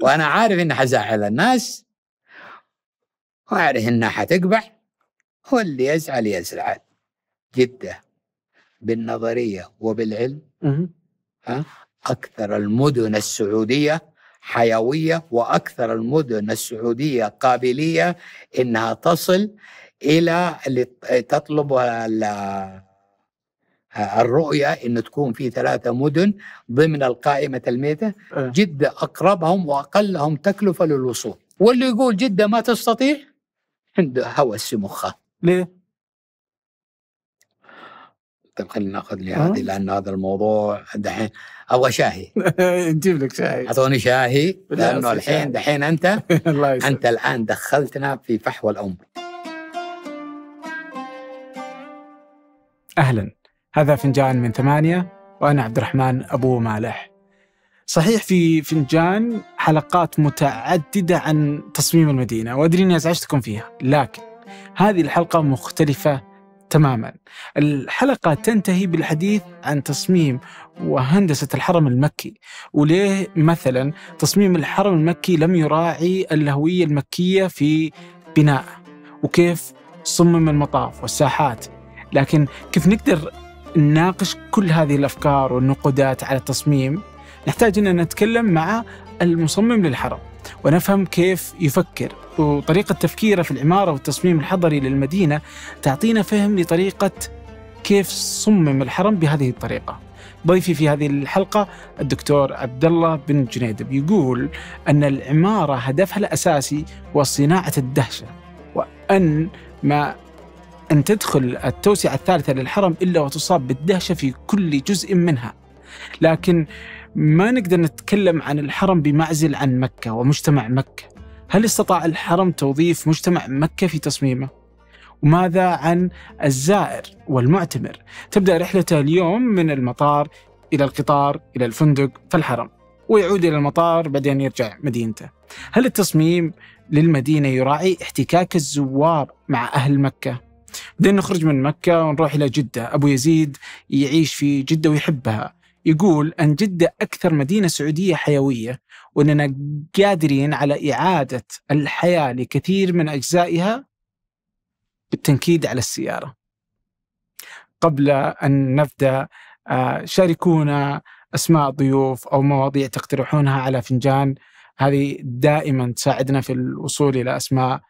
وانا عارف اني حزعل الناس وعارف انها حتقبح واللي يزعل يزعل جده بالنظريه وبالعلم ها اكثر المدن السعوديه حيويه واكثر المدن السعوديه قابليه انها تصل الى اللي تطلبها الرؤية أن تكون في ثلاثة مدن ضمن القائمة الميتة آه. جدة أقربهم وأقلهم تكلفة للوصول واللي يقول جدة ما تستطيع عنده هوس مخه ليه؟ طيب خلينا ناخذ لي آه. هذه لان هذا الموضوع دحين ابغى شاهي نجيب لك شاهي اعطوني شاهي لانه الحين دحين انت الله انت الان دخلتنا في فحوى الام اهلا هذا فنجان من ثمانية وأنا عبد الرحمن أبو مالح صحيح في فنجان حلقات متعددة عن تصميم المدينة وأدري أني أزعجتكم فيها لكن هذه الحلقة مختلفة تماما الحلقة تنتهي بالحديث عن تصميم وهندسة الحرم المكي وليه مثلا تصميم الحرم المكي لم يراعي الهوية المكية في بنائه وكيف صمم المطاف والساحات لكن كيف نقدر نناقش كل هذه الافكار والنقودات على التصميم نحتاج ان نتكلم مع المصمم للحرم ونفهم كيف يفكر وطريقة تفكيره في العمارة والتصميم الحضري للمدينة تعطينا فهم لطريقة كيف صمم الحرم بهذه الطريقة ضيفي في هذه الحلقة الدكتور عبد الله بن جنيدب يقول أن العمارة هدفها الأساسي هو صناعة الدهشة وأن ما أن تدخل التوسعة الثالثة للحرم إلا وتصاب بالدهشة في كل جزء منها لكن ما نقدر نتكلم عن الحرم بمعزل عن مكة ومجتمع مكة هل استطاع الحرم توظيف مجتمع مكة في تصميمه؟ وماذا عن الزائر والمعتمر؟ تبدأ رحلته اليوم من المطار إلى القطار إلى الفندق فالحرم ويعود إلى المطار بعدين يرجع مدينته هل التصميم للمدينة يراعي احتكاك الزوار مع أهل مكة بعدين نخرج من مكة ونروح إلى جدة أبو يزيد يعيش في جدة ويحبها يقول أن جدة أكثر مدينة سعودية حيوية وأننا قادرين على إعادة الحياة لكثير من أجزائها بالتنكيد على السيارة قبل أن نبدأ آه، شاركونا أسماء ضيوف أو مواضيع تقترحونها على فنجان هذه دائما تساعدنا في الوصول إلى أسماء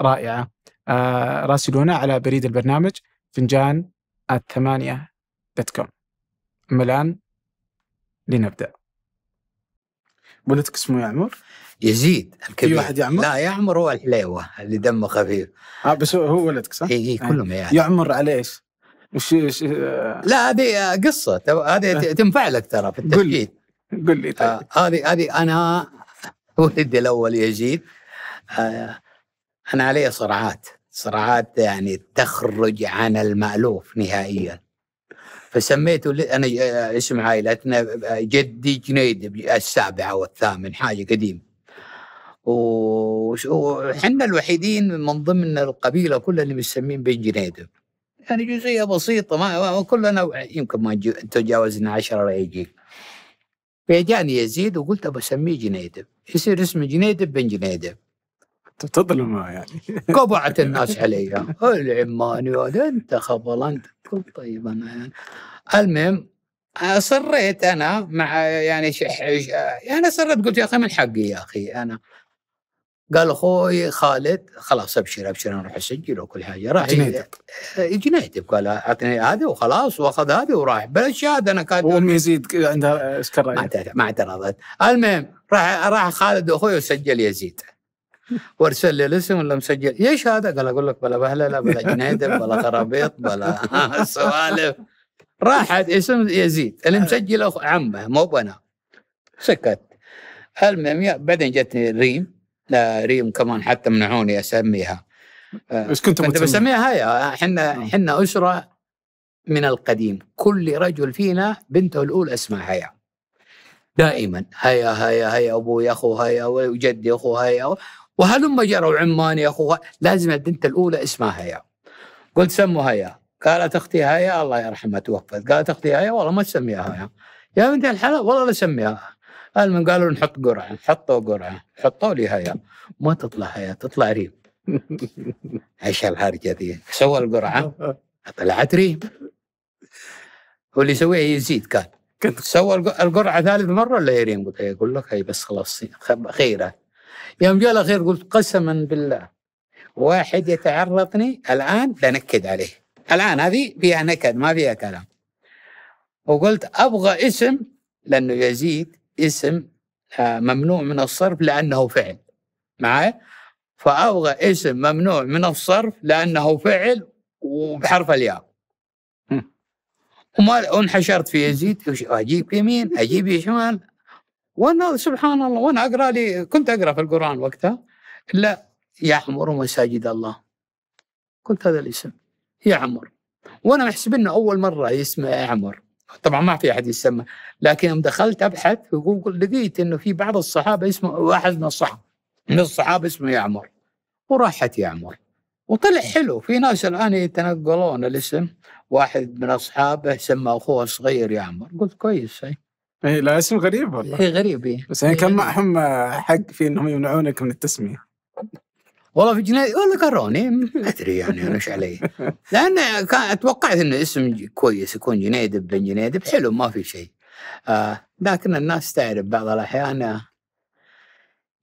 رائعة آه، راسلونا على بريد البرنامج فنجان الثمانية دوت كوم أما الآن لنبدأ ولدك اسمه يا عمر؟ يزيد الكبير في واحد يعمر؟ لا يا عمر هو الحليوه اللي دمه خفيف اه بس هو ولدك صح؟ اي اي آه. كلهم يعني يا على ايش؟ وش وش لا هذه قصه هذه آه. تنفع لك ترى في التشكيل قل لي طيب هذه آه هذه انا ولدي الاول يزيد آه انا علي صراعات صراعات يعني تخرج عن المالوف نهائيا فسميته انا اسم عائلتنا جدي جنيد او الثامن حاجه قديم وحنا الوحيدين من ضمن القبيله كلها اللي مسمين بن جنيد يعني جزئيه بسيطه ما كلنا يمكن ما تجاوزنا 10 ريجي فجاني يزيد وقلت ابى اسميه جنيدب يصير اسمه جنيدب بن جنيدب تظلمه يعني قبعت الناس علي العماني انت خبل انت قلت طيب انا يعني. المهم اصريت انا مع يعني شح يعني اصريت قلت يا اخي من حقي يا اخي انا قال اخوي خالد خلاص ابشر ابشر انا راح اسجل وكل حاجه راح إيه، جنيتك قال اعطني هذه وخلاص واخذ هذه وراح بلا الشهاده انا كان وام يزيد عندها اسكر ما اعترضت المهم راح راح خالد واخوي وسجل يزيد وارسل لي الاسم ولا مسجل ايش هذا؟ قال اقول لك بلا بهلله بلا جنيدب بلا خرابيط بلا سوالف راحت اسم يزيد اللي آه. مسجله عمه مو بنا سكت المهم بعدين جتني ريم لا ريم كمان حتى منعوني اسميها بس آه، كنت كنت بسميها هيا آه، احنا احنا اسره من القديم كل رجل فينا بنته الاولى اسمها هيا دائما هيا هيا هيا ابوي اخو هيا وجدي اخو هيا وهلما جروا عماني اخوها لازم البنت الاولى اسمها هيا قلت سموا هيا قالت اختي هيا الله يرحمها توفت قالت اختي هيا والله ما تسميها هيا يا بنت الحلال والله لا سميها المهم قالوا نحط قرعه حطوا قرعه حطوا لي هيا ما تطلع هيا تطلع ريم ايش الهرجه ذي سوى القرعه طلعت ريم واللي يسويها يزيد قال سوى القرعه ثالث مره ولا يا ريم قلت اقول لك هي بس خلاص خيره يوم جاء الأخير قلت قسما بالله واحد يتعرضني الآن لنكد عليه الآن هذه فيها نكد ما فيها كلام وقلت أبغى اسم لأنه يزيد اسم آه، ممنوع من الصرف لأنه فعل معي فأبغى اسم ممنوع من الصرف لأنه فعل وبحرف الياء وما انحشرت في يزيد اجيب يمين اجيب شمال وانا سبحان الله وانا اقرا لي كنت اقرا في القران وقتها لا يعمر مساجد الله قلت هذا الاسم يعمر وانا محسب انه اول مره اسمه يعمر طبعا ما في احد يسمى لكن يوم دخلت ابحث في جوجل لقيت انه في بعض الصحابه اسمه واحد من الصحابه من الصحابه اسمه يعمر وراحت يعمر وطلع حلو في ناس الان يتنقلون الاسم واحد من اصحابه سمى اخوه الصغير يعمر قلت كويس هي. إيه. اي لا اسم غريب والله اي غريب إيه. بس يعني إيه، كان معهم آه، حق في انهم يمنعونك من التسميه والله في جناية والله كروني ما ادري يعني انا ايش علي لان كان اتوقعت انه اسم كويس يكون جنيدب بن جنيدب حلو ما في شيء آه لكن الناس تعرف بعض الاحيان آه،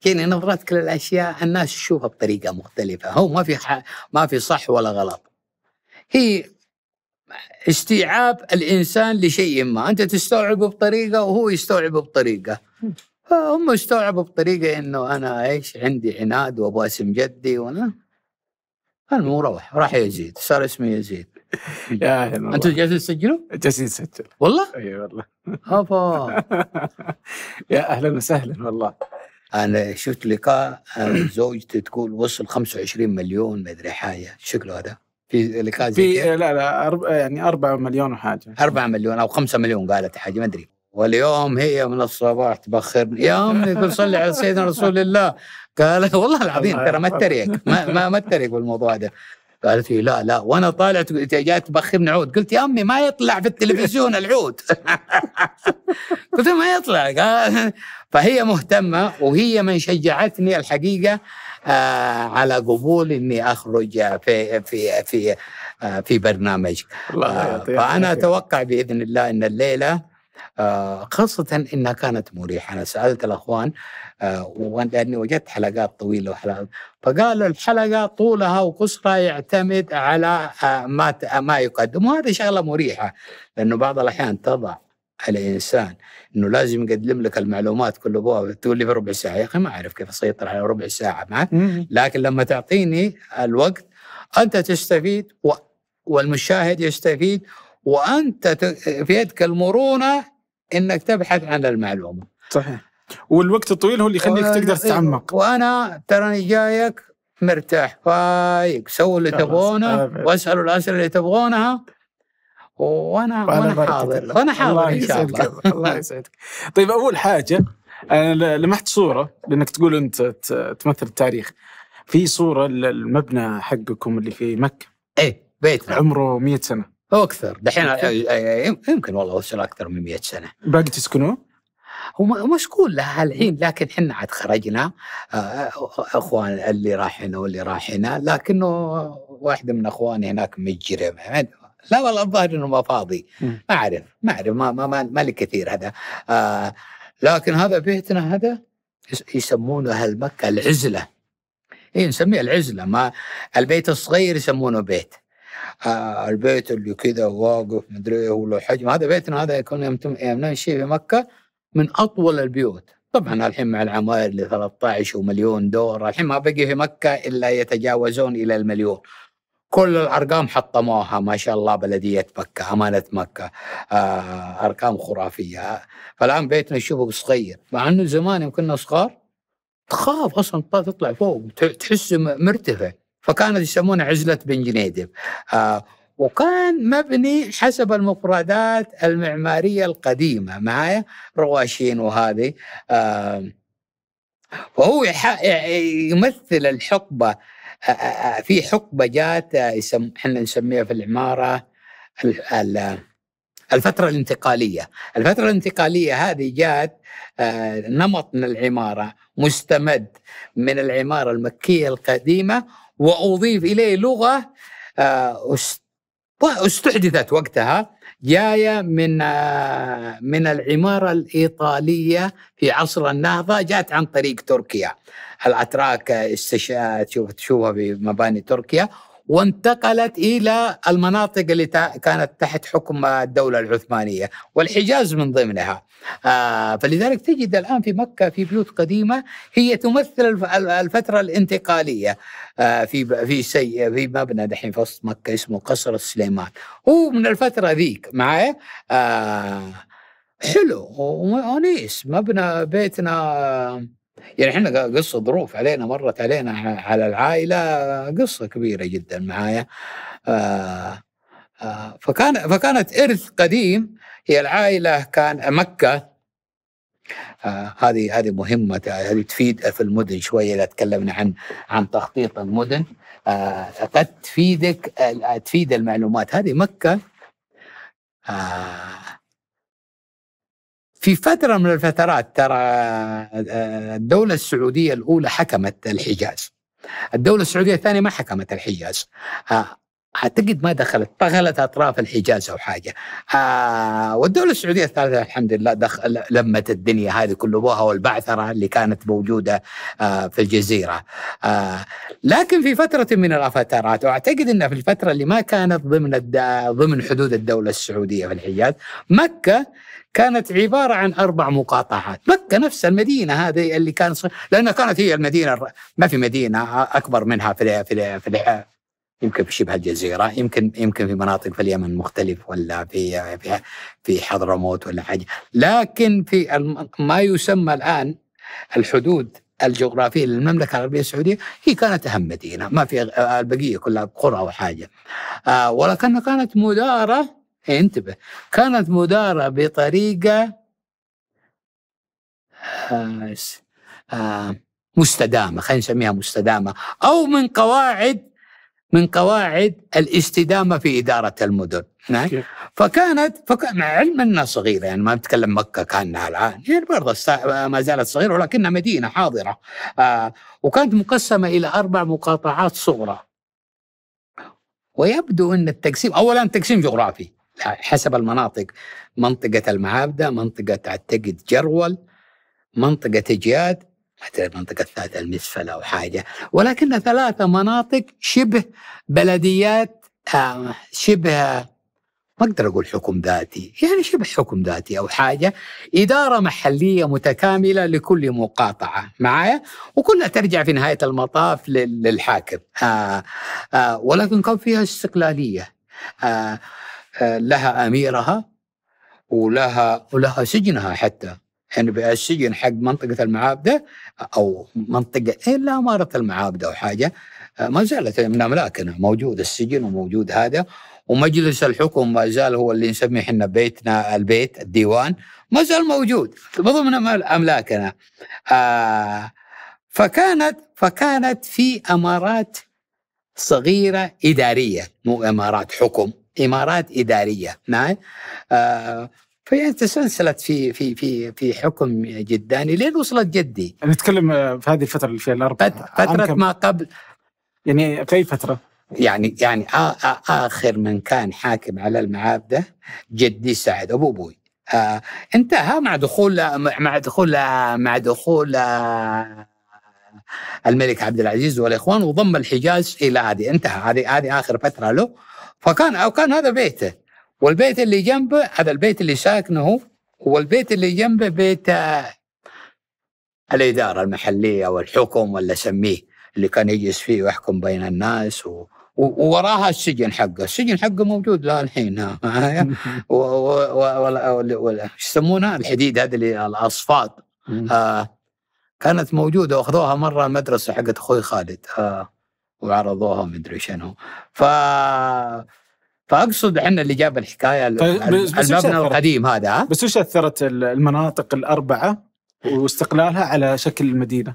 يعني نظرتك للاشياء الناس تشوفها بطريقه مختلفه هو ما في ما في صح ولا غلط هي استيعاب الانسان لشيء ما انت تستوعبه بطريقه وهو يستوعبه بطريقه فهم استوعبوا بطريقه انه انا ايش عندي عناد وابغى اسم جدي وانا المهم روح راح يزيد صار اسمي يزيد يا انتم جالسين تسجلوا؟ جالسين نسجل والله؟ اي والله هفا يا اهلا وسهلا والله انا شفت لقاء آه، زوجتي تقول وصل 25 مليون مدري حاجه شكله هذا في لقاء في لا لا أرب... يعني 4 مليون وحاجه 4 مليون او 5 مليون قالت حاجه ما ادري واليوم هي من الصباح تبخرني يا امي صلي على سيدنا رسول الله قال والله العظيم ترى ما اتريق ما ما, ما اتريق بالموضوع هذا قالت لي لا لا وانا طالع جاي تبخرني عود قلت يا امي ما يطلع في التلفزيون العود قلت ما يطلع فهي مهتمه وهي من شجعتني الحقيقه آه، على قبول اني اخرج في في في آه، في برنامج آه، فانا اتوقع باذن الله ان الليله خاصة انها كانت مريحة، انا سالت الاخوان لاني وجدت حلقات طويلة وحلقات فقالوا الحلقة طولها وقصرها يعتمد على ما ما يقدم وهذه شغلة مريحة لانه بعض الاحيان تضع على انسان انه لازم يقدم لك المعلومات كل ابواب تقول لي في ربع ساعه يا اخي ما اعرف كيف اسيطر على ربع ساعه معك لكن لما تعطيني الوقت انت تستفيد و... والمشاهد يستفيد وانت ت... في يدك المرونه انك تبحث عن المعلومه. صحيح. والوقت الطويل هو اللي يخليك و... تقدر إيه، تتعمق. وانا تراني جايك مرتاح فايق سووا اللي تبغونه آه، واسالوا الاسئله اللي تبغونها وانا وانا حاضر وانا حاضر ان شاء الله الله يسعدك طيب اول حاجه انا آه، لمحت صوره لانك تقول انت تمثل التاريخ في صوره المبنى حقكم اللي في مكه ايه بيتنا عمره 100 سنه او اكثر دحين آه، آه، يمكن والله وصل اكثر من 100 سنه باقي تسكنون؟ هو مشغول لها الحين لكن احنا عاد خرجنا اخوان اللي راح هنا واللي راح هنا لكنه واحد من اخواني هناك مجرم لا والله الظاهر انه ما فاضي ما اعرف ما اعرف ما ما ما مالي كثير هذا آه لكن هذا بيتنا هذا يسمونه اهل مكه العزله اي نسميه العزله ما البيت الصغير يسمونه بيت آه البيت اللي كذا واقف مدري ايه ولو حجم هذا بيتنا هذا يكون يوم نمشي في مكه من اطول البيوت طبعا الحين مع العماير اللي 13 ومليون دور الحين ما بقي في مكه الا يتجاوزون الى المليون كل الارقام حطموها ما شاء الله بلديه مكه امانه مكه آه ارقام خرافيه فالان بيتنا نشوفه صغير مع انه زمان يوم كنا صغار تخاف اصلا تطلع فوق تحس مرتفع فكانت يسمونه عزله بن جنيدب آه وكان مبني حسب المفردات المعماريه القديمه معايا رواشين وهذه آه يمثل الحقبه في حقبه جات آه، احنا نسميها في العماره الفترة الانتقالية الفترة الانتقالية هذه جات آه، نمط من العمارة مستمد من العمارة المكية القديمة وأضيف إليه لغة آه، استحدثت وقتها جاية من من العمارة الإيطالية في عصر النهضة جاءت عن طريق تركيا الاتراك استشاء تشوف تشوفها في مباني تركيا وانتقلت الى المناطق اللي كانت تحت حكم الدوله العثمانيه والحجاز من ضمنها آه فلذلك تجد الان في مكه في بيوت قديمه هي تمثل الفتره الانتقاليه آه في في سي في مبنى دحين في وسط مكه اسمه قصر السليمان هو من الفتره ذيك معايا آه حلو ونيس مبنى بيتنا يعني احنا قصه ظروف علينا مرت علينا على العائله قصه كبيره جدا معايا آه، آه، فكان فكانت ارث قديم هي العائله كان مكه آه، هذه هذه مهمة هذه تفيد في المدن شوية إذا تكلمنا عن عن تخطيط المدن قد تفيدك تفيد المعلومات هذه مكة في فترة من الفترات ترى آه، الدولة السعودية الأولى حكمت الحجاز الدولة السعودية الثانية ما حكمت الحجاز آه، اعتقد ما دخلت طغلت اطراف الحجاز او حاجه آه، والدوله السعوديه الثالثه الحمد لله دخل لمت الدنيا هذه كلها والبعثره اللي كانت موجوده في الجزيره لكن في فتره من الفترات واعتقد انها في الفتره اللي ما كانت ضمن ضمن حدود الدوله السعوديه في الحجاز مكه كانت عبارة عن أربع مقاطعات مكة نفس المدينة هذه اللي كان لأنها كانت هي المدينة ما في مدينة أكبر منها في الحياة في الحياة في الحياة. يمكن في شبه الجزيرة يمكن يمكن في مناطق في اليمن مختلف ولا في في في حضرموت ولا حاجة لكن في ما يسمى الآن الحدود الجغرافيه للمملكه العربيه السعوديه هي كانت اهم مدينه ما في البقيه كلها قرى وحاجه آه، ولكنها كانت مداره انتبه كانت مدارة بطريقة آه، آه، مستدامة خلينا نسميها مستدامة أو من قواعد من قواعد الاستدامة في إدارة المدن نعم؟ فكانت فك... مع علم أنها صغيرة يعني ما نتكلم مكة كانها الآن يعني برضه السا... ما زالت صغيرة ولكنها مدينة حاضرة آه وكانت مقسمة إلى أربع مقاطعات صغرى ويبدو أن التقسيم أولا تقسيم جغرافي حسب المناطق منطقة المعابدة منطقة أعتقد جرول منطقة جياد منطقة ثلاثة المسفلة أو حاجة ولكنها ثلاثة مناطق شبه بلديات آه، شبه ما اقدر اقول حكم ذاتي، يعني شبه حكم ذاتي او حاجه، اداره محليه متكامله لكل مقاطعه معايا وكلها ترجع في نهايه المطاف للحاكم آه، آه، ولكن كان فيها استقلاليه. آآ لها اميرها ولها ولها سجنها حتى يعني السجن حق منطقة المعابدة أو منطقة إلا إيه، أمارة المعابدة أو حاجة ما زالت من أملاكنا موجود السجن وموجود هذا ومجلس الحكم ما زال هو اللي نسميه احنا بيتنا البيت الديوان ما زال موجود بضمن أملاكنا آه فكانت فكانت في أمارات صغيرة إدارية مو إمارات حكم امارات اداريه نعم آه فهي تسلسلت في في في في حكم جداني لين وصلت جدي نتكلم يعني آه، في هذه الفتره اللي فيها الاربع فتره ما قبل يعني في اي فتره؟ يعني يعني اخر من كان حاكم على المعابده جدي سعد ابو ابوي آه انتهى مع دخول مع دخول مع دخول آه، الملك عبد العزيز والاخوان وضم الحجاز الى هذه انتهى هذه هذه اخر فتره له فكان أو كان هذا بيته والبيت اللي جنبه هذا البيت اللي ساكنه والبيت اللي جنبه بيت آه، الإدارة المحلية والحكم ولا سميه اللي كان يجلس فيه ويحكم بين الناس و... ووراها السجن حقه، السجن حقه موجود لا الحين يسمونها الحديد هذه اللي الاصفاد آه كانت موجوده واخذوها مره المدرسه حقت اخوي خالد آه وعرضوها مدري شنو ف فاقصد احنا اللي جاب الحكايه طيب المبنى القديم هذا ها؟ بس وش اثرت المناطق الاربعه واستقلالها على شكل المدينه؟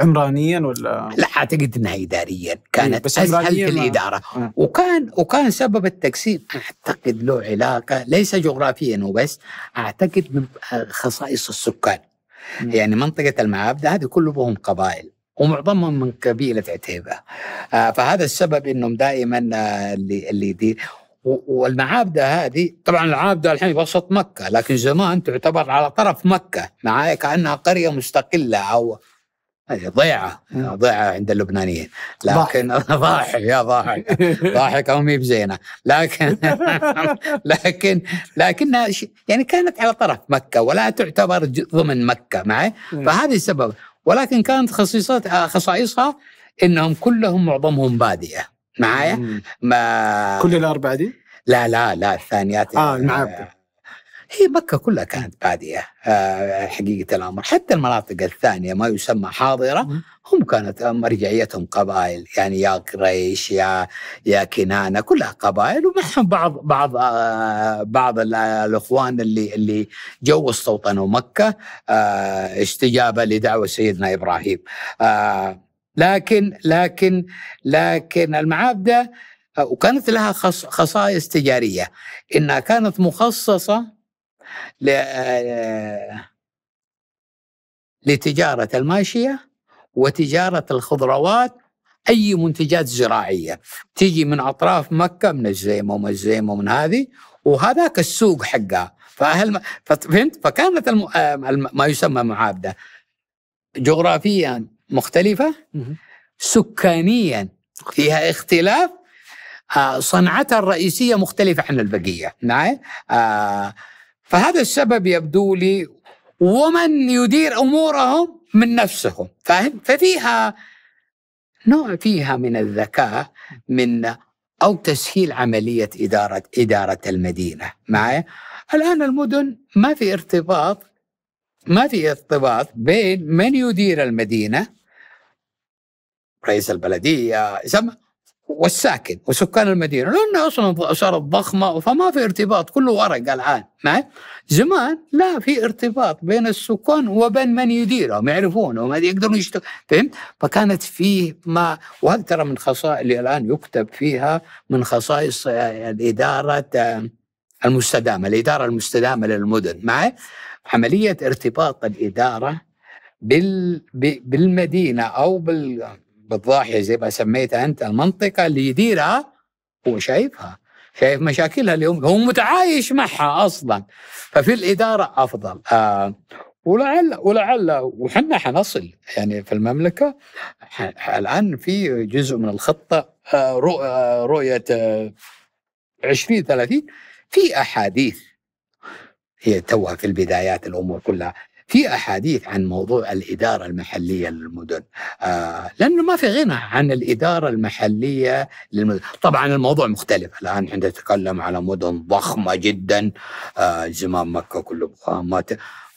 عمرانيا ولا لا اعتقد انها اداريا كانت بس اسهل في الاداره ما... آه. وكان وكان سبب التقسيم اعتقد له علاقه ليس جغرافيا وبس اعتقد من خصائص السكان م. يعني منطقه المعابد هذه كلهم قبائل ومعظمهم من قبيله عتيبه آه، فهذا السبب انهم دائما آه، اللي اللي دي والمعابده هذه طبعا العابده الحين وسط مكه لكن زمان تعتبر على طرف مكه معايا كانها قريه مستقله او ضيعه ضيعه عند اللبنانيين لكن ضاحك يا ضاحك ضاحك او مي بزينه لكن لكن لكنها يعني كانت على طرف مكه ولا تعتبر ضمن مكه معي فهذه السبب ولكن كانت خصيصات خصائصها انهم كلهم معظمهم باديه معايا ما كل الاربعه دي؟ لا لا لا الثانيات اه المعابد هي مكة كلها كانت بادية آه، حقيقة الأمر حتى المناطق الثانية ما يسمى حاضرة هم كانت آه، مرجعيتهم قبائل يعني يا قريش يا يا كنانة كلها قبائل ومعهم بعض بعض آه، بعض الأخوان اللي اللي جو استوطنوا مكة استجابة لدعوة سيدنا إبراهيم لكن لكن لكن المعابدة وكانت لها خصائص تجارية إنها كانت مخصصة لتجارة الماشية وتجارة الخضروات أي منتجات زراعية تيجي من أطراف مكة من الزيمة ومن الزيمة ومن هذه وهذاك السوق حقها فأهل فهمت فكانت آه، الم... ما يسمى معابدة جغرافيا مختلفة سكانيا فيها اختلاف آه، صنعتها الرئيسية مختلفة عن البقية معي آه، فهذا السبب يبدو لي ومن يدير امورهم من نفسهم فاهم ففيها نوع فيها من الذكاء من او تسهيل عمليه اداره اداره المدينه معي الان المدن ما في ارتباط ما في ارتباط بين من يدير المدينه رئيس البلديه والساكن وسكان المدينه لانها اصلا صارت ضخمه فما في ارتباط كله ورق الان معي زمان لا في ارتباط بين السكان وبين من يديرهم يعرفونهم يقدرون يشتغلوا فهمت فكانت فيه ما وهذا ترى من خصائص اللي الان يكتب فيها من خصائص آه، الاداره آه، المستدامه الاداره المستدامه للمدن معي عمليه ارتباط الاداره بال بالمدينه او بال بالضاحيه زي ما سميتها انت المنطقه اللي يديرها هو شايفها شايف مشاكلها اليوم هو متعايش معها اصلا ففي الاداره افضل آه ولعل ولعل وحنا حنصل يعني في المملكه الان في جزء من الخطه آه، آه، رؤيه 2030 آه، في احاديث هي توها في البدايات الامور كلها في احاديث عن موضوع الاداره المحليه للمدن آه لانه ما في غنى عن الاداره المحليه للمدن طبعا الموضوع مختلف الان احنا نتكلم على مدن ضخمه جدا آه زمان مكه كله بخام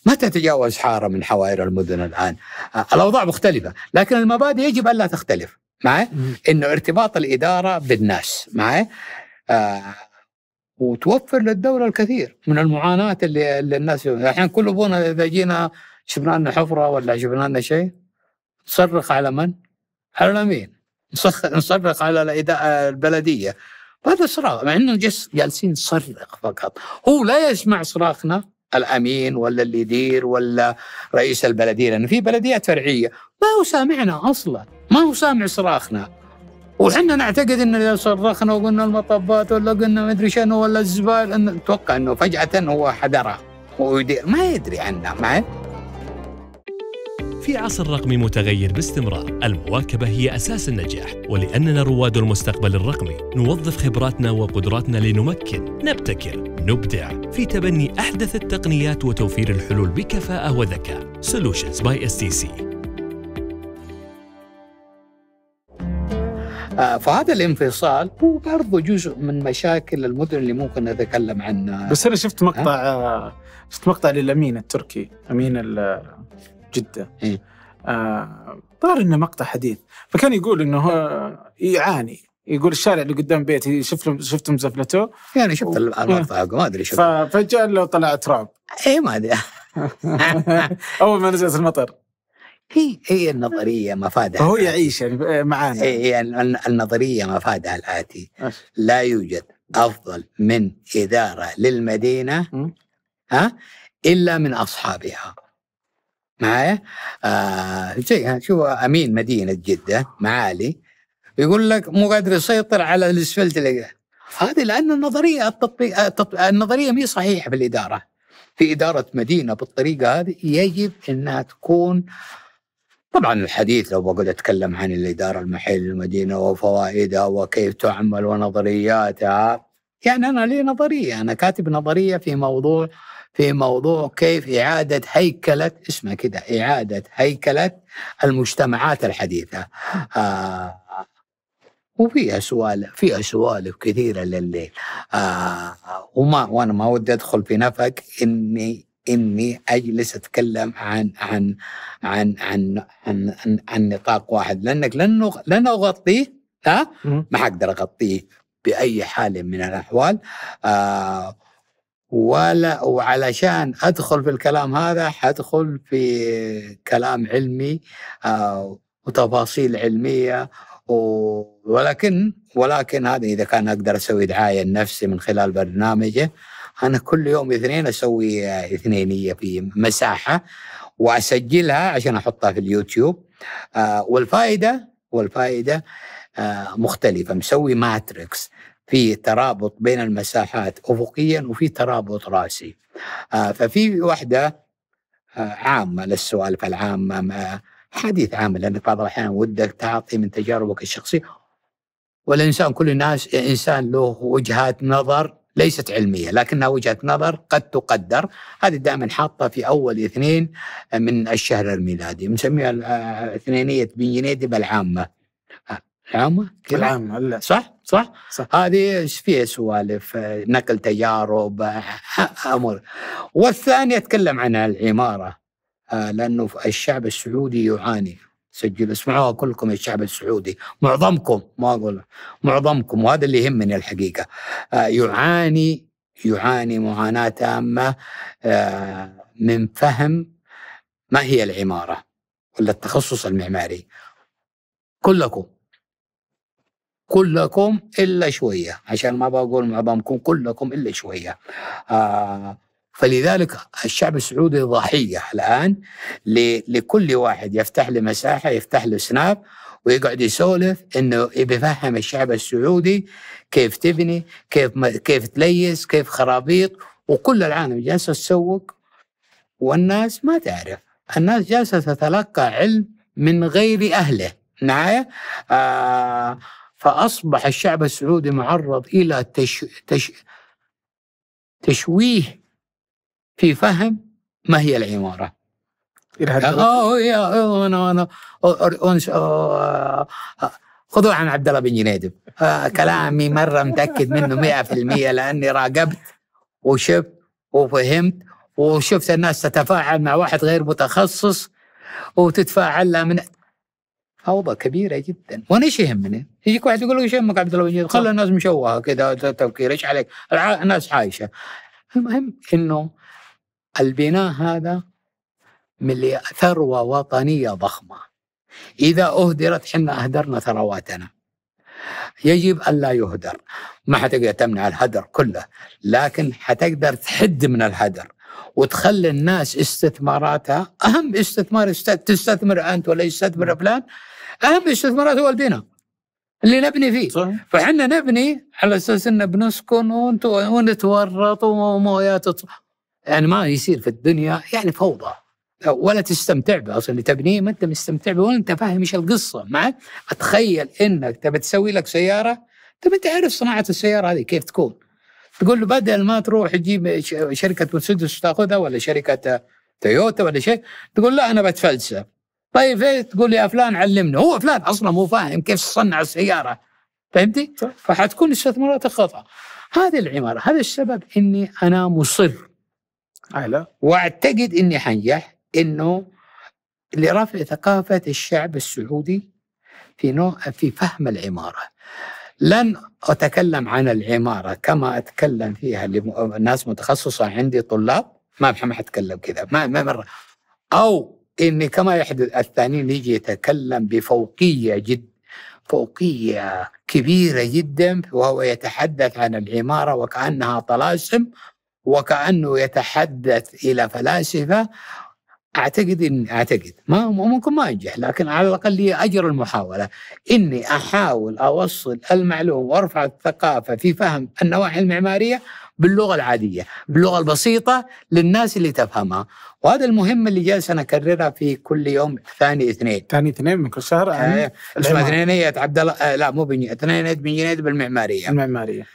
ما تتجاوز حاره من حوائر المدن الان آه الاوضاع مختلفه لكن المبادئ يجب الا تختلف معي انه ارتباط الاداره بالناس معي آه وتوفر للدوله الكثير من المعاناه اللي, اللي الناس الحين كل ابونا اذا جينا شفنا لنا حفره ولا شفنا لنا شيء نصرخ على من؟ على الامين نصرخ على الاداره البلديه هذا صراخ مع انه جس جالسين نصرخ فقط هو لا يسمع صراخنا الامين ولا اللي يدير ولا رئيس البلديه لانه في بلديات فرعيه ما هو سامعنا اصلا ما هو سامع صراخنا وحنا نعتقد ان اذا صرخنا وقلنا المطبات ولا قلنا ما ادري شنو ولا الزبال إن نتوقع انه فجاه هو حذرها ويدير ما يدري عنه معي في عصر رقمي متغير باستمرار المواكبة هي أساس النجاح ولأننا رواد المستقبل الرقمي نوظف خبراتنا وقدراتنا لنمكن نبتكر نبدع في تبني أحدث التقنيات وتوفير الحلول بكفاءة وذكاء Solutions by STC آه، فهذا الانفصال هو برضه جزء من مشاكل المدن اللي ممكن نتكلم عنها بس انا شفت مقطع أه؟ شفت مقطع للامين التركي امين جده إيه؟ آه انه مقطع حديث فكان يقول انه هو يعاني يقول الشارع اللي قدام بيتي شفت شفت مزفلته يعني شفت و... المقطع إيه. ما ادري شفت فجاه له طلع تراب اي ما ادري اول ما نزلت المطر هي هي النظريه مفادها فهو يعيش يعني، آه، معانا هي النظريه مفادها الاتي لا يوجد افضل من اداره للمدينه ها الا من اصحابها معايا؟ آه زي شو امين مدينه جده معالي يقول لك مو قادر يسيطر على الاسفلت اللي هذه لان النظريه التطبيق النظريه مي صحيحه في الاداره في اداره مدينه بالطريقه هذه يجب انها تكون طبعا الحديث لو بقول اتكلم عن الاداره المحليه للمدينه وفوائدها وكيف تعمل ونظرياتها يعني انا لي نظريه انا كاتب نظريه في موضوع في موضوع كيف اعاده هيكله اسمها كده اعاده هيكله المجتمعات الحديثه آه وفيها سوالف فيها سوالف كثيره لليل آه وما وانا ما ودي ادخل في نفق اني اني اجلس اتكلم عن عن عن عن عن, عن, عن نطاق واحد لانك لن لن اغطيه ها ما اقدر اغطيه باي حال من الاحوال آه ولا وعلشان ادخل في الكلام هذا حادخل في كلام علمي آه وتفاصيل علميه ولكن ولكن هذا اذا كان اقدر اسوي دعايه لنفسي من خلال برنامجه انا كل يوم اثنين اسوي اثنينيه في مساحه واسجلها عشان احطها في اليوتيوب آه، والفائده والفائده آه، مختلفه مسوي ماتريكس في ترابط بين المساحات افقيا وفي ترابط راسي آه، ففي واحده عامه للسوالف العامه حديث عام لانك بعض الاحيان ودك تعطي من تجاربك الشخصيه والانسان كل الناس انسان له وجهات نظر ليست علمية لكنها وجهة نظر قد تقدر هذه دائما حاطة في أول اثنين من الشهر الميلادي نسميها آه، اثنينية بن جنيدب العامة العامة آه، العامة صح صح, صح. هذه فيها سوالف نقل تجارب آه، أمور والثاني أتكلم عن العمارة لأنه الشعب السعودي يعاني سجلوا اسمعوها كلكم يا الشعب السعودي معظمكم ما اقول معظمكم وهذا اللي يهمني الحقيقه آه، يعاني يعاني معاناه تامه آه، من فهم ما هي العماره ولا التخصص المعماري كلكم كلكم الا شويه عشان ما بقول معظمكم كلكم الا شويه آه فلذلك الشعب السعودي ضحيه الان لكل واحد يفتح له مساحه يفتح له سناب ويقعد يسولف انه يفهم الشعب السعودي كيف تبني كيف كيف تليس كيف خرابيط وكل العالم جالسه تسوق والناس ما تعرف الناس جالسه تتلقى علم من غير اهله معايا نعم. آه فاصبح الشعب السعودي معرض الى تش... تش... تشويه في فهم ما هي العمارة آه، أنا أنا آه، خذوا عن عبد الله بن جنيدب آه، كلامي مرة متأكد منه 100% لأني راقبت وشفت وفهمت وشفت الناس تتفاعل مع واحد غير متخصص وتتفاعل له من فوضى كبيرة جدا وأنا إيش يهمني؟ يجيك واحد يقول لك إيش يهمك عبد الله بن جنيدب؟ خلى الناس مشوهة كذا تفكير إيش عليك؟ الناس عايشة المهم إنه البناء هذا من ثروة وطنية ضخمة إذا أهدرت حنا أهدرنا ثرواتنا يجب أن لا يهدر ما حتقدر تمنع الهدر كله لكن حتقدر تحد من الهدر وتخلي الناس استثماراتها أهم استثمار تستثمر أنت ولا يستثمر فلان أهم استثمارات هو البناء اللي نبني فيه صحيح. فحنا نبني على اساس ان بنسكن ونتورط ومويات يعني ما يصير في الدنيا يعني فوضى ولا تستمتع به اصلا اللي تبنيه ما انت مستمتع به ولا انت فاهم ايش القصه مع اتخيل انك تبي تسوي لك سياره تبي انت عارف صناعه السياره هذه كيف تكون تقول له بدل ما تروح تجيب شركه مرسيدس تاخذها ولا شركه تويوتا ولا شيء تقول لا انا بتفلسف طيب ايه تقول يا فلان علمني هو فلان اصلا مو فاهم كيف تصنع السياره فهمتي؟ فحتكون استثمارات خطا هذه العماره هذا السبب اني انا مصر أهلا. واعتقد اني حنجح انه لرفع ثقافه الشعب السعودي في نوع في فهم العماره. لن اتكلم عن العماره كما اتكلم فيها ناس متخصصه عندي طلاب ما حتكلم كذا ما مره او اني كما يحدث الثانيين يجي يتكلم بفوقيه جدا فوقيه كبيره جدا وهو يتحدث عن العماره وكانها طلاسم وكأنه يتحدث إلى فلاسفة أعتقد إن أعتقد ما ممكن ما أنجح لكن على الأقل لي أجر المحاولة إني أحاول أوصل المعلومة وأرفع الثقافة في فهم النواحي المعمارية باللغة العادية باللغة البسيطة للناس اللي تفهمها وهذا المهم اللي جالس انا اكررها في كل يوم ثاني اثنين ثاني اثنين من كل شهر آه اسمها اثنينية عبد الله آه لا مو بني اثنينية بن جنيد بالمعمارية المعمارية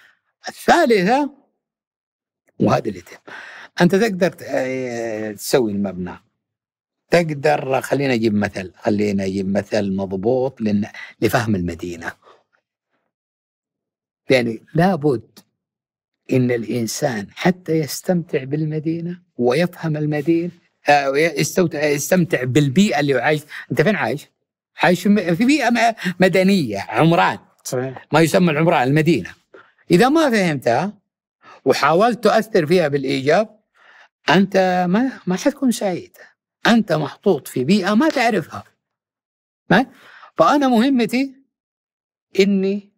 الثالثة وهذا اللي تم انت تقدر آه، تسوي المبنى تقدر خلينا اجيب مثل خلينا اجيب مثل مضبوط لفهم المدينه يعني لابد ان الانسان حتى يستمتع بالمدينه ويفهم المدينه آه، آه، يستمتع بالبيئه اللي عايش انت فين عايش؟ عايش في بيئه مدنيه عمران صحيح. ما يسمى العمران المدينه اذا ما فهمتها وحاولت تؤثر فيها بالإيجاب أنت ما ما حتكون سعيد أنت محطوط في بيئة ما تعرفها ما؟ فأنا مهمتي إني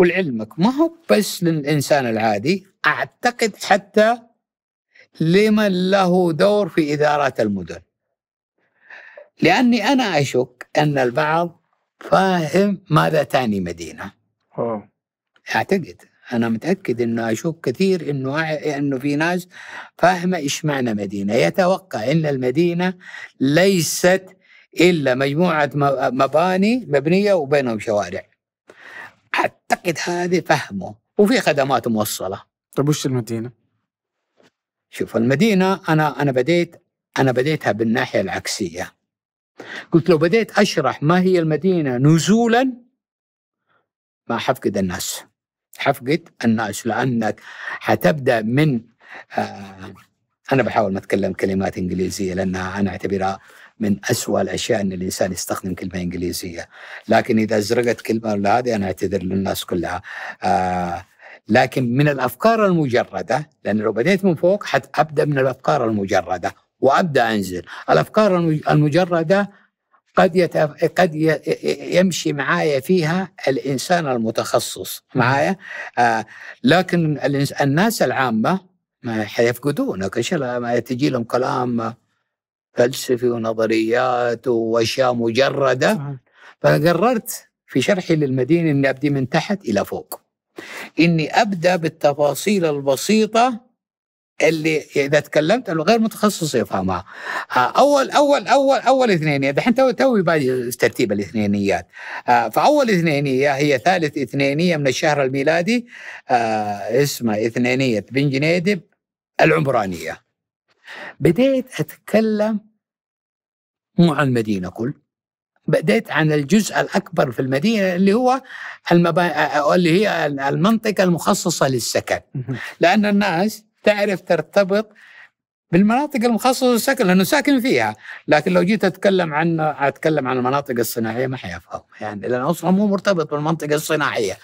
ولعلمك ما هو بس للإنسان العادي أعتقد حتى لمن له دور في إدارة المدن لأني أنا أشك أن البعض فاهم ماذا تعني مدينة أوه. أعتقد انا متاكد انه اشوف كثير انه انه في ناس فاهمه ايش معنى مدينه يتوقع ان المدينه ليست الا مجموعه مباني مبنيه وبينهم شوارع اعتقد هذه فهمه وفي خدمات موصله طيب وش المدينه شوف المدينه انا انا بديت انا بديتها بالناحيه العكسيه قلت لو بديت اشرح ما هي المدينه نزولا ما حفقد الناس حفقة الناس لأنك حتبدأ من آه أنا بحاول ما أتكلم كلمات إنجليزية لأنها أنا أعتبرها من أسوأ الأشياء أن الإنسان يستخدم كلمة إنجليزية لكن إذا أزرقت كلمة ولا هذه أنا أعتذر للناس كلها آه لكن من الأفكار المجردة لأن لو بديت من فوق حتبدا من الأفكار المجردة وابدا انزل الافكار المجرده قد يتف... قد ي... يمشي معايا فيها الانسان المتخصص معايا آه لكن الإنس... الناس العامه ما حيفقدونك ما تجي لهم كلام فلسفي ونظريات واشياء مجرده فقررت في شرحي للمدينه اني ابدي من تحت الى فوق اني ابدا بالتفاصيل البسيطه اللي اذا تكلمت له غير متخصص يفهمها آه، اول اول اول اول اثنينيه دحين تو توي بادي ترتيب الاثنينيات آه، فاول اثنينيه هي ثالث اثنينيه من الشهر الميلادي آه، اسمها اثنينيه بن جنيدب العمرانيه بديت اتكلم مو عن المدينه كل بديت عن الجزء الاكبر في المدينه اللي هو المبا... اللي هي المنطقه المخصصه للسكن لان الناس تعرف ترتبط بالمناطق المخصصه للسكن لانه ساكن فيها، لكن لو جيت اتكلم عن اتكلم عن المناطق الصناعيه ما حيفهم يعني لانه اصلا مو مرتبط بالمنطقه الصناعيه.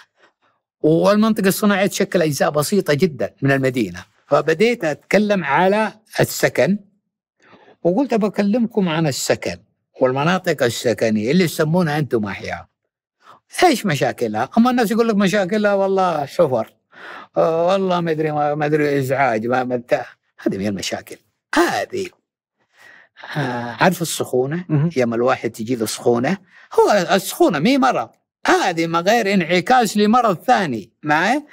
والمنطقه الصناعيه تشكل اجزاء بسيطه جدا من المدينه، فبديت اتكلم على السكن وقلت بكلمكم عن السكن والمناطق السكنيه اللي يسمونها انتم احياء. ايش مشاكلها؟ اما الناس يقول لك مشاكلها والله حفر والله ما ادري ما ادري ازعاج ما بتاع هذه من المشاكل هذه آه، عارف السخونه يوم الواحد تجي له سخونه هو السخونه مي مرض هذه ما غير انعكاس لمرض ثاني معي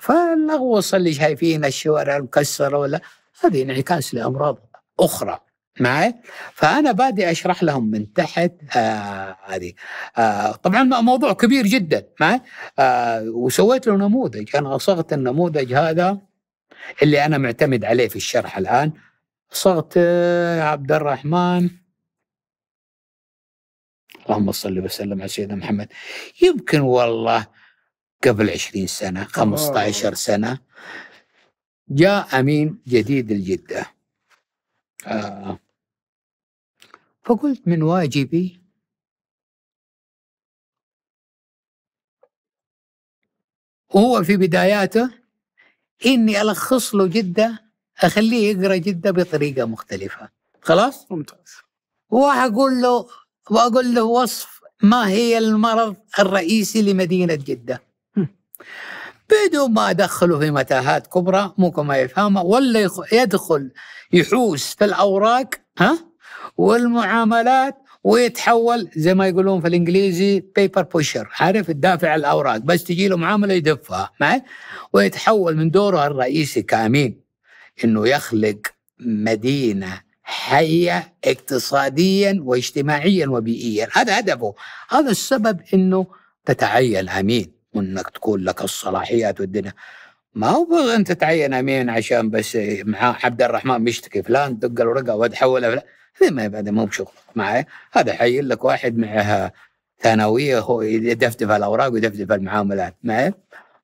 فالغوص اللي شايفين الشوارع المكسره ولا هذه انعكاس لامراض اخرى معي فانا بادي اشرح لهم من تحت آه، هذه آه آه طبعا موضوع كبير جدا معي آه وسويت له نموذج انا صغت النموذج هذا اللي انا معتمد عليه في الشرح الان صغت آه، عبد الرحمن اللهم صل وسلم على سيدنا محمد يمكن والله قبل 20 سنه 15 سنه جاء امين جديد الجده آه فقلت من واجبي وهو في بداياته اني الخص له جده اخليه يقرا جده بطريقه مختلفه خلاص ممتاز واقول له واقول له وصف ما هي المرض الرئيسي لمدينه جده بدون ما ادخله في متاهات كبرى ممكن ما يفهمها ولا يدخل يحوس في الاوراق ها والمعاملات ويتحول زي ما يقولون في الانجليزي بيبر بوشر عارف الدافع الاوراق بس تجي له معامله يدفها معي ويتحول من دوره الرئيسي كامين انه يخلق مدينه حيه اقتصاديا واجتماعيا وبيئيا هذا هدفه هذا السبب انه تتعين امين وانك تكون لك الصلاحيات والدنيا ما هو انت تتعين امين عشان بس مع عبد الرحمن مشتكي فلان دق الورقه وتحول فلان هذا ما هذا مو بشغلك معي هذا حي لك واحد معه ثانويه هو يدفدف الاوراق ويدفدف المعاملات معي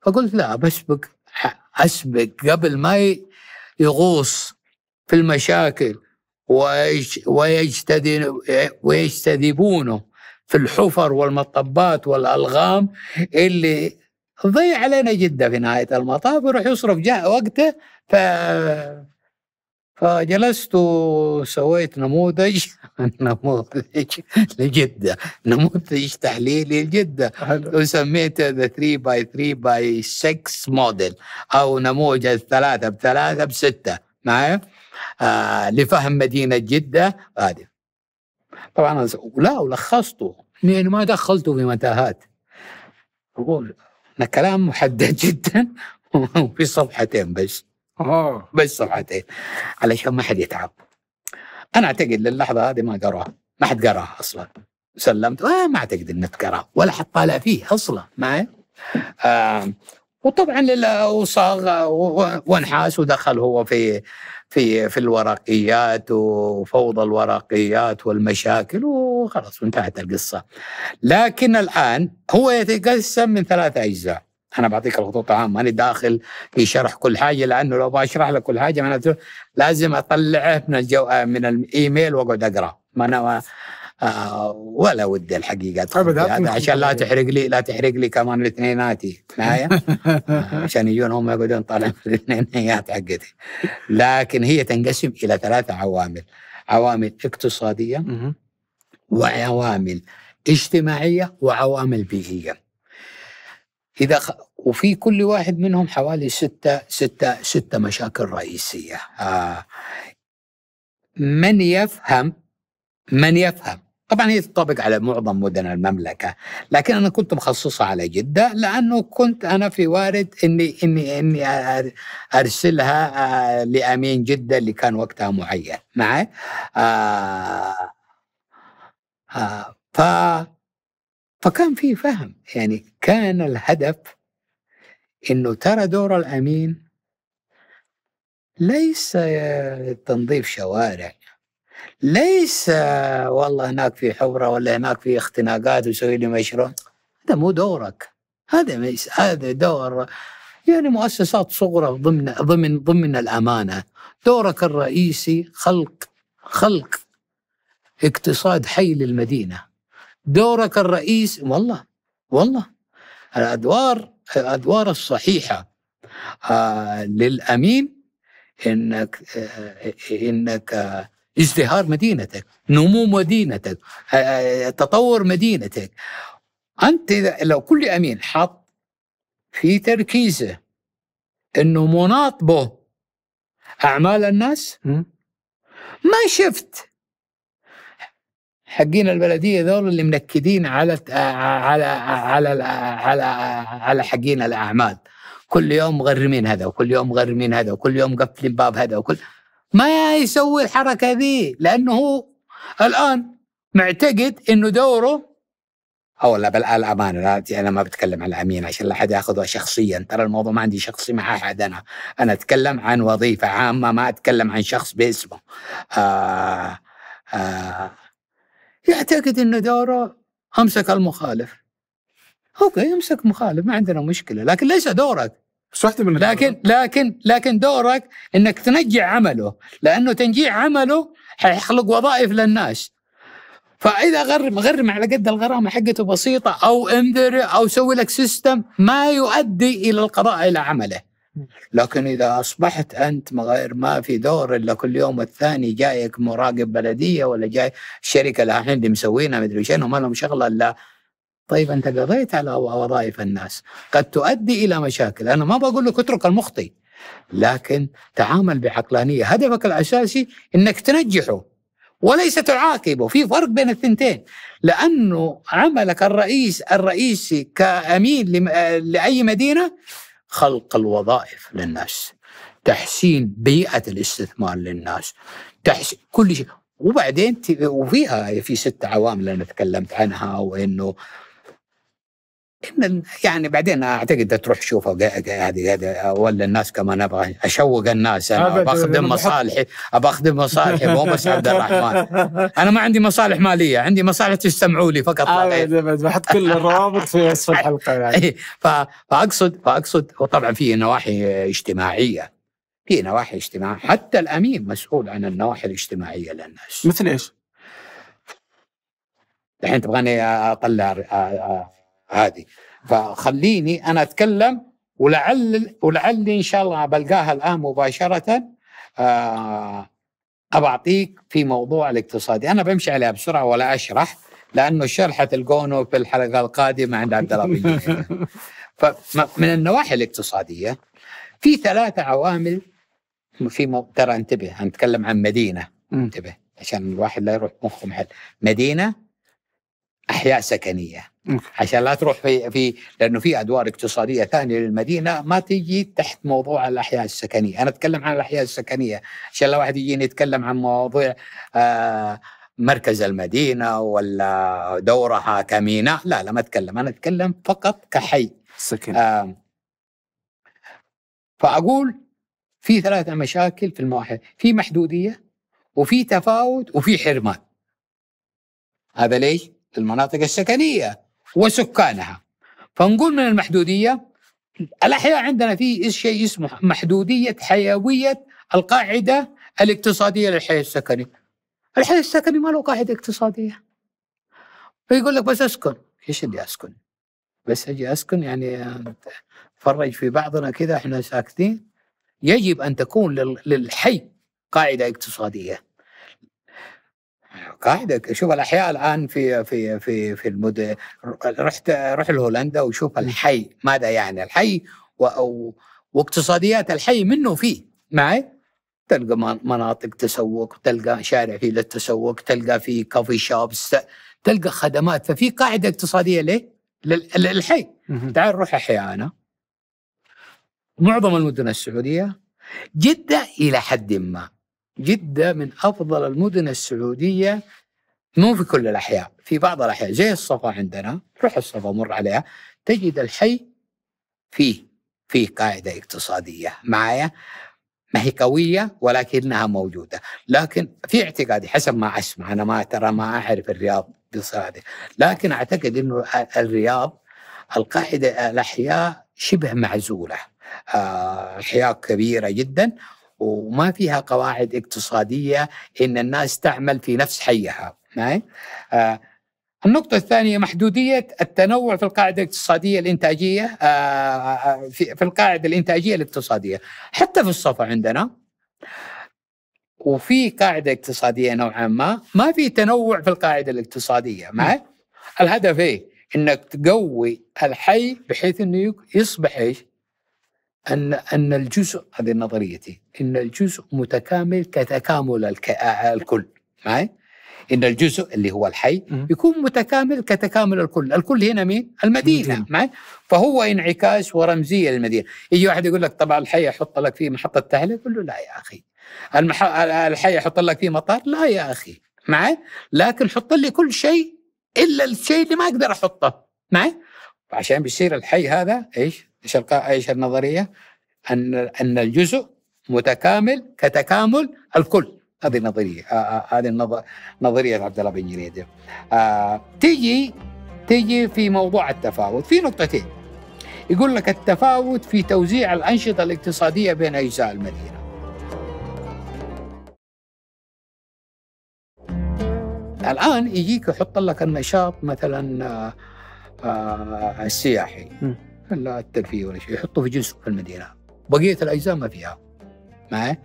فقلت لا بسبق اسبق قبل ما يغوص في المشاكل ويجتذبونه في الحفر والمطبات والالغام اللي ضيع علينا جده في نهايه المطاف ويروح يصرف وقته فجلست وسويت نموذج نموذج لجدة نموذج تحليلي لجدة وسميته ذا 3 باي 3 باي 6 موديل أو نموذج الثلاثة بثلاثة بستة معايا آه لفهم مدينة جدة هذه طبعا لا ولخصته يعني ما دخلته في متاهات أقول كلام محدد جدا وفي صفحتين بس آه. بس صفحتين علشان ما حد يتعب انا اعتقد للحظه هذه ما قراها ما حد قراها اصلا سلمت آه ما اعتقد انك قراها ولا حد طالع فيه اصلا معي آه وطبعا وصاغ وانحاس ودخل هو في في في الورقيات وفوضى الورقيات والمشاكل وخلاص وانتهت القصه. لكن الان هو يتقسم من ثلاثة اجزاء. انا بعطيك الخطوط العامه ماني داخل في شرح كل حاجه لانه لو بشرح لك كل حاجه معناته لازم اطلعه من الجو من الايميل واقعد اقرا ما انا آه، ولا ودي الحقيقه هذا عشان لا تحرق لي لا تحرق لي كمان الاثنيناتي معايا آه، عشان يجون هم يقعدون طالعين الاثنينات حقتي لكن هي تنقسم الى ثلاثه عوامل عوامل اقتصاديه وعوامل اجتماعيه وعوامل بيئيه اذا خ... وفي كل واحد منهم حوالي ستة ستة ستة مشاكل رئيسية آه من يفهم من يفهم طبعا هي تنطبق على معظم مدن المملكه لكن انا كنت مخصصه على جده لانه كنت انا في وارد اني اني اني ارسلها آه، لامين جده اللي كان وقتها معين معي آه آه ف فكان في فهم يعني كان الهدف انه ترى دور الامين ليس تنظيف شوارع ليس والله هناك في حفره ولا هناك في اختناقات وسوي لي مشروع هذا مو دورك هذا ميس هذا دور يعني مؤسسات صغرى ضمن ضمن ضمن الامانه دورك الرئيسي خلق خلق اقتصاد حي للمدينه دورك الرئيس والله والله الادوار الادوار الصحيحه آه، للامين انك آه، انك ازدهار مدينتك نمو مدينتك آه، تطور مدينتك انت لو كل امين حط في تركيزه انه مناط به اعمال الناس ما شفت حقين البلديه دول اللي منكدين على على على على على حقين الاعمال كل يوم مغرمين هذا وكل يوم مغرمين هذا وكل يوم مقفلين باب هذا وكل ما يسوي الحركه ذي لانه هو الان معتقد انه دوره او لا بالامانه آه، لا انا ما بتكلم عن الامين عشان لا حد ياخذها شخصيا ترى الموضوع ما عندي شخصي مع احد انا انا اتكلم عن وظيفه عامه ما اتكلم عن شخص باسمه آه آه يعتقد ان دوره امسك المخالف اوكي يمسك مخالف ما عندنا مشكله لكن ليس دورك بس واحده من لكن لكن لكن دورك انك تنجع عمله لانه تنجيع عمله حيخلق وظائف للناس فاذا غرم غرم على قد الغرامه حقته بسيطه او انذر او سوي لك سيستم ما يؤدي الى القضاء الى عمله لكن إذا أصبحت أنت غير ما في دور إلا كل يوم الثاني جايك مراقب بلدية ولا جاي الشركة الحين اللي مسوينها مدري شنو ما لهم شغلة إلا طيب أنت قضيت على وظائف الناس قد تؤدي إلى مشاكل أنا ما بقول لك اترك المخطئ لكن تعامل بعقلانية هدفك الأساسي أنك تنجحه وليس تعاقبه في فرق بين الثنتين لأنه عملك الرئيس الرئيسي كأمين لأي مدينة خلق الوظائف للناس تحسين بيئة الاستثمار للناس تحسين كل شيء وبعدين وفيها في ست عوامل أنا تكلمت عنها وأنه يعني بعدين اعتقد تروح تشوف هذه هذه ولا الناس كمان ابغى اشوق الناس انا بخدم مصالحي بخدم مصالحي مو بس عبد الرحمن انا ما عندي مصالح ماليه عندي مصالح تستمعوا لي فقط بحط كل الروابط في وصف الحلقه يعني إيه، فاقصد فاقصد وطبعا في نواحي اجتماعيه في نواحي اجتماعيه حتى الامين مسؤول عن النواحي الاجتماعيه للناس مثل ايش؟ الحين تبغاني اطلع هذه فخليني انا اتكلم ولعل ولعلي ان شاء الله بلقاها الان مباشره آه، أبعطيك في موضوع الاقتصادي أنا بمشي عليها بسرعة ولا أشرح لأنه شرحة حتلقونه في الحلقة القادمة عند عبد الله فمن النواحي الاقتصادية في ثلاثة عوامل في مو... ترى انتبه هنتكلم عن مدينة انتبه عشان الواحد لا يروح مخه محل مدينة أحياء سكنية عشان لا تروح في في لانه في ادوار اقتصاديه ثانيه للمدينه ما تجي تحت موضوع الاحياء السكنيه، انا اتكلم عن الاحياء السكنيه عشان لا واحد يجيني يتكلم عن مواضيع آه مركز المدينه ولا دورها كميناء، لا لا ما اتكلم، انا اتكلم فقط كحي سكن آه فاقول في ثلاثه مشاكل في المواحي، في محدوديه وفي تفاوت وفي حرمان هذا ليش؟ المناطق السكنيه وسكانها فنقول من المحدودية الأحياء عندنا في شيء اسمه محدودية حيوية القاعدة الاقتصادية للحي السكني الحي السكني ما له قاعدة اقتصادية فيقول لك بس أسكن إيش اللي أسكن بس أجي أسكن يعني فرج في بعضنا كذا إحنا ساكتين يجب أن تكون للحي قاعدة اقتصادية قاعده شوف الاحياء الان في في في في المد رحت رحت لهولندا وشوف الحي ماذا يعني الحي و... و... واقتصاديات الحي منه فيه معي تلقى مناطق تسوق تلقى شارع فيه للتسوق تلقى فيه كافي شوبس تلقى خدمات ففي قاعده اقتصاديه ليه؟ للحي تعال روح احيانا معظم المدن السعوديه جده الى حد ما جدة من أفضل المدن السعودية مو في كل الأحياء في بعض الأحياء زي الصفا عندنا روح الصفا مر عليها تجد الحي فيه فيه قاعدة اقتصادية معايا ما هي قوية ولكنها موجودة لكن في اعتقادي حسب ما أسمع أنا ما ترى ما أعرف الرياض بصراحة لكن أعتقد أنه الرياض القاعدة الأحياء شبه معزولة آه، أحياء كبيرة جدا وما فيها قواعد اقتصادية إن الناس تعمل في نفس حيها نعم؟ آه، النقطة الثانية محدودية التنوع في القاعدة الاقتصادية الإنتاجية آه، آه، في القاعدة الإنتاجية الاقتصادية حتى في الصفا عندنا وفي قاعدة اقتصادية نوعا ما ما في تنوع في القاعدة الاقتصادية معي نعم. نعم؟ الهدف إيه؟ انك تقوي الحي بحيث انه يصبح ايش؟ ان ان الجزء هذه نظريتي ان الجزء متكامل كتكامل الكل معي ان الجزء اللي هو الحي يكون متكامل كتكامل الكل الكل هنا مين المدينه معي فهو انعكاس ورمزيه للمدينه يجي واحد يقول لك طبعا الحي احط لك فيه محطه تحليه يقول له لا يا اخي المح... الحي احط لك فيه مطار لا يا اخي معي لكن حط لي كل شيء الا الشيء اللي ما اقدر احطه معي عشان بيصير الحي هذا ايش ايش ايش النظريه؟ ان ان الجزء متكامل كتكامل الكل هذه النظريه آه، آه، هذه نظريه عبد الله بن جريدة آه، تيجي تيجي في موضوع التفاوت في نقطتين يقول لك التفاوت في توزيع الانشطه الاقتصاديه بين اجزاء المدينه الان يجيك يحط لك النشاط مثلا السياحي لا الترفيه ولا شيء يحطوه في جنس في المدينه بقيه الاجزاء ما فيها معي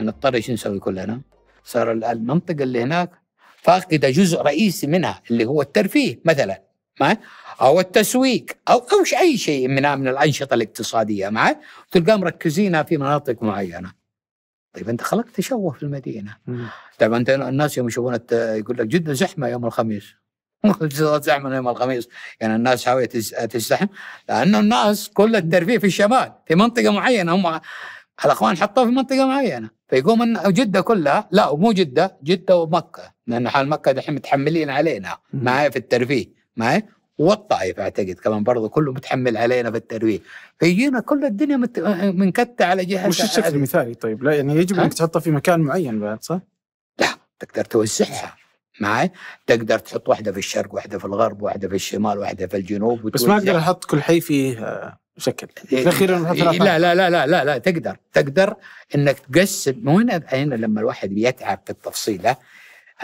نضطر ايش نسوي كلنا صار المنطقه اللي هناك فاقده جزء رئيسي منها اللي هو الترفيه مثلا معي او التسويق او او اي شيء من من الانشطه الاقتصاديه معي تلقاهم مركزينها في مناطق معينه طيب انت خلقت تشوه في المدينه طبعا انت الناس يوم يشوفون يقول لك جده زحمه يوم الخميس مخلصات زحمه يوم الخميس يعني الناس حاولت تزدحم لانه الناس كل الترفيه في الشمال في منطقه معينه هم الاخوان حطوه في منطقه معينه فيقوم جده كلها لا ومو جده جده ومكه لان حال مكه دحين متحملين علينا معي في الترفيه معي والطائف اعتقد كمان برضه كله متحمل علينا في الترويج فيجينا كل الدنيا مت... منكته على جهه وش الشكل المثالي طيب لا يعني يجب انك تحطها في مكان معين بعد صح؟ لا تقدر توسعها معي تقدر تحط واحده في الشرق واحده في الغرب واحده في الشمال واحده في الجنوب بس ما اقدر احط كل حي فيه آه، شكل الاخير لا إيه، لا لا لا لا لا تقدر تقدر انك تقسم مو هنا الحين لما الواحد بيتعب في التفصيله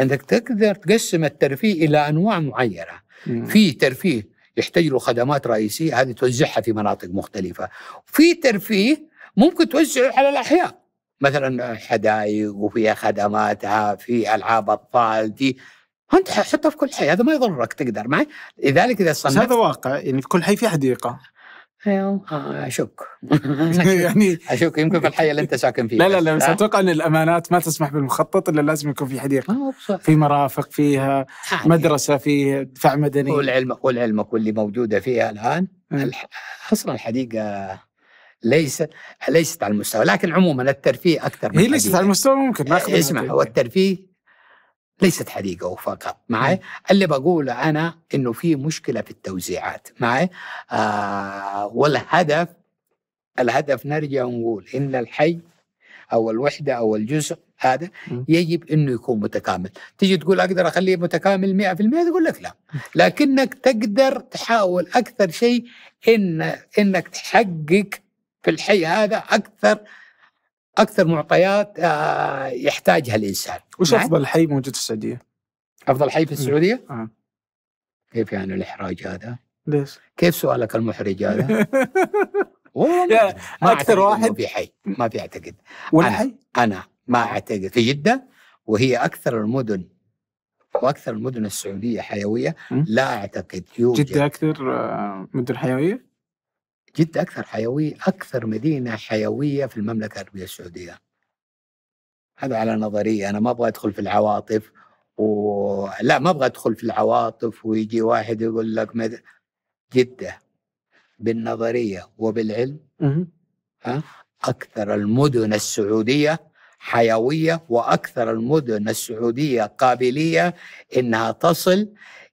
انك تقدر تقسم الترفيه الى انواع معينه في ترفيه يحتاج له خدمات رئيسيه هذه توزعها في مناطق مختلفه في ترفيه ممكن توزعه على الاحياء مثلا حدائق وفيها خدماتها في العاب اطفال دي انت حطها في كل حي هذا ما يضرك تقدر معي لذلك اذا صنعت هذا واقع يعني في كل حي في حديقه أيوه، آه، اشك يعني اشك يمكن في الحي اللي انت ساكن فيه لا لا لا بس اتوقع ان الامانات ما تسمح بالمخطط الا لازم يكون في حديقه في مرافق فيها مدرسه فيها دفاع مدني ولعلمك ولعلمك واللي موجوده فيها الان اصلا إيه. الحديقه ليس ليست على المستوى لكن عموما الترفيه اكثر من هي ليست على المستوى ممكن ناخذ اسمع هو الترفيه ليست حديقة فقط معي اللي بقوله أنا إنه في مشكلة في التوزيعات معي آه والهدف الهدف نرجع ونقول إن الحي أو الوحدة أو الجزء هذا يجب انه يكون متكامل تيجي تقول اقدر اخليه متكامل 100% تقول لك لا لكنك تقدر تحاول اكثر شيء ان انك تحقق في الحي هذا اكثر اكثر معطيات آه، يحتاجها الانسان وش نعم؟ افضل حي موجود في السعوديه؟ افضل حي في السعوديه؟ آه. كيف يعني الاحراج هذا؟ ليش؟ كيف سؤالك المحرج هذا؟ والله اكثر واحد في حي ما في اعتقد والحي؟ أنا, انا ما اعتقد في جده وهي اكثر المدن واكثر المدن السعوديه حيويه لا اعتقد يوجد جده اكثر آه، مدن حيويه؟ جدة أكثر حيوية أكثر مدينة حيوية في المملكة العربية السعودية هذا على نظرية أنا ما أبغى أدخل في العواطف و... لا ما أبغى أدخل في العواطف ويجي واحد يقول لك مد... جدة بالنظرية وبالعلم ها أكثر المدن السعودية حيوية وأكثر المدن السعودية قابلية إنها تصل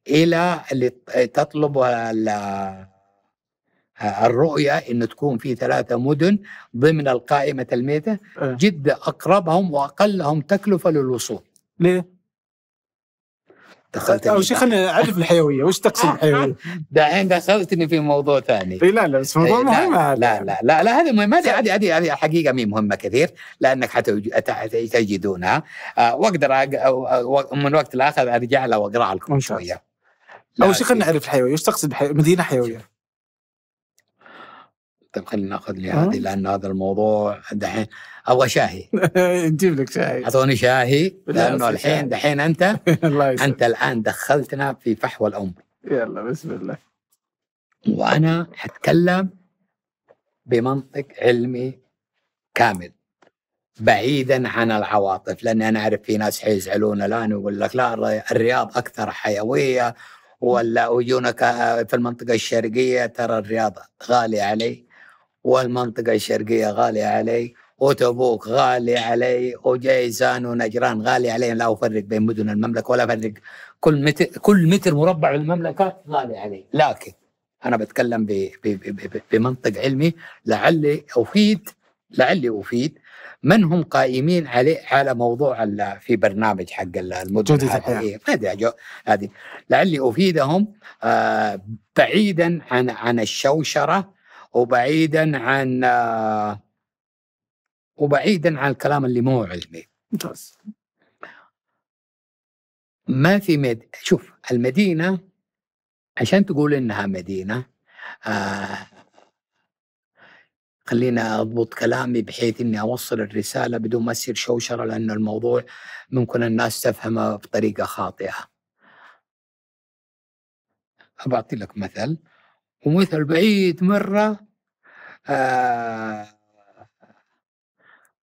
إلى اللي تطلبها الرؤية أن تكون في ثلاثة مدن ضمن القائمة الميتة أه. جدة أقربهم وأقلهم تكلفة للوصول ليه؟ دخلت أول آه، آه، شيء خلينا أعرف الحيوية وش تقصد الحيوية؟ دحين دخلتني في موضوع ثاني لا لا بس موضوع مهم لا لا لا لا, لا هذا مهم هذه هذه هذه الحقيقة مهمة كثير لأنك حتجدونها آه، وأقدر من وقت لآخر أرجع لها وأقرأها لكم شوية أول شيء خلينا نعرف الحيوية وش تقصد بحيوية؟ مدينة حيوية؟ طيب خلينا ناخذ لي هذه لان هذا الموضوع دحين ابغى شاهي نجيب لك شاهي اعطوني شاهي لانه الحين دحين انت انت الان دخلتنا في فحوى الامر يلا بسم الله وانا حتكلم بمنطق علمي كامل بعيدا عن العواطف لاني انا اعرف في ناس حيزعلون الان ويقول لك لا الرياض اكثر حيويه ولا ويجونك في المنطقه الشرقيه ترى الرياض غاليه علي والمنطقة الشرقية غالية علي وتبوك غالي علي وجيزان ونجران غالي علي لا أفرق بين مدن المملكة ولا أفرق كل متر كل متر مربع في المملكة غالي علي لكن أنا بتكلم بمنطق علمي لعلي أفيد لعلي أفيد من هم قائمين عليه على موضوع في برنامج حق المدن هذه هذه لعلي افيدهم آه، بعيدا عن عن الشوشره وبعيدا عن وبعيدا عن الكلام اللي مو علمي ممتاز ما في مد... شوف المدينة عشان تقول إنها مدينة آه خلينا أضبط كلامي بحيث إني أوصل الرسالة بدون ما أصير شوشرة لأن الموضوع ممكن الناس تفهمه بطريقة خاطئة أبعطي لك مثل ومثل بعيد مرة آه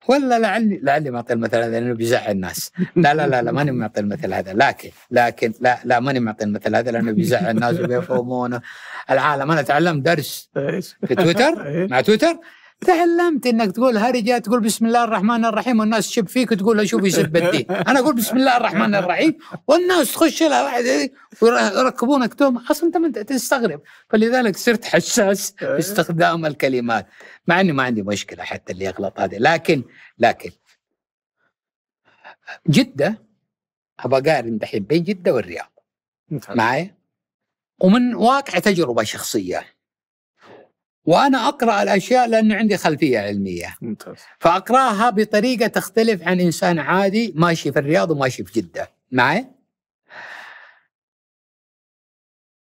ولا لعلي لعلي معطي المثل هذا لانه بيزعل الناس لا لا لا لا ماني معطي المثل هذا لكن لكن لا لا ماني معطي المثل هذا لانه بيزعل الناس وبيفهمونه العالم انا تعلمت درس في تويتر مع تويتر تعلمت انك تقول هرجه تقول بسم الله الرحمن الرحيم والناس تشب فيك وتقول اشوف يسب الدين انا اقول بسم الله الرحمن الرحيم والناس تخش لها واحد ويركبونك تهمه اصلا انت من تستغرب فلذلك صرت حساس في استخدام الكلمات مع اني ما عندي مشكله حتى اللي يغلط هذا لكن لكن جده ابى اقارن دحين بين جده والرياض معايا ومن واقع تجربه شخصيه وانا اقرا الاشياء لان عندي خلفيه علميه ممتاز فاقراها بطريقه تختلف عن انسان عادي ماشي في الرياض وماشي في جده معي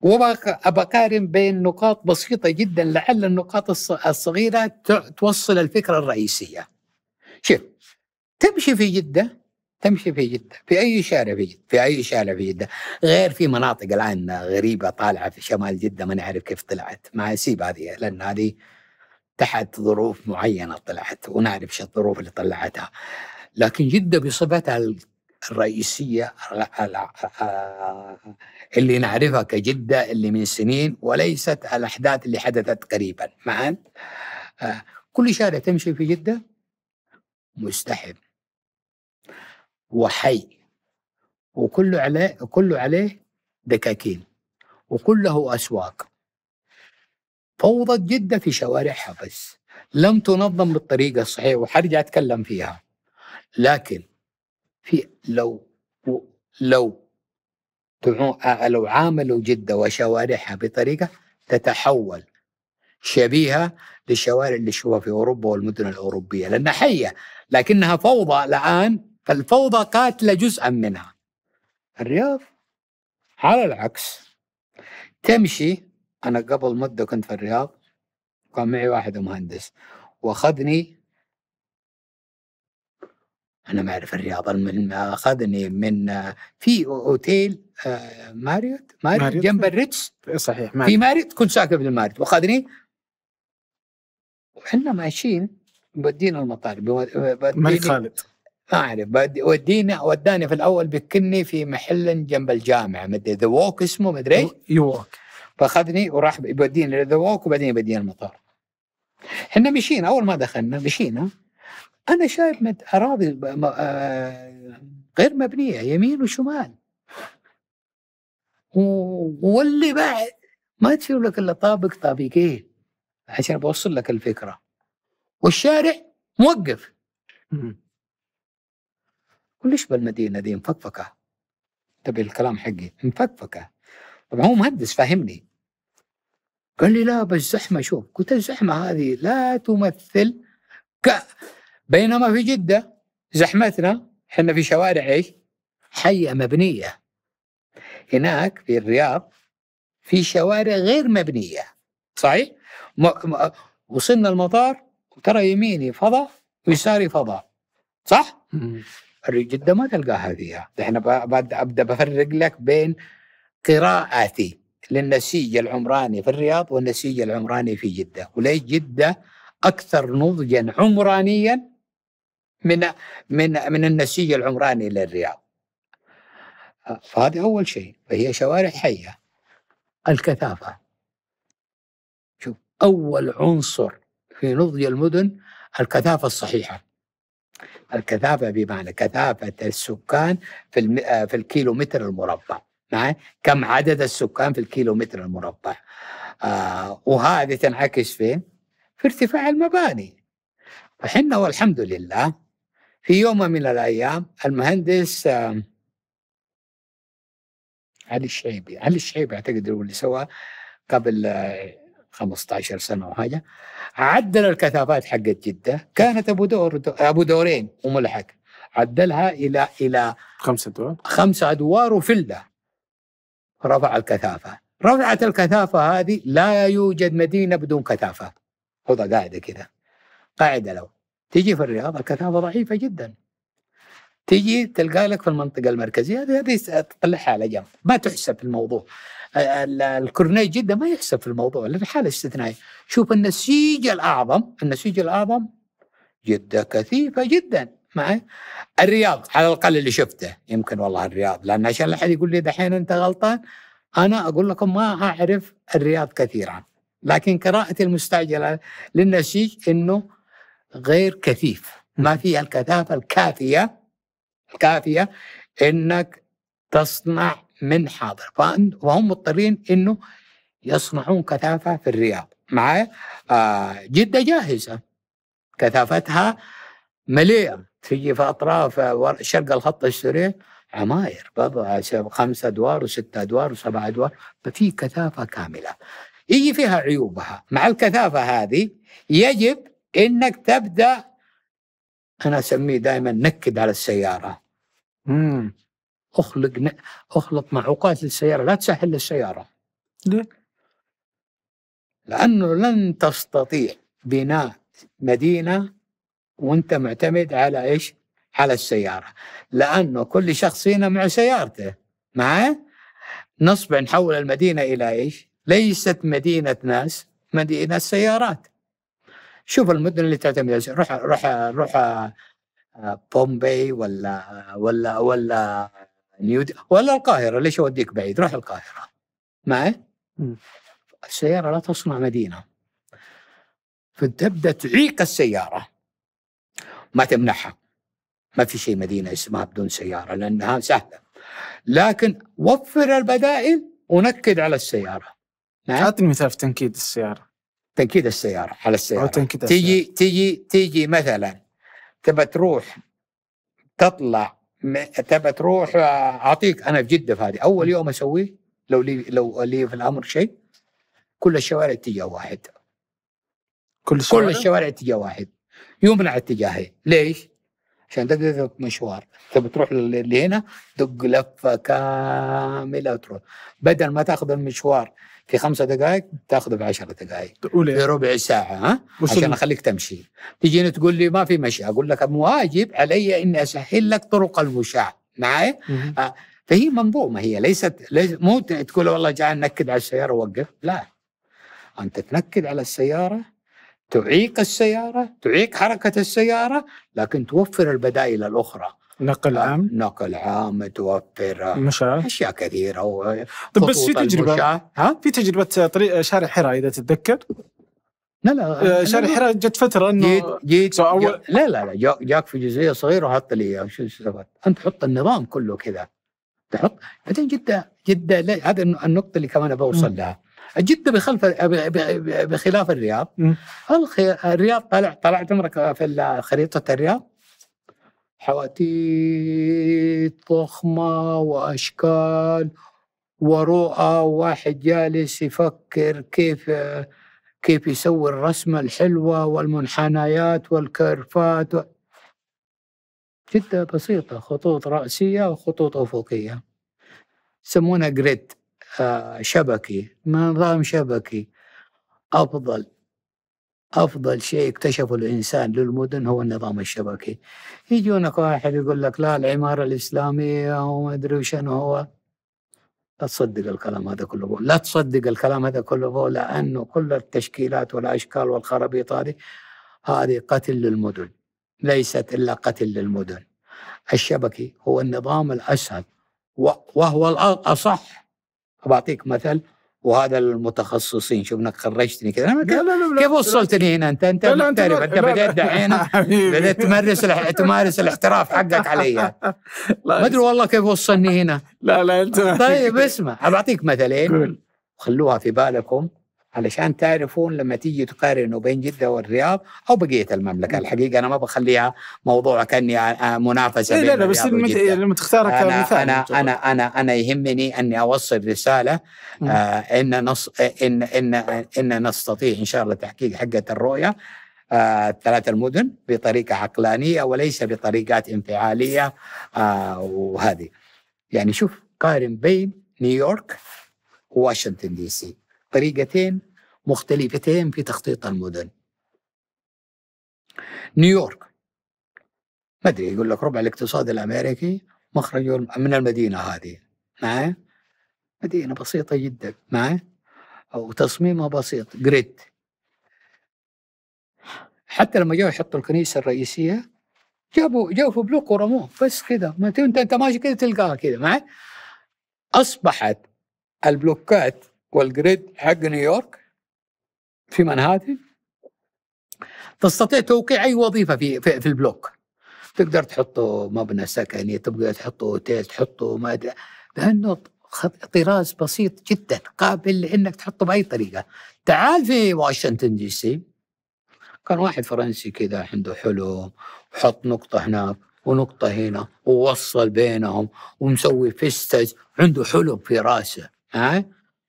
وبقارن بين نقاط بسيطة جدا لعل النقاط الصغيرة توصل الفكرة الرئيسية شوف تمشي في جدة تمشي في جدة في أي شارع في جدة في أي شارع في جدة غير في مناطق الآن غريبة طالعة في شمال جدة ما نعرف كيف طلعت ما سيب هذه لأن هذه تحت ظروف معينة طلعت ونعرف شو الظروف اللي طلعتها لكن جدة بصفتها الرئيسية اللي نعرفها كجدة اللي من سنين وليست الأحداث اللي حدثت قريبا معا آه، كل شارع تمشي في جدة مستحب وحي وكله عليه كله عليه دكاكين وكله أسواق فوضت جدة في شوارعها بس لم تنظم بالطريقة الصحيحة وحرجع أتكلم فيها لكن في لو لو لو عاملوا جدة وشوارعها بطريقة تتحول شبيهة للشوارع اللي تشوفها في أوروبا والمدن الأوروبية لأنها حية لكنها فوضى الآن فالفوضى قاتلة جزءا منها الرياض على العكس تمشي أنا قبل مدة كنت في الرياض كان معي واحد مهندس واخذني انا ما اعرف الرياض المهم اخذني من في اوتيل آه، ماريوت ماريوت جنب الريتش صحيح ماريوت. في ماريوت كنت ساكن في الماريوت واخذني وحنا ماشيين بودينا المطار ملك خالد ما اعرف ودينا وداني في الاول بكني في محل جنب الجامعه مدري ذا ووك اسمه مدري ايش يو ووك فاخذني وراح يوديني لذا ووك وبعدين يوديني المطار احنا مشينا اول ما دخلنا مشينا انا شايف مد اراضي آه، غير مبنيه يمين وشمال واللي بعد ما تشوف لك الا طابق طابقين عشان بوصل لك الفكره والشارع موقف وليش بالمدينه دي مفكفكه تبي الكلام حقي مفكفكه طبعا هو مهندس فاهمني قال لي لا بس زحمه شوف قلت الزحمه هذه لا تمثل ك بينما في جده زحمتنا احنا في شوارع ايش؟ حيه مبنيه هناك في الرياض في شوارع غير مبنيه صحيح؟ م... م... وصلنا المطار وترى يميني فضاء ويساري فضاء صح؟ جدة ما تلقاها فيها احنا ابدا بفرق لك بين قراءتي للنسيج العمراني في الرياض والنسيج العمراني في جدة وليش جدة أكثر نضجا عمرانيا من من من النسيج العمراني للرياض فهذا أول شيء فهي شوارع حية الكثافة شوف أول عنصر في نضج المدن الكثافة الصحيحة الكثافة بمعنى كثافة السكان في آه، في الكيلومتر المربع معي كم عدد السكان في الكيلومتر المربع آه وهذه تنعكس فين؟ في ارتفاع المباني فحنا والحمد لله في يوم من الأيام المهندس آه علي الشعيبي علي الشعيبي أعتقد هو اللي سوى قبل آه 15 سنه وحاجه عدل الكثافات حقت جده كانت ابو دور ابو دورين وملحق عدلها الى الى خمسه ادوار خمسه ادوار وفله رفع الكثافه رفعت الكثافه هذه لا يوجد مدينه بدون كثافه خذها قاعده كذا قاعده لو تجي في الرياض الكثافه ضعيفه جدا تجي تلقى لك في المنطقه المركزيه هذه هذه تطلعها على جنب ما تحسب الموضوع الكورنيش جدا ما يحسب في الموضوع في حالة استثنائية شوف النسيج الأعظم النسيج الأعظم جدة كثيفة جدا معي الرياض على الأقل اللي شفته يمكن والله الرياض لأن عشان لا أحد يقول لي دحين أنت غلطان أنا أقول لكم ما أعرف الرياض كثيرا لكن قراءتي المستعجلة للنسيج أنه غير كثيف ما فيها الكثافة الكافية الكافية أنك تصنع من حاضر فهم مضطرين انه يصنعون كثافه في الرياض معايا آه جده جاهزه كثافتها مليئه تجي في اطراف شرق الخط السوري عماير بضع خمس ادوار وست ادوار وسبع ادوار ففي كثافه كامله يجي فيها عيوبها مع الكثافه هذه يجب انك تبدا انا اسميه دائما نكد على السياره امم اخلق اخلق معوقات للسياره لا تسهل للسياره ليه؟ لانه لن تستطيع بناء مدينه وانت معتمد على ايش؟ على السياره لانه كل شخص فينا مع سيارته معاه نصبح نحول المدينه الى ايش؟ ليست مدينه ناس مدينه سيارات شوف المدن اللي تعتمد روح روح روح آه، بومبي ولا ولا ولا يودي ولا القاهره ليش اوديك بعيد روح القاهره معي السياره لا تصنع مدينه فتبدا تعيق السياره ما تمنحها ما في شيء مدينه اسمها بدون سياره لانها سهله لكن وفر البدائل ونكد على السياره اعطني مثال في تنكيد السياره تنكيد السياره على السياره أو تنكيد السيارة. تيجي تيجي تيجي مثلا تبى تروح تطلع تبى تروح اعطيك انا في جده في هذه اول يوم اسويه لو لي لو لي في الامر شيء كل الشوارع اتجاه واحد كل الشوارع كل الشوارع اتجاه واحد يمنع اتجاهين ليش؟ عشان تقدر مشوار تبي تروح لهنا دق لفه كامله وتروح بدل ما تاخذ المشوار في خمسة دقائق تاخذه طيب، في 10 دقائق في ربع ساعة ها وصل. عشان اخليك تمشي تجيني تقول لي ما في مشي اقول لك واجب علي اني اسهل لك طرق المشاة معي آه، فهي منظومة هي ليست ليس مو تقول والله جاء نكد على السيارة ووقف لا انت تنكد على السيارة تعيق السيارة تعيق حركة السيارة لكن توفر البدائل الأخرى نقل آه، عام نقل عام متوفر مشاة اشياء كثيره طيب بس في تجربه المشاة. ها في تجربه طريق شارع حراء اذا تتذكر لا لا آه، شارع حراء جت فتره انه جيت جيت أول... لا لا لا جاك في جزئيه صغيره وحط لي شو انت حط النظام كله كذا تحط بعدين جده جده لا هذا النقطه اللي كمان بوصل لها جده بخلف بخلاف الرياض الرياض طلع طلعت عمرك في خريطه الرياض حواتيت ضخمة وأشكال ورؤى واحد جالس يفكر كيف كيف يسوي الرسمة الحلوة والمنحنيات و... جدا بسيطة خطوط رأسية وخطوط أفقية يسمونها آه، جريد شبكي نظام شبكي أفضل افضل شيء اكتشفه الانسان للمدن هو النظام الشبكي يجونك واحد يقول لك لا العماره الاسلاميه وما ادري شنو هو لا تصدق الكلام هذا كله بو. لا تصدق الكلام هذا كله بو لانه كل التشكيلات والاشكال والخرابيط هذه هذه قتل للمدن ليست الا قتل للمدن الشبكي هو النظام الاسهل وهو الاصح بعطيك مثل وهذا المتخصصين شوف انك خرجتني كذا كيف وصلتني هنا انت انت محترف انت بديت دحين بديت تمارس تمارس الاحتراف حقك علي ما ادري والله كيف وصلني هنا لا لا انت طيب اسمع بعطيك مثلين خلوها في بالكم علشان تعرفون لما تيجي تقارنوا بين جدة والرياض أو بقية المملكة الحقيقة أنا ما بخليها موضوع كأني منافسة إيه لا لا بس يعني لما تختارها كمثال أنا أنا أنا أنا يهمني أني أوصل رسالة آه إن نص إن إن إن نستطيع إن شاء الله تحقيق حقة الرؤية آه، المدن بطريقة عقلانية وليس بطريقات انفعالية آه، وهذه يعني شوف قارن بين نيويورك وواشنطن دي سي طريقتين مختلفتين في تخطيط المدن نيويورك ما ادري يقول لك ربع الاقتصاد الامريكي مخرجه من المدينه هذه معي مدينه بسيطه جدا او وتصميمها بسيط جريد حتى لما جاوا يحطوا الكنيسه الرئيسيه جابوا جابوا في بلوك ورموه بس كذا ما انت انت ماشي كذا تلقاها كذا معي اصبحت البلوكات والجريد حق نيويورك في منهاتن تستطيع توقيع اي وظيفه في في, في البلوك تقدر تحطه مبنى سكني تبقى تحطه اوتيل تحطه ما ادري لانه طراز بسيط جدا قابل لانك تحطه باي طريقه تعال في واشنطن دي سي كان واحد فرنسي كذا عنده حلم وحط نقطه هناك ونقطة هنا ووصل بينهم ومسوي فيستج عنده حلم في راسه ها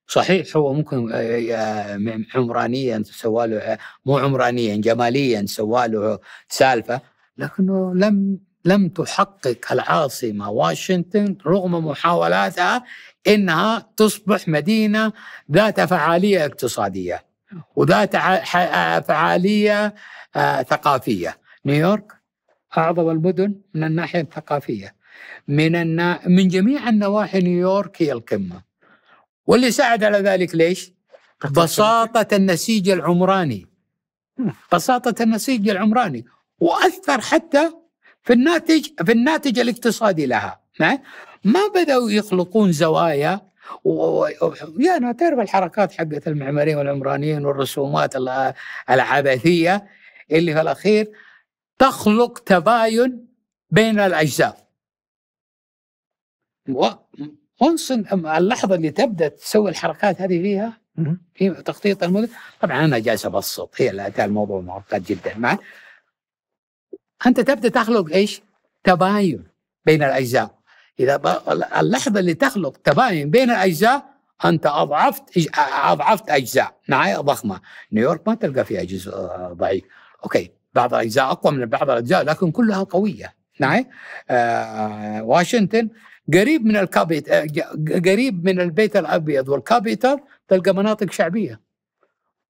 صحيح هو ممكن آه، آه، آه، عمرانيا سوى له مو عمرانيا جماليا سوى له سالفه لكنه لم لم تحقق العاصمه واشنطن رغم محاولاتها انها تصبح مدينه ذات فعاليه اقتصاديه وذات فعاليه ثقافيه نيويورك اعظم المدن من الناحيه الثقافيه من النا... من جميع النواحي نيويورك هي القمه واللي ساعد على ذلك ليش؟ بساطة النسيج العمراني بساطة النسيج العمراني وأثر حتى في الناتج في الناتج الاقتصادي لها ما بدأوا يخلقون زوايا و... يا أنا تعرف الحركات حقت المعماريين والعمرانيين والرسومات العبثية اللي في الأخير تخلق تباين بين الأجزاء وانصن اللحظه اللي تبدا تسوي الحركات هذه فيها في تخطيط المدن طبعا انا جالس ابسط هي الموضوع معقد جدا معي انت تبدا تخلق ايش؟ تباين بين الاجزاء اذا اللحظه اللي تخلق تباين بين الاجزاء انت اضعفت اضعفت اجزاء معي ضخمه نيويورك ما تلقى فيها جزء آه، ضعيف اوكي بعض الاجزاء اقوى من بعض الاجزاء لكن كلها قويه معي آه واشنطن قريب من الكابيت آه، قريب من البيت الابيض والكابيتال تلقى مناطق شعبيه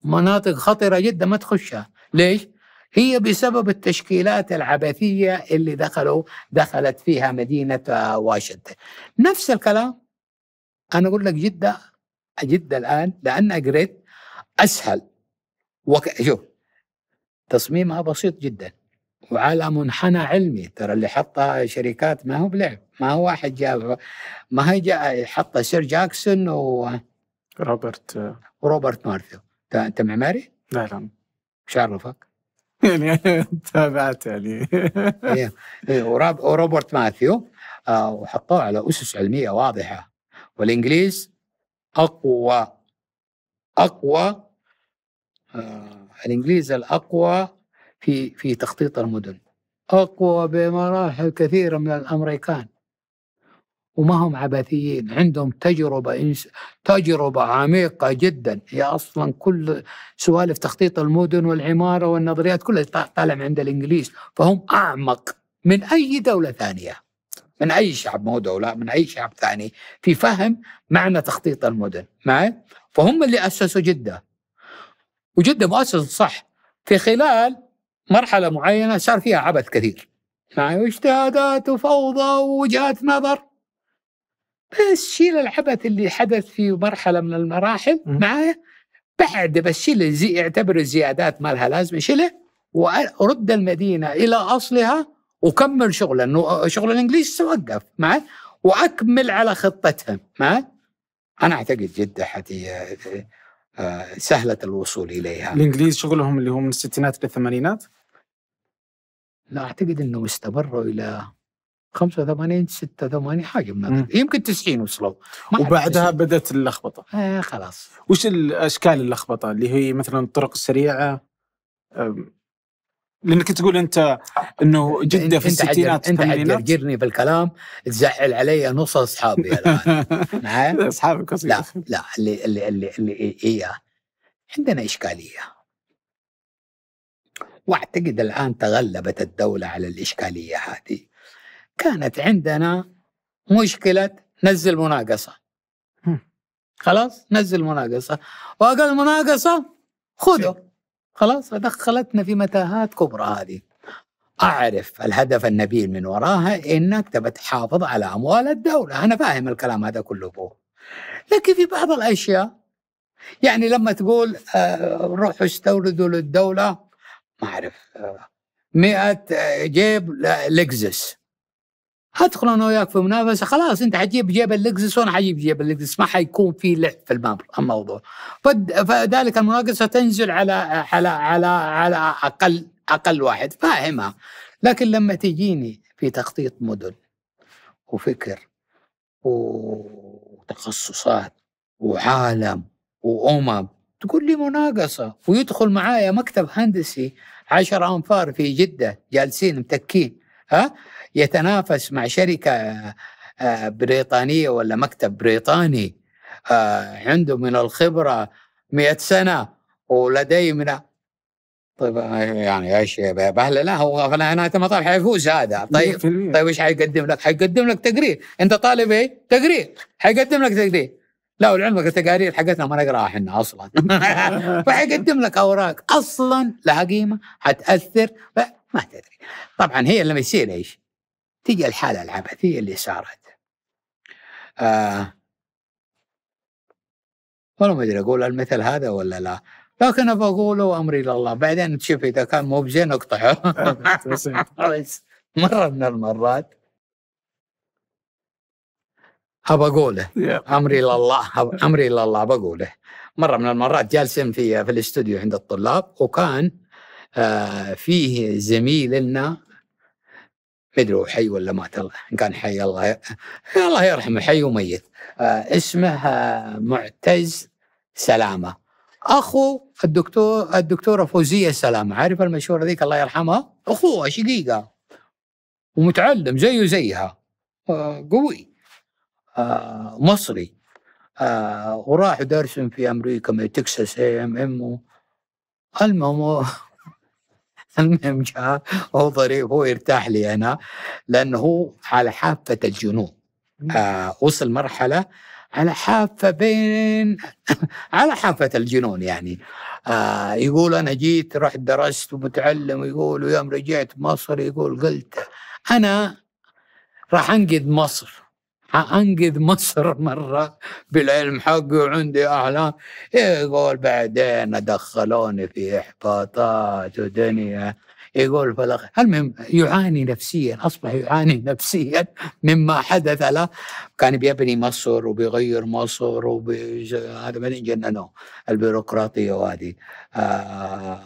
مناطق خطره جدا ما تخشها ليش هي بسبب التشكيلات العبثيه اللي دخلوا دخلت فيها مدينه آه، واشنطن نفس الكلام انا اقول لك جده جده الان لانها قريت اسهل وك... شوف تصميمها بسيط جدا وعلى منحنى علمي ترى اللي حطها شركات ما هو بلعب ما هو واحد جاب ما هي جاء حط سير جاكسون و روبرت وروبرت مارثيو انت معماري؟ لا لا وش عرفك؟ يعني تابعت يعني إيه. إيه، وروبرت ماثيو آه، وحطوه على اسس علميه واضحه والانجليز اقوى اقوى آه، الانجليز الاقوى في في تخطيط المدن أقوى بمراحل كثيرة من الأمريكان وما هم عبثيين عندهم تجربة إنس... تجربة عميقة جدا هي أصلا كل سوالف تخطيط المدن والعمارة والنظريات كلها طالع من عند الإنجليز فهم أعمق من أي دولة ثانية من أي شعب مو دولة من أي شعب ثاني في فهم معنى تخطيط المدن معي فهم اللي أسسوا جدة وجدة مؤسسة صح في خلال مرحلة معينة صار فيها عبث كثير معي واجتهادات وفوضى ووجهات نظر بس شيل العبث اللي حدث في مرحلة من المراحل معايا بعد بس شيل زي اعتبر الزيادات ما لها لازمة شيله ورد المدينة إلى أصلها وكمل شغله لأنه شغل الانجليز توقف معي واكمل على خطتها معي انا اعتقد جده حتي آه، آه، سهله الوصول اليها الانجليز شغلهم اللي هو من الستينات للثمانينات لا اعتقد انه استمروا الى 85 86 حاجه من يمكن 90 وصلوا وبعدها بدات اللخبطه آه خلاص وش الاشكال اللخبطه اللي هي مثلا الطرق السريعه لانك تقول انت انه جده في الستينات انت حتجرجرني بالكلام تزعل علي نص اصحابي الان اصحابك لا لا اللي اللي اللي, اللي إيه عندنا اشكاليه واعتقد الان تغلبت الدوله على الاشكاليه هذه. كانت عندنا مشكله نزل مناقصه. خلاص نزل مناقصه واقل مناقصه خذه خلاص دخلتنا في متاهات كبرى هذه. اعرف الهدف النبيل من وراها انك تبى تحافظ على اموال الدوله، انا فاهم الكلام هذا كله بو. لكن في بعض الاشياء يعني لما تقول آه، روحوا استوردوا للدوله ما اعرف 100 آه. جيب لكزس ادخل انا وياك في منافسه خلاص انت حتجيب جيب اللكزس وانا حجيب جيب اللكزس ما حيكون في لعب في الموضوع فذلك المناقصه تنزل على على على على اقل اقل واحد فاهمها لكن لما تجيني في تخطيط مدن وفكر وتخصصات وعالم وامم تقول لي مناقصة ويدخل معايا مكتب هندسي عشر أنفار في جدة جالسين متكين ها يتنافس مع شركة آه، بريطانية ولا مكتب بريطاني آه، عنده من الخبرة مئة سنة ولديه من طيب يعني ايش بهلا لا هو انا مطار حيفوز هذا طيب طيب ايش حيقدم لك؟ حيقدم لك تقرير، انت طالب ايه؟ تقرير، حيقدم لك تقرير، لا ولعلمك التقارير حقتنا ما نقراها احنا اصلا فحيقدم لك اوراق اصلا لها قيمه حتاثر ما تدري طبعا هي لما يصير ايش؟ تيجي الحاله العبثيه اللي صارت آه والله ما ادري اقول المثل هذا ولا لا لكن ابغى اقوله امري الله بعدين تشوف اذا كان مو بزين اقطعه مره من المرات بقوله اقوله امري لله امري لله بقوله مره من المرات جالسين في في الاستوديو عند الطلاب وكان آه فيه زميل لنا مدري هو حي ولا مات الله كان حي الله ي... الله يرحمه حي وميت آه اسمه آه معتز سلامه اخو الدكتور الدكتوره فوزيه سلامه عارف المشهوره ذيك الله يرحمها اخوها شقيقه ومتعلم زيه زيها آه قوي آه، مصري آه، وراح درس في امريكا من تكساس اي ام ام المهم المهم جاء هو ظريف هو يرتاح لي انا لانه هو على حافه الجنون آه وصل مرحله على حافه بين على حافه الجنون يعني آه يقول انا جيت رحت درست ومتعلم يقول ويوم رجعت مصر يقول قلت انا راح انقذ مصر حأنقذ مصر مرة بالعلم حقي وعندي أحلام يقول بعدين دخلوني في إحباطات ودنيا يقول فلق المهم يعاني نفسيا أصبح يعاني نفسيا مما حدث له كان بيبني مصر وبيغير مصر وبي... هذا بعدين جننوه البيروقراطية وهذه آه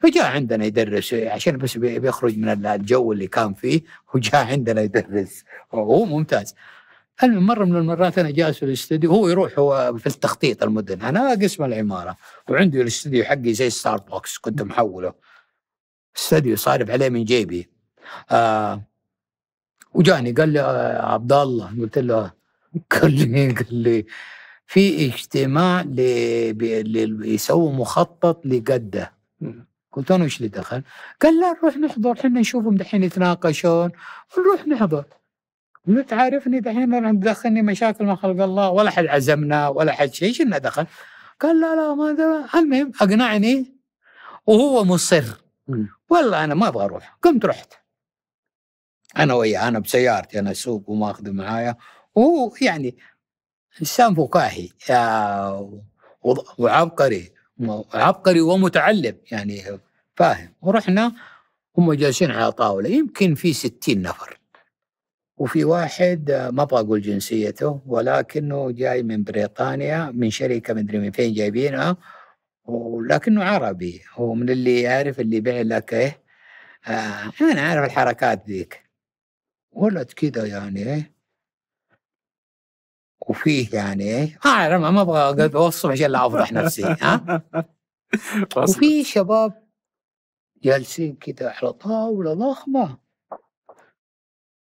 فجاء عندنا يدرس عشان بس بيخرج من الجو اللي كان فيه وجاء عندنا يدرس وهو ممتاز المهم مره من المرات انا جالس في الاستديو هو يروح هو في التخطيط المدن انا قسم العماره وعندي الاستديو حقي زي ستار بوكس كنت محوله استديو صارف عليه من جيبي آه وجاني قال لي آه عبد الله قلت له قال لي قال لي في اجتماع يسووا مخطط لقده قلت انا ايش اللي دخل؟ قال لا نروح نحضر احنا نشوفهم دحين يتناقشون نروح نحضر قلت عارفني دحين انا مدخلني مشاكل ما خلق الله ولا حد عزمنا ولا حد شيء شنو دخل قال لا لا ما المهم اقنعني وهو مصر والله انا ما ابغى اروح قمت رحت انا وياه انا بسيارتي انا اسوق وماخذه معايا وهو يعني انسان فكاهي آه، وعبقري عبقري ومتعلم يعني فاهم ورحنا هم جالسين على طاوله يمكن في ستين نفر وفي واحد آه، ما ابغى اقول جنسيته ولكنه جاي من بريطانيا من شركه مدري من فين جايبينها ولكنه عربي هو من اللي يعرف اللي يبيع لك ايه آه انا عارف الحركات ذيك ولد كذا يعني إيه، وفيه يعني ايه آه ما ابغى اوصف عشان لا افضح نفسي ها وفي شباب جالسين كذا على طاوله ضخمه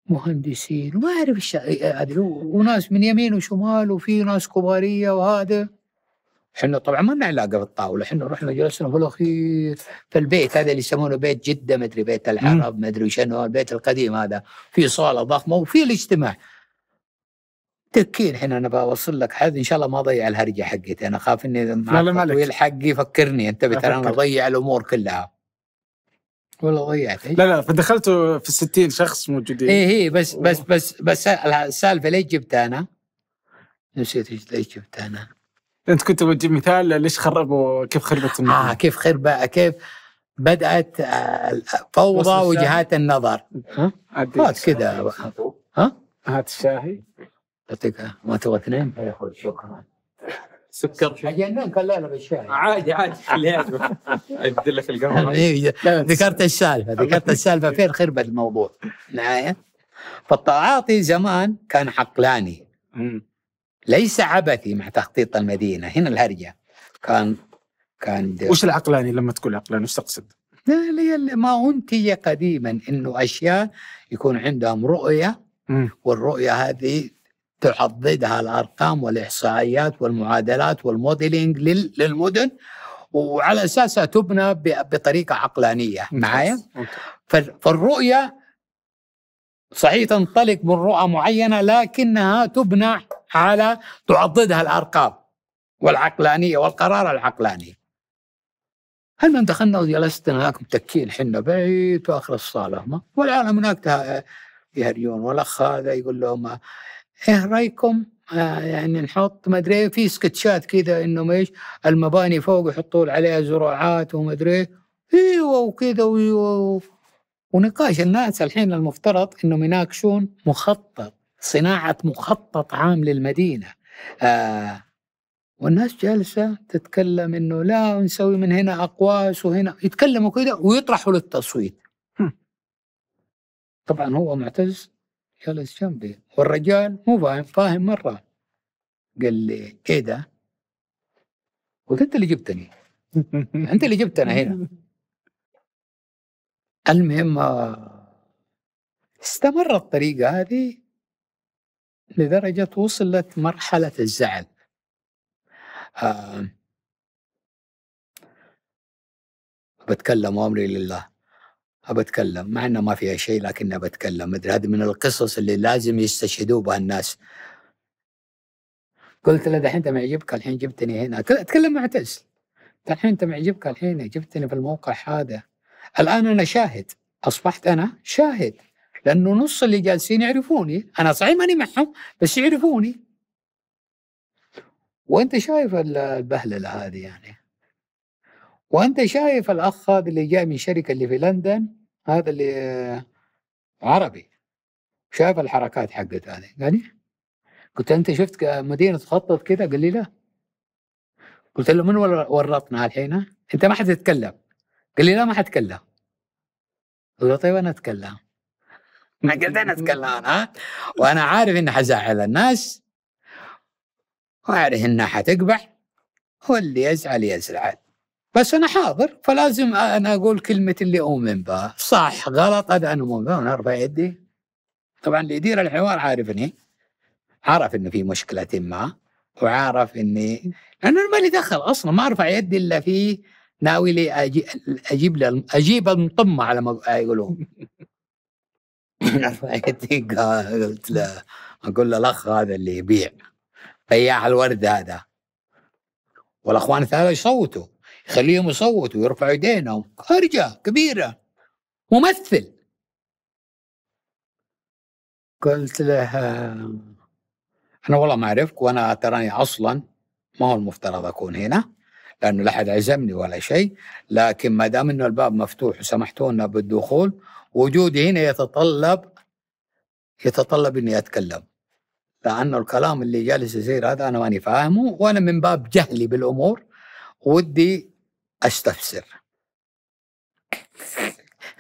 مهندسين وما اعرف ايش هذه وناس من يمين وشمال وفي ناس كباريه وهذا احنا طبعا ما لنا علاقه بالطاوله احنا رحنا جلسنا في الاخير في البيت هذا اللي يسمونه بيت جده مدري بيت العرب مدري شنو البيت القديم هذا في صاله ضخمه وفي الاجتماع تكين احنا انا بوصل لك حد ان شاء الله ما اضيع الهرجه حقتي انا خاف اني لا لا مالك حقي فكرني انتبه ترى انا اضيع الامور كلها والله ضيعت إيه؟ لا لا فدخلت في 60 شخص موجودين اي اي بس بس بس بس السالفه ليش جبتها انا؟ نسيت ليش جبتها انا؟ انت كنت بتجيب مثال ليش خربوا كيف خربت الموضوع. اه كيف خرب كيف بدات آه، فوضى وجهات النظر ها؟ كذا ها؟ هات الشاهي يعطيك ما تبغى اثنين؟ شكرا سكر شيء اجنن قال لا بالشاي عادي عادي خليها لك القهوه إيه، إيه. ذكرت السالفه ذكرت السالفه فين خربت الموضوع معايا فالتعاطي زمان كان عقلاني ليس عبثي مع تخطيط المدينه هنا الهرجه كان كان وش العقلاني لما تقول عقلاني وش تقصد؟ ما أنتج قديما أنه أشياء يكون عندهم رؤية والرؤية هذه تحضدها الارقام والاحصائيات والمعادلات والموديلنج للمدن وعلى اساسها تبنى بطريقه عقلانيه معايا فالرؤيه صحيح تنطلق من رؤى معينه لكنها تبنى على تعضدها الارقام والعقلانيه والقرار العقلاني هل من دخلنا وجلست هناك متكين حنا بعيد واخر الصاله ما والعالم هناك يهريون والاخ هذا يقول لهم ايه رايكم آه، يعني نحط ما ادري في سكتشات كذا انه ايش المباني فوق يحطوا عليها زراعات وما ادري ايوه وكذا ونقاش الناس الحين المفترض انهم يناقشون مخطط صناعه مخطط عام للمدينه آه والناس جالسة تتكلم إنه لا نسوي من هنا أقواس وهنا يتكلموا كذا ويطرحوا للتصويت طبعا هو معتز جالس جنبي والرجال مو فاهم فاهم مرة قال لي إيه ده؟ قلت أنت اللي جبتني أنت اللي جبتنا هنا المهم آه، استمر الطريقة هذه لدرجة وصلت مرحلة الزعل آه بتكلم وأمري لله أتكلم مع انه ما فيها شيء لكن أتكلم مدري هذه من القصص اللي لازم يستشهدوا بها الناس قلت له دحين انت معجبك الحين جبتني هنا اتكلم مع تس الحين انت معجبك الحين جبتني في الموقع هذا الان انا شاهد اصبحت انا شاهد لانه نص اللي جالسين يعرفوني انا صحيح ماني معهم بس يعرفوني وانت شايف البهلله هذه يعني وانت شايف الاخ هذا اللي جاي من شركه اللي في لندن هذا اللي آه، عربي شايف الحركات حقته هذه قال يعني قلت انت شفت مدينه تخطط كذا قال لي لا قلت له من ورطنا الحين انت ما حتتكلم قال لي لا ما حتكلم قلت له طيب انا اتكلم ما قلت انا اتكلم انا وانا عارف اني حزعل الناس وعارف انها حتقبح واللي يزعل يزعل بس انا حاضر فلازم انا اقول كلمه اللي اؤمن بها صح غلط هذا انا مؤمن بها انا ارفع يدي طبعا اللي يدير الحوار عارفني عارف انه في مشكله ما وعارف اني لانه انا لي دخل اصلا ما ارفع يدي الا في ناوي لي أجي... اجيب لي... اجيب المطمه على ما يقولون ارفع يدي قلت له اقول له الاخ هذا اللي يبيع بياع الورد هذا والاخوان الثلاثه يصوتوا خليهم يصوتوا ويرفعوا ايدينهم هرجه كبيره ممثل قلت لها آه، انا والله ما اعرفك وانا تراني اصلا ما هو المفترض اكون هنا لانه لا احد عزمني ولا شيء لكن ما دام انه الباب مفتوح وسمحتونا بالدخول وجودي هنا يتطلب يتطلب اني اتكلم لانه الكلام اللي جالس يصير هذا انا ماني فاهمه وانا من باب جهلي بالامور ودي استفسر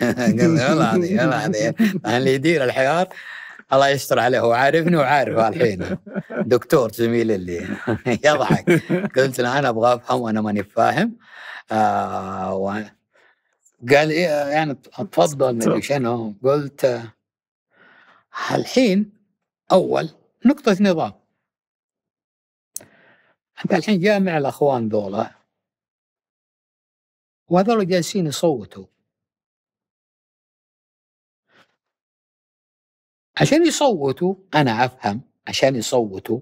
قال يلا هذه يلا هذه اللي يدير الحوار الله يستر عليه هو عارفني وعارفه الحين دكتور زميل اللي يضحك قلت له انا ابغى افهم وانا ماني فاهم آه، و... قال إيه، يعني اتفضل مدري شنو قلت الحين اول نقطه نظام انت الحين جامع الاخوان ذولا وهذول جالسين يصوتوا عشان يصوتوا انا افهم عشان يصوتوا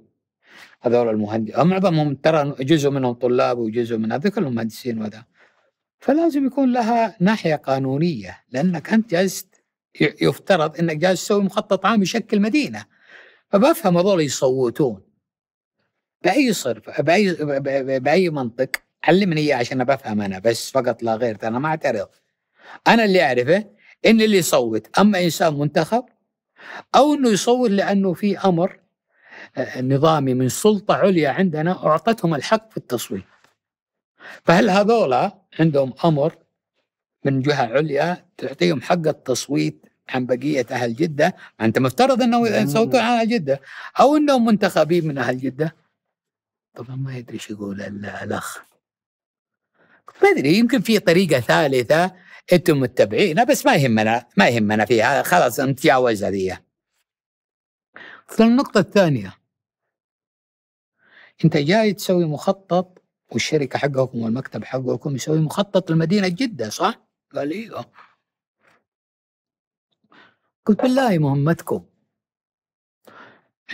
هذول المهندسين معظمهم ترى جزء منهم طلاب وجزء من هذا كلهم مهندسين وهذا فلازم يكون لها ناحيه قانونيه لانك انت جالس يفترض انك جالس تسوي مخطط عام يشكل مدينه فبفهم هذول يصوتون باي صرف باي باي منطق علمني اياه عشان بفهم انا بس فقط لا غير انا ما اعترض انا اللي اعرفه ان اللي يصوت اما انسان منتخب او انه يصوت لانه في امر آه، نظامي من سلطه عليا عندنا اعطتهم الحق في التصويت فهل هذولا عندهم امر من جهه عليا تعطيهم حق التصويت عن بقيه اهل جده انت مفترض انه يصوتون عن اهل جده او انهم منتخبين من اهل جده طبعا ما يدري ايش يقول الاخ ما ادري يمكن في طريقه ثالثه انتم متبعينها بس ما يهمنا ما يهمنا فيها خلاص نتجاوز هذه النقطة الثانية انت جاي تسوي مخطط والشركة حقكم والمكتب حقكم يسوي مخطط لمدينة جدة صح؟ قال ايوه قلت بالله مهمتكم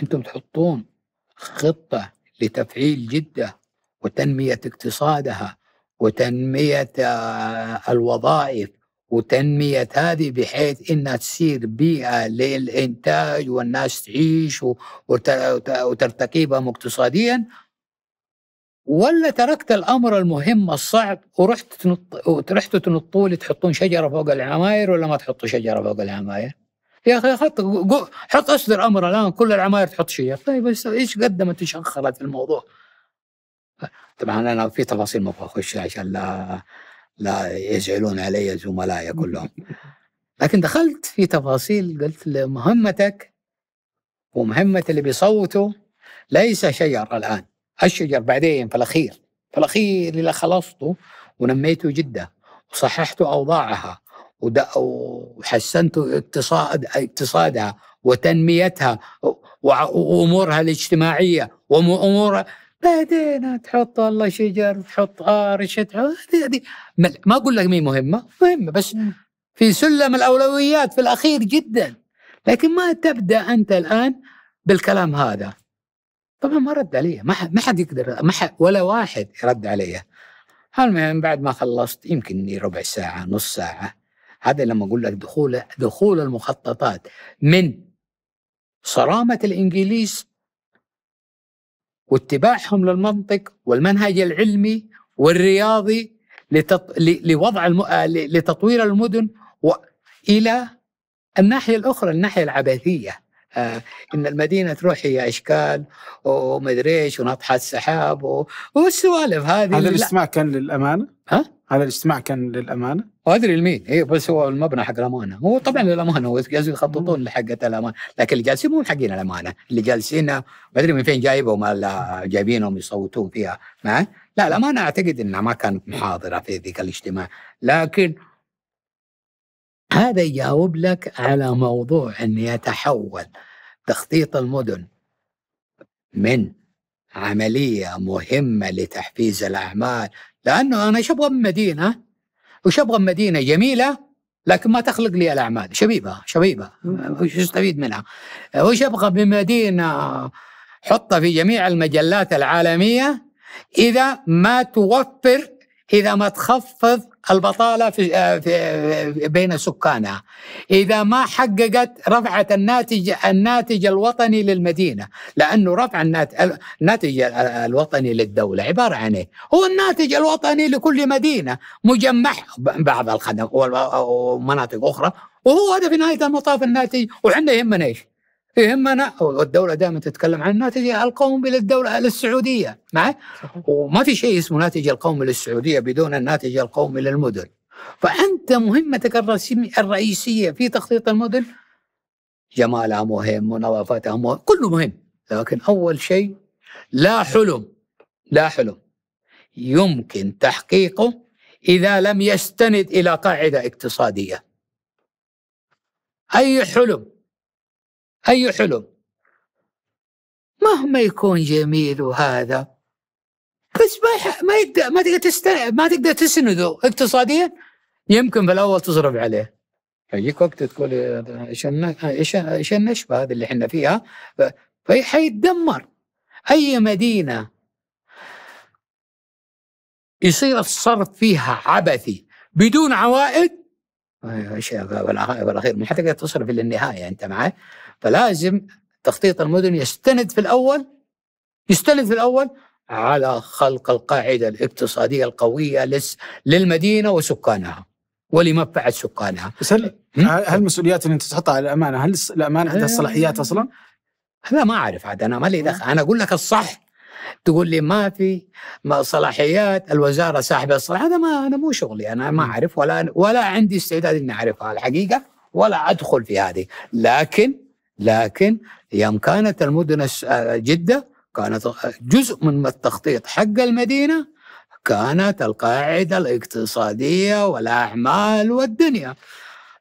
انتم تحطون خطة لتفعيل جدة وتنمية اقتصادها وتنمية آه، الوظائف وتنمية هذه بحيث إنها تصير بيئة للإنتاج والناس تعيش وترتقيبهم اقتصاديا ولا تركت الأمر المهم الصعب ورحت تنط... رحت تنطوا لي تحطون شجرة فوق العماير ولا ما تحطوا شجرة فوق العماير؟ يا أخي حط حط أصدر أمر الآن كل العماير تحط شجرة طيب إيش قدمت إيش أخرت الموضوع؟ طبعا انا في تفاصيل ما ابغى اخش عشان لا لا يزعلون علي زملائي كلهم لكن دخلت في تفاصيل قلت مهمتك ومهمة اللي بيصوتوا ليس شجر الآن الشجر بعدين في الأخير في الأخير إذا خلصته ونميته جدة وصححت أوضاعها وحسنت اقتصاد اقتصادها وتنميتها وامورها الاجتماعيه وامورها بعدين تحط والله شجر تحط ارش تحط هذه ما اقول لك مين مهمه مهمه بس في سلم الاولويات في الاخير جدا لكن ما تبدا انت الان بالكلام هذا طبعا ما رد علي ما ما حد يقدر ما حد ولا واحد رد علي المهم بعد ما خلصت يمكن ربع ساعه نص ساعه هذا لما اقول لك دخول دخول المخططات من صرامه الانجليز واتباعهم للمنطق والمنهج العلمي والرياضي لتط... لوضع الم... آه، لتطوير المدن و... الى الناحيه الاخرى الناحيه العبثيه آه، ان المدينه تروح هي اشكال ومدري ايش ونطحه السحاب والسوالف هذه هذا الاجتماع كان للامانه؟ ها؟ هذا الاجتماع كان للامانه؟ وادري لمين هي إيه، بس هو المبنى حق الامانه هو طبعا للامانه هو جالسين يخططون لحقه الامانه لكن اللي جالسين مو حقين الامانه اللي جالسين ما ادري من فين جايبهم جايبينهم يصوتون فيها معي لا الامانه اعتقد انها ما كانت محاضره في ذيك الاجتماع لكن هذا يجاوب لك على موضوع أن يتحول تخطيط المدن من عملية مهمة لتحفيز الأعمال لأنه أنا شبغى مدينة وشبغى مدينة جميلة لكن ما تخلق لي الأعمال شبيبة شبيبة وش استفيد منها وش أبغى بمدينة حطها في جميع المجلات العالمية إذا ما توفر إذا ما تخفض البطالة في, آه، في آه، بين سكانها إذا ما حققت رفعت الناتج الناتج الوطني للمدينة لأنه رفع الناتج الوطني للدولة عبارة عن إيه؟ هو الناتج الوطني لكل مدينة مجمع بعض الخدم ومناطق أخرى وهو هذا في نهاية المطاف الناتج وعندنا يهمنا إيش؟ يهمنا والدوله دائما تتكلم عن الناتج القومي للدوله للسعوديه معي وما في شيء اسمه ناتج القومي للسعوديه بدون الناتج القومي للمدن فانت مهمتك الرئيسيه في تخطيط المدن جمالها مهم ونظافتها مهم كله مهم لكن اول شيء لا حلم لا حلم يمكن تحقيقه اذا لم يستند الى قاعده اقتصاديه اي حلم أي حلم مهما يكون جميل وهذا بس ما ما يقدر ما تقدر تست... ما تقدر تسنده اقتصاديا يمكن في الاول تصرف عليه يجيك وقت تقول ايش ايش ايش النشبه هذه اللي احنا فيها فهي حيتدمر اي مدينه يصير الصرف فيها عبثي بدون عوائد أيوة، ايش بالاخير ما حتقدر تصرف الى النهايه انت معي فلازم تخطيط المدن يستند في الاول يستند في الاول على خلق القاعده الاقتصاديه القويه للمدينه وسكانها ولمنفعه سكانها. بس هل هل المسؤوليات اللي انت تحطها على الامانه هل الامانه عندها الصلاحيات آه. اصلا؟ لا ما اعرف عاد انا مالي دخل انا اقول لك الصح تقول لي ما في ما صلاحيات الوزاره صاحبه الصلاح هذا ما انا مو شغلي انا ما اعرف ولا ولا عندي استعداد اني اعرفها الحقيقه ولا ادخل في هذه لكن لكن يوم كانت المدن جدة كانت جزء من التخطيط حق المدينة كانت القاعدة الاقتصادية والأعمال والدنيا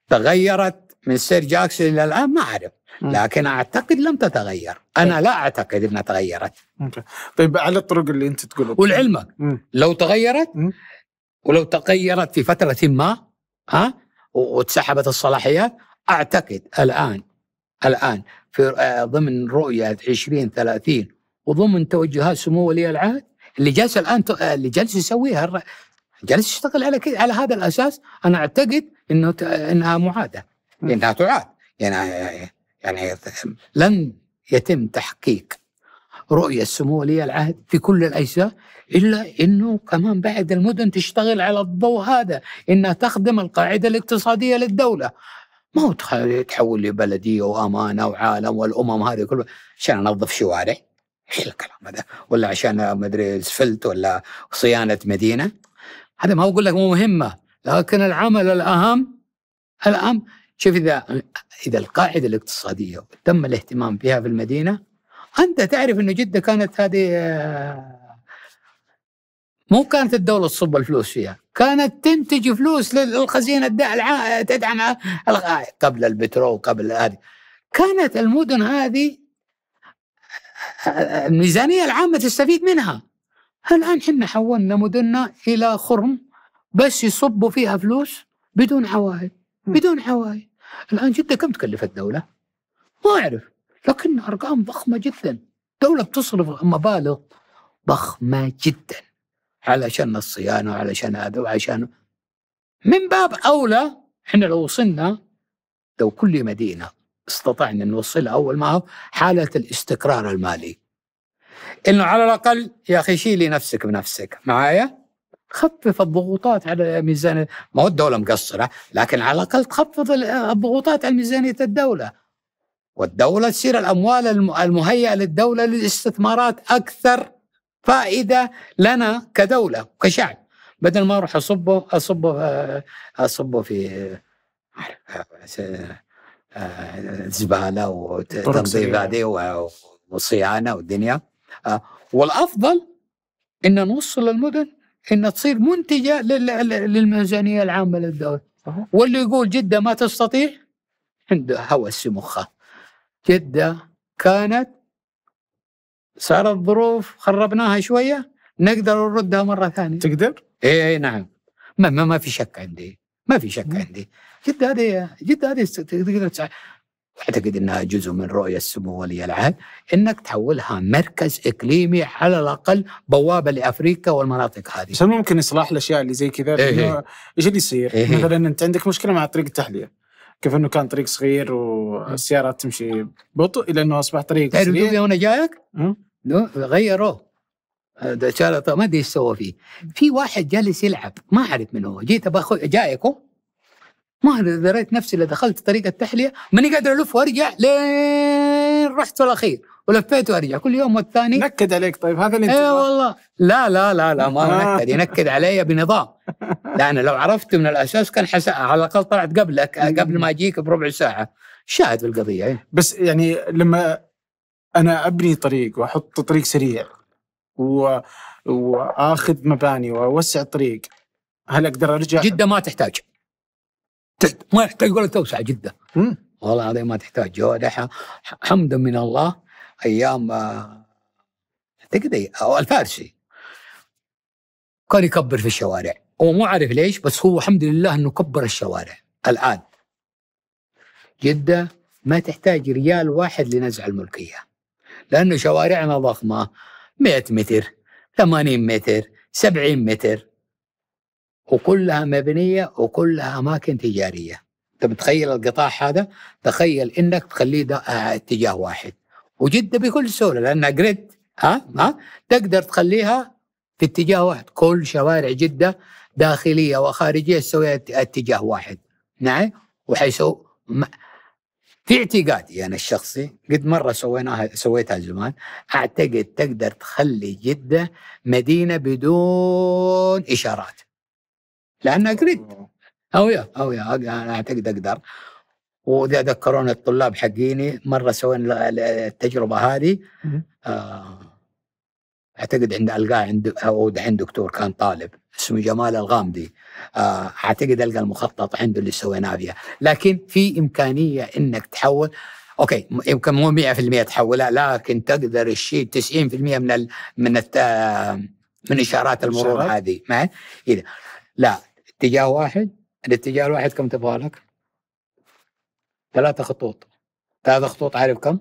تغيرت من سير جاكسون إلى الآن ما أعرف لكن أعتقد لم تتغير أنا طيب. لا أعتقد أنها تغيرت طيب على الطرق اللي أنت تقولها ولعلمك لو تغيرت ولو تغيرت في فترة ما ها وتسحبت الصلاحيات أعتقد الآن الآن في آه، ضمن رؤية 2030 وضمن توجهات سمو ولي العهد اللي جالس الآن آه، اللي جالس يسويها جالس يشتغل على كده على هذا الأساس أنا أعتقد إنه إنها معادة إنها تعاد يعني يعني لن يتم تحقيق رؤية سمو ولي العهد في كل الأجزاء إلا أنه كمان بعد المدن تشتغل على الضوء هذا أنها تخدم القاعدة الاقتصادية للدولة ما هو تحول لي بلديه وامانه وعالم والامم هذه كلها عشان انظف شوارع ايش الكلام هذا ولا عشان ما ادري اسفلت ولا صيانه مدينه هذا ما اقول لك مو مهمه لكن العمل الاهم الاهم شوف اذا اذا القاعده الاقتصاديه تم الاهتمام بها في المدينه انت تعرف انه جده كانت هذه آه، مو كانت الدوله تصب الفلوس فيها كانت تنتج فلوس للخزينه تدعم قبل البترول قبل هذه كانت المدن هذه الميزانيه العامه تستفيد منها الان احنا حولنا مدننا الى خرم بس يصبوا فيها فلوس بدون عوائد بدون عوائد الان جده كم تكلف الدوله؟ ما اعرف لكن ارقام ضخمه جدا دوله بتصرف مبالغ ضخمه جدا علشان الصيانه وعلشان هذا وعشان من باب اولى احنا لو وصلنا لو كل مدينه استطعنا نوصلها اول ما هو حاله الاستقرار المالي انه على الاقل يا اخي شيلي نفسك بنفسك معايا خفف الضغوطات على ميزانية ما هو الدولة مقصرة لكن على الأقل تخفض الضغوطات على ميزانية الدولة والدولة تصير الأموال المهيئة للدولة للاستثمارات أكثر فائده لنا كدوله كشعب بدل ما اروح اصبه اصبه اصبه في آه، زباله وتنظيف هذه وصيانه والدنيا آه، والافضل ان نوصل للمدن ان تصير منتجه للميزانيه العامه للدوله واللي يقول جده ما تستطيع عنده هوس في مخه جده كانت صارت الظروف خربناها شويه نقدر نردها مره ثانيه تقدر؟ اي إيه، نعم ما, ما, ما في شك عندي ما في شك عندي جد هذه جد هذه تقدر اعتقد انها جزء من رؤيه السمو ولي العهد انك تحولها مركز اقليمي على الاقل بوابه لافريقيا والمناطق هذه. بس ممكن اصلاح الاشياء اللي زي كذا؟ إيه. إيه. ايش اللي يصير؟ إيه،, إيه. مثلا انت عندك مشكله مع طريق التحليه. كيف انه كان طريق صغير والسيارات تمشي ببطء الى انه اصبح طريق تعرف دوبي وانا جايك؟ غيروه ده شالطه ما ادري ايش سوى فيه في واحد جالس يلعب ما اعرف من هو جيت ابغى جايكم ما دريت نفسي اللي دخلت طريق التحليه ماني قادر الف وارجع لين رحت في الاخير ولفيت وارجع كل يوم والثاني نكد عليك طيب هذا الانتقاد اي والله لا لا لا لا ما آه. نكد ينكد علي بنظام لان لو عرفت من الاساس كان حس... على الاقل طلعت قبلك إيه. قبل ما اجيك بربع ساعه شاهد في القضيه إيه. بس يعني لما انا ابني طريق واحط طريق سريع و... واخذ مباني واوسع الطريق هل اقدر ارجع؟ جده ما تحتاج ما يحتاج ولا توسع جده والله العظيم ما تحتاج جوده حمدا من الله ايام اعتقد آه، او الفارسي كان يكبر في الشوارع هو مو عارف ليش بس هو الحمد لله انه كبر الشوارع الان جده ما تحتاج ريال واحد لنزع الملكيه لأنه شوارعنا ضخمة 100 متر 80 متر 70 متر وكلها مبنية وكلها أماكن تجارية أنت متخيل القطاع هذا تخيل أنك تخليه ده آه، اتجاه واحد وجدة بكل سهولة لأنها جريد ها ها تقدر تخليها في اتجاه واحد كل شوارع جدة داخلية وخارجية تسويها اتجاه واحد نعم وحيث في اعتقادي انا الشخصي قد مره سويناها سويتها زمان اعتقد تقدر تخلي جده مدينه بدون اشارات لانها قريب او يا او يا انا اعتقد اقدر واذا ذكروني الطلاب حقيني مره سوينا التجربه هذه آه، اعتقد عند القاه عند او عند دكتور كان طالب اسمه جمال الغامدي آه، اعتقد القى المخطط عنده اللي سويناه فيها لكن في امكانيه انك تحول اوكي يمكن مو 100% تحولها لكن تقدر الشيء 90% من ال من الت من اشارات المرور هذه معي اذا لا اتجاه واحد الاتجاه الواحد كم تبغى لك؟ ثلاثة خطوط ثلاثة خطوط عارف كم؟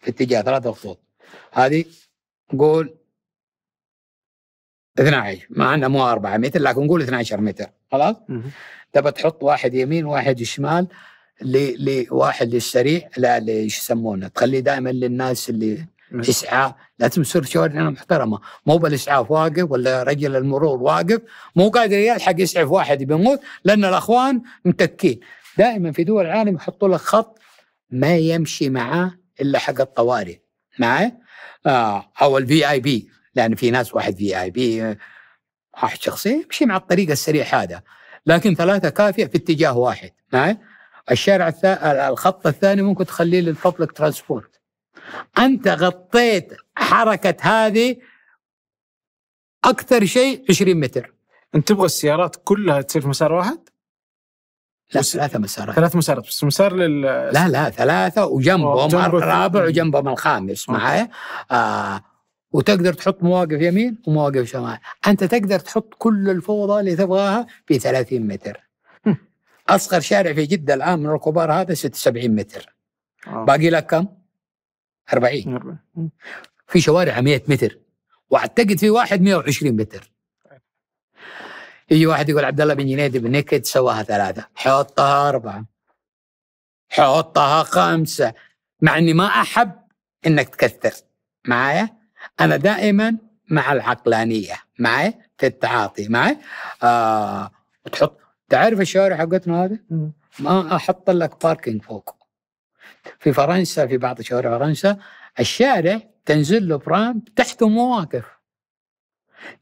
في اتجاه ثلاثة خطوط هذه قول 12 مع انه مو 4 متر لكن نقول 12 متر خلاص؟ تبى تحط واحد يمين واحد شمال لواحد للسريع لا ايش يسمونه تخليه دائما للناس اللي تسعى لازم يصير شوارعنا محترمه مو بالاسعاف واقف ولا رجل المرور واقف مو قادر يلحق يسعف واحد بيموت لان الاخوان متكين دائما في دول العالم يحطوا لك خط ما يمشي معاه الا حق الطوارئ معاه آه او الفي اي بي لان في ناس واحد في اي بي واحد شخصي يمشي مع الطريق السريع هذا لكن ثلاثه كافيه في اتجاه واحد معي نعم؟ الشارع الثا... الخط الثاني ممكن تخليه للببليك ترانسبورت انت غطيت حركه هذه اكثر شيء 20 متر انت تبغى السيارات كلها تصير في مسار واحد؟ لا وس... ثلاثة مسارات ثلاث مسارات بس مسار لل لا لا ثلاثة وجنبهم الرابع وجنبهم الخامس معايا آه وتقدر تحط مواقف يمين ومواقف شمال أنت تقدر تحط كل الفوضى اللي تبغاها في 30 متر أصغر شارع في جدة الآن من الكبار هذا 76 متر أوه. باقي لك كم 40 في شوارع 100 متر واعتقد في واحد 120 متر يجي واحد يقول عبد الله بن جنيد بن نكد سواها ثلاثه حطها اربعه حطها خمسه مع اني ما احب انك تكثر معايا أنا دائما مع العقلانية معي في التعاطي معي آه تحط تعرف الشوارع حقتنا هذه؟ ما أحط لك باركينج فوق في فرنسا في بعض شوارع فرنسا الشارع تنزل له برام تحته مواقف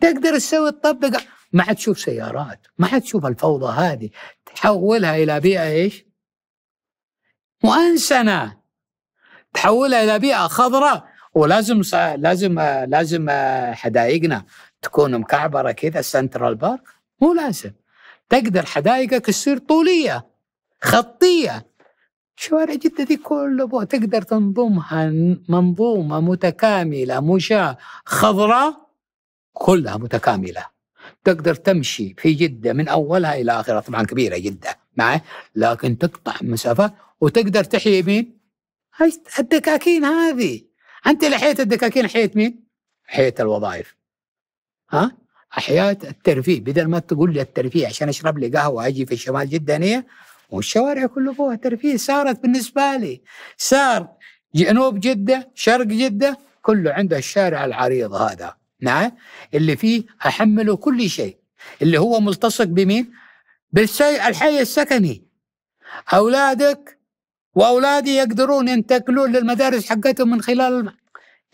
تقدر تسوي تطبق ما عاد تشوف سيارات ما عاد تشوف الفوضى هذه تحولها إلى بيئة إيش؟ مؤنسنة تحولها إلى بيئة خضراء ولازم صح لازم لازم آه، حدائقنا تكون مكعبره كذا سنترال بارك مو لازم تقدر حدائقك تصير طوليه خطيه شوارع جدة دي كله تقدر تنظمها منظومة متكاملة مشاة خضراء كلها متكاملة تقدر تمشي في جدة من أولها إلى آخرها طبعا كبيرة جدة معي لكن تقطع مسافات وتقدر تحيي مين؟ الدكاكين هذه انت لحيت الدكاكين حيت مين؟ حيت الوظائف ها؟ حياة الترفيه بدل ما تقول لي الترفيه عشان اشرب لي قهوه اجي في شمال جدانيه والشوارع كله فيها ترفيه صارت بالنسبه لي صار جنوب جده شرق جده كله عنده الشارع العريض هذا نعم اللي فيه احمله كل شيء اللي هو ملتصق بمين؟ بالحي الحي السكني اولادك واولادي يقدرون ينتقلون للمدارس حقتهم من خلال الم...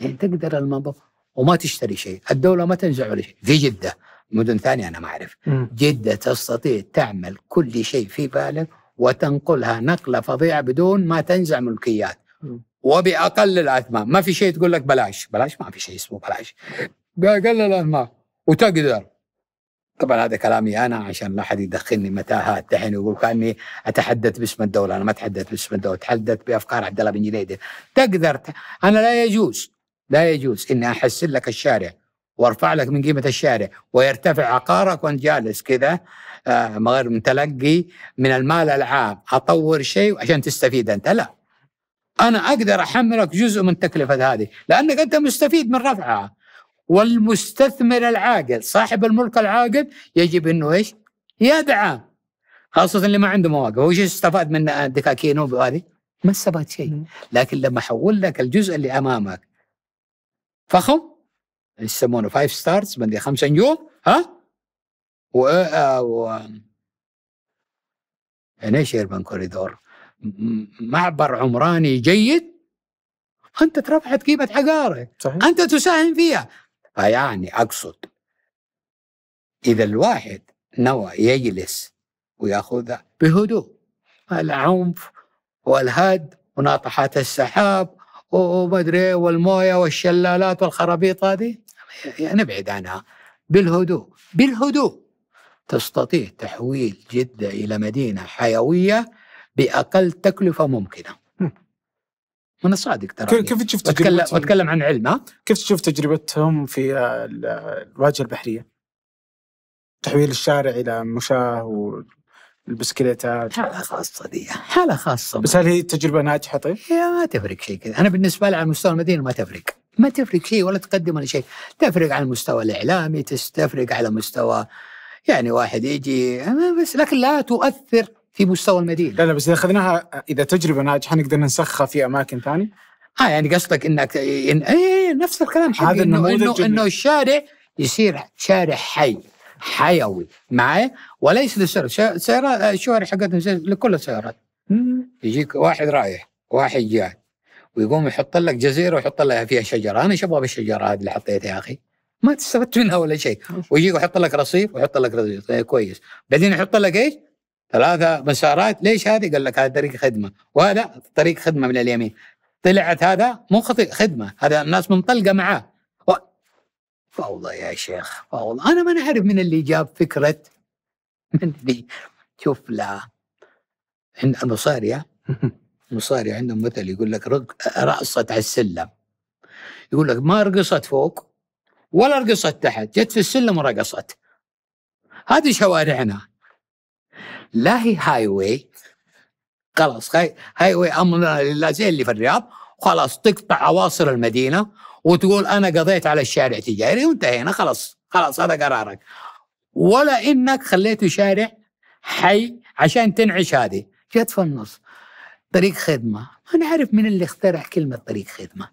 يعني تقدر المنظمه وما تشتري شيء، الدوله ما تنزع ولا شيء، في جده مدن ثانيه انا ما اعرف، جده تستطيع تعمل كل شيء في بالك وتنقلها نقله فظيعه بدون ما تنزع ملكيات وباقل الاثمان، ما في شيء تقول لك بلاش، بلاش ما في شيء اسمه بلاش باقل الاثمان وتقدر طبعا هذا كلامي انا عشان ما حد يدخلني متاهات دحين ويقول كاني اتحدث باسم الدوله انا ما اتحدث باسم الدوله اتحدث بافكار عبد الله بن جنيد تقدر ت... انا لا يجوز لا يجوز اني احسن لك الشارع وارفع لك من قيمه الشارع ويرتفع عقارك وانت جالس كذا آه، غير متلقي من المال العام اطور شيء عشان تستفيد انت لا انا اقدر احملك جزء من تكلفه هذه لانك انت مستفيد من رفعها والمستثمر العاقل صاحب الملك العاقل يجب انه ايش؟ يدعم خاصة اللي ما عنده مواقف وش استفاد من الدكاكين وهذه؟ ما استفاد شيء لكن لما حول لك الجزء اللي امامك فخم يسمونه فايف ستارز من خمسة نجوم ها؟ و آه، و يعني ايش يربن كوريدور؟ معبر عمراني جيد انت ترفعت قيمه عقارك صحيح. انت تساهم فيها فيعني أقصد إذا الواحد نوى يجلس ويأخذها بهدوء العنف والهد وناطحات السحاب ومدري والمويه والشلالات والخرابيط هذه يعني نبعد عنها بالهدوء بالهدوء تستطيع تحويل جده الى مدينه حيويه باقل تكلفه ممكنه وانا صادق ترى يعني. كيف تشوف تجربتهم واتكلم عن علم ها؟ كيف تشوف تجربتهم في الواجهه البحريه؟ تحويل الشارع الى مشاه والبسكليتات حاله خاصه دي حاله خاصه بس هل هي تجربه ناجحه طيب؟ هي ما تفرق شيء كذا انا بالنسبه لي على مستوى المدينه ما تفرق ما تفرق شيء ولا تقدم ولا شيء تفرق على المستوى الاعلامي تفرق على مستوى يعني واحد يجي بس لكن لا تؤثر في مستوى المدينه لا لا بس اذا اخذناها اذا تجربه ناجحه نقدر ننسخها في اماكن ثانيه اه يعني قصدك انك إن... اي إيه، نفس الكلام هذا انه انه, إنه الشارع يصير شارع حي حيوي معي وليس للسيارة سيارة الشوارع حقتنا لكل السيارات يجيك واحد رايح واحد جاي ويقوم يحط لك جزيرة ويحط لها فيها شجرة أنا شباب الشجره هذه اللي حطيتها يا أخي ما تستفدت منها ولا شيء ويجيك ويحط لك رصيف ويحط لك رصيف طيب، كويس بعدين يحط لك ايش ثلاثة مسارات ليش هذه؟ قال لك هذا طريق خدمة وهذا طريق خدمة من اليمين طلعت هذا مو خطيئة خدمة هذا الناس منطلقة معاه و... فوضى يا شيخ فوضى أنا ما أعرف من اللي جاب فكرة من اللي شوف لا عند المصارية المصارية عندهم مثل يقول لك رقصت على السلم يقول لك ما رقصت فوق ولا رقصت تحت جت في السلم ورقصت هذه شوارعنا لا هي هاي خلاص هاي هاي واي امرنا لله زي اللي في الرياض خلاص تقطع اواصر المدينه وتقول انا قضيت على الشارع تجاري وانتهينا خلاص خلاص هذا قرارك ولا انك خليته شارع حي عشان تنعش هذه جت في النص طريق خدمه ما نعرف من اللي اخترع كلمه طريق خدمه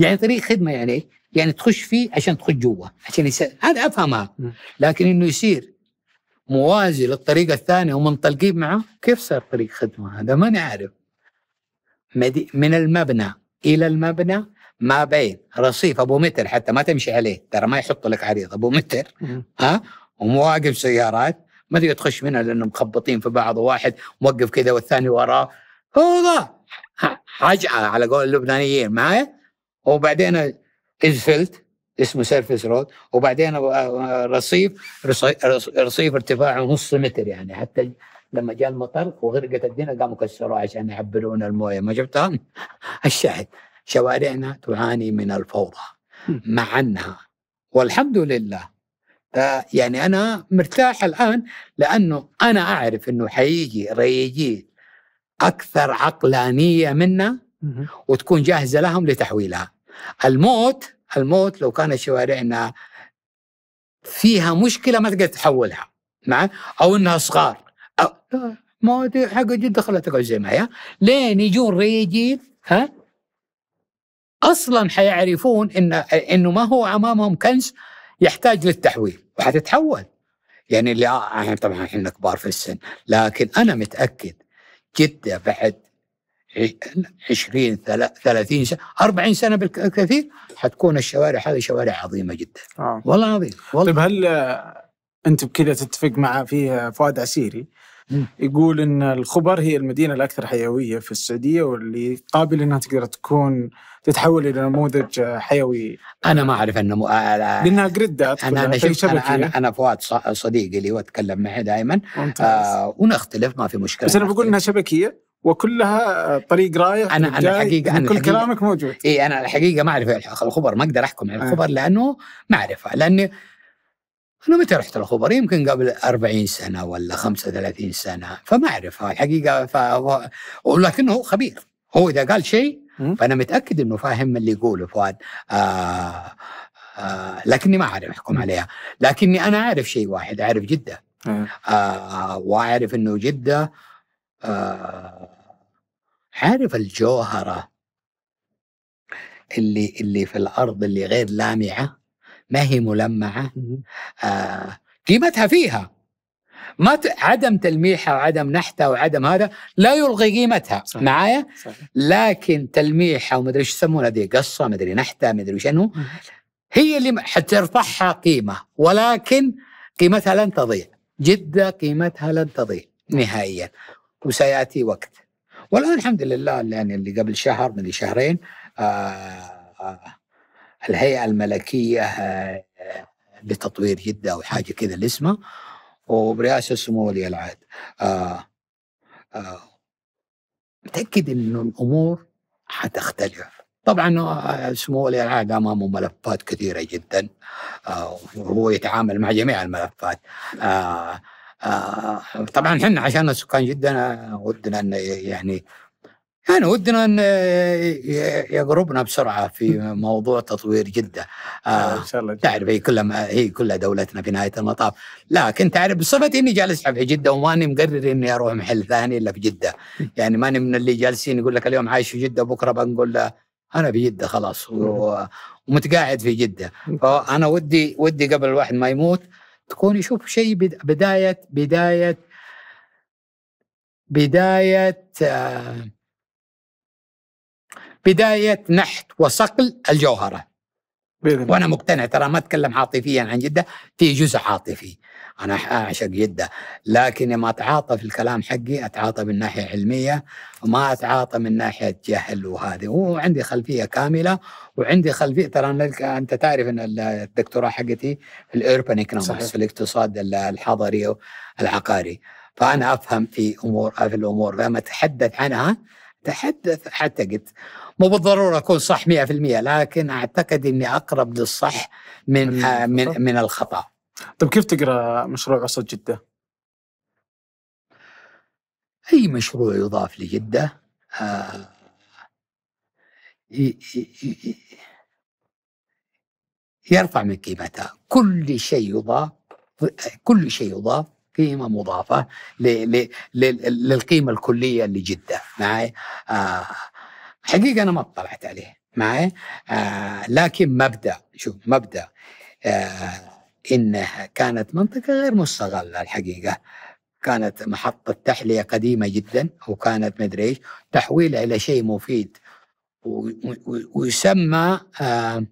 يعني طريق خدمه يعني إيه؟ يعني تخش فيه عشان تخش جوا عشان يسأل. هذا افهمها لكن انه يصير موازي للطريقه الثانيه ومنطلقين معه كيف صار طريق خدمه هذا ما نعرف من المبنى الى المبنى ما بين رصيف ابو متر حتى ما تمشي عليه ترى ما يحط لك عريض ابو متر ها ومواقف سيارات ما تقدر تخش منها لانه مخبطين في بعض واحد موقف كذا والثاني وراه هو حجعه على قول اللبنانيين معايا وبعدين انزلت اسمه سيرفيس رود وبعدين رصيف رصيف ارتفاعه نص متر يعني حتى لما جاء المطر وغرقت الدنيا قاموا كسروه عشان يعبرون المويه ما شفتها الشاهد شوارعنا تعاني من الفوضى مع انها والحمد لله آه، يعني انا مرتاح الان لانه انا اعرف انه حيجي ريجي اكثر عقلانيه منا وتكون جاهزه لهم لتحويلها الموت الموت لو كانت شوارعنا فيها مشكلة ما تقدر تحولها معي أو إنها صغار أو موت حق جد تقعد زي ما هي لين يجون ريجيل ها اصلا حيعرفون ان انه ما هو امامهم كنز يحتاج للتحويل وحتتحول يعني اللي آه، طبعا احنا كبار في السن لكن انا متاكد جده بعد 20 30 سنه 40 سنه بالكثير حتكون الشوارع هذه شوارع عظيمه جدا آه. والله عظيم والله. طيب هل انت بكذا تتفق مع في فؤاد عسيري م. يقول ان الخبر هي المدينه الاكثر حيويه في السعوديه واللي قابل انها تقدر تكون تتحول الى نموذج حيوي انا ما اعرف انه لانها جريد انا انا انا انا, فؤاد صديقي اللي واتكلم معه دائما آه ونختلف ما في مشكله بس انا بقول انها شبكيه وكلها طريق رايح انا انا الحقيقه يعني انا كل الحقيقة كلامك موجود اي انا الحقيقه ما اعرف الخبر ما اقدر احكم على آه. الخبر لانه ما اعرفه لاني انا متى رحت الخبر يمكن قبل 40 سنه ولا 35 سنه فما اعرفها الحقيقه ف... ولكنه هو خبير هو اذا قال شيء فانا متاكد انه فاهم اللي يقوله فؤاد آه آه لكني ما اعرف احكم عليها لكني انا اعرف شيء واحد اعرف جده آه, آه، واعرف انه جده آه، عارف الجوهرة اللي اللي في الأرض اللي غير لامعة ما هي ملمعة آه، قيمتها فيها ما ت... عدم تلميحها وعدم نحتها وعدم هذا لا يلغي قيمتها صحيح. معايا صحيح. لكن تلميحها ومدري ايش يسمونها دي قصه مدري نحتها مدري ادري شنو هي اللي حترفعها قيمه ولكن قيمتها لن تضيع جده قيمتها لن تضيع نهائيا وسياتي وقت والان الحمد لله يعني اللي قبل شهر من شهرين آه آه الهيئه الملكيه آه لتطوير جده او حاجه كذا اللي اسمها وبرئاسه سمو ولي العهد آه، متاكد انه الامور حتختلف طبعا آه، سمو ولي العهد امامه ملفات كثيره جدا آه، وهو يتعامل مع جميع الملفات آه، طبعا احنا عشان سكان جدا ودنا ان يعني يعني ودنا ان يقربنا بسرعه في موضوع تطوير جده آه، آه، ان شاء الله تعرف هي كلها هي كلها دولتنا في نهايه المطاف لكن تعرف بصفتي اني جالس في جده وماني مقرر اني اروح محل ثاني الا في جده يعني ماني من اللي جالسين يقول لك اليوم عايش في جده بكره بنقول له انا في جده خلاص ومتقاعد في جده فانا ودي ودي قبل الواحد ما يموت تكون يشوف شيء بدايه بدايه بدايه آه، بدايه نحت وصقل الجوهره بإذن. وانا مقتنع ترى ما اتكلم عاطفيا عن جده في جزء عاطفي انا اعشق جده لكن لما اتعاطى في الكلام حقي اتعاطى من ناحيه علميه ما اتعاطى من ناحيه جهل وهذه وعندي خلفيه كامله وعندي خلفيه ترى انت تعرف ان الدكتوراه حقتي في الايربن في الاقتصاد الحضري العقاري فانا افهم في امور في الامور لما اتحدث عنها تحدث حتى قلت مو بالضروره اكون صح 100% لكن اعتقد اني اقرب للصح من إيه، آه، من من الخطا طيب كيف تقرا مشروع وسط جده؟ اي مشروع يضاف لجده آه يرفع من قيمتها كل شيء يضاف كل شيء يضاف قيمه مضافه للقيمه الكليه لجده معي آه حقيقه انا ما اطلعت عليه معي آه لكن مبدا شوف مبدا آه انها كانت منطقه غير مستغله الحقيقه كانت محطة تحلية قديمة جدا وكانت مدري ايش تحويلها إلى شيء مفيد ويسمى آه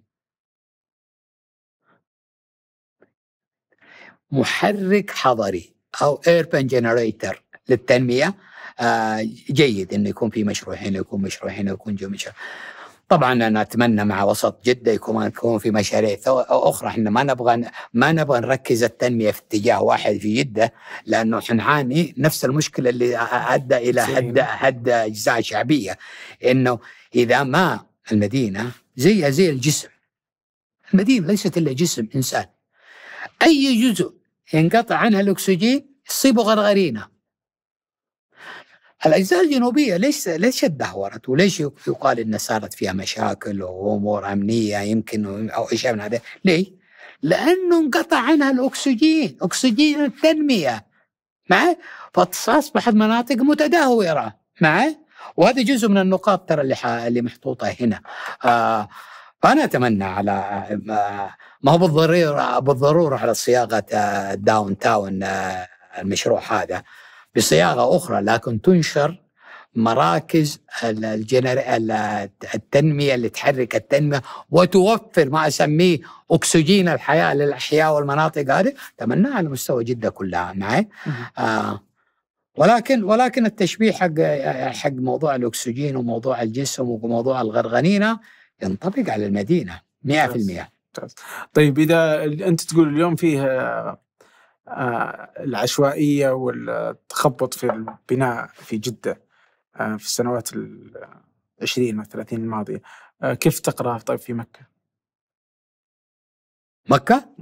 محرك حضري أو ايربن جنريتر للتنمية آه، جيد انه يكون في مشروع هنا يكون مشروع هنا يكون جو مشروع طبعا انا اتمنى مع وسط جده يكون يكون في مشاريع اخرى احنا ما نبغى ما نبغى نركز التنميه في اتجاه واحد في جده لانه حنعاني نفس المشكله اللي ادى الى حد حد اجزاء شعبيه انه اذا ما المدينه زي زي الجسم المدينه ليست الا جسم انسان اي جزء ينقطع عنها الاكسجين يصيبه غرغرينه الاجزاء الجنوبيه ليش ليش تدهورت وليش يقال ان صارت فيها مشاكل وامور امنيه يمكن او اشياء من هذا ليه؟ لانه انقطع عنها الاكسجين اكسجين التنميه معي فتصبحت مناطق متدهوره معي وهذا جزء من النقاط ترى اللي ح... اللي محطوطه هنا آه فانا اتمنى على آه، ما هو بالضروره بالضروره على صياغه داون آه، تاون آه، المشروع هذا بصياغه اخرى لكن تنشر مراكز التنميه اللي تحرك التنميه وتوفر ما اسميه اكسجين الحياه للاحياء والمناطق هذه تمناه على مستوى جده كلها معي آه ولكن ولكن التشبيه حق حق موضوع الاكسجين وموضوع الجسم وموضوع الغرغنينه ينطبق على المدينه 100% طيب اذا انت تقول اليوم فيه آه، العشوائيه والتخبط في البناء في جده آه، في السنوات العشرين والثلاثين الماضيه آه، كيف تقرأ طيب في مكه؟ مكه؟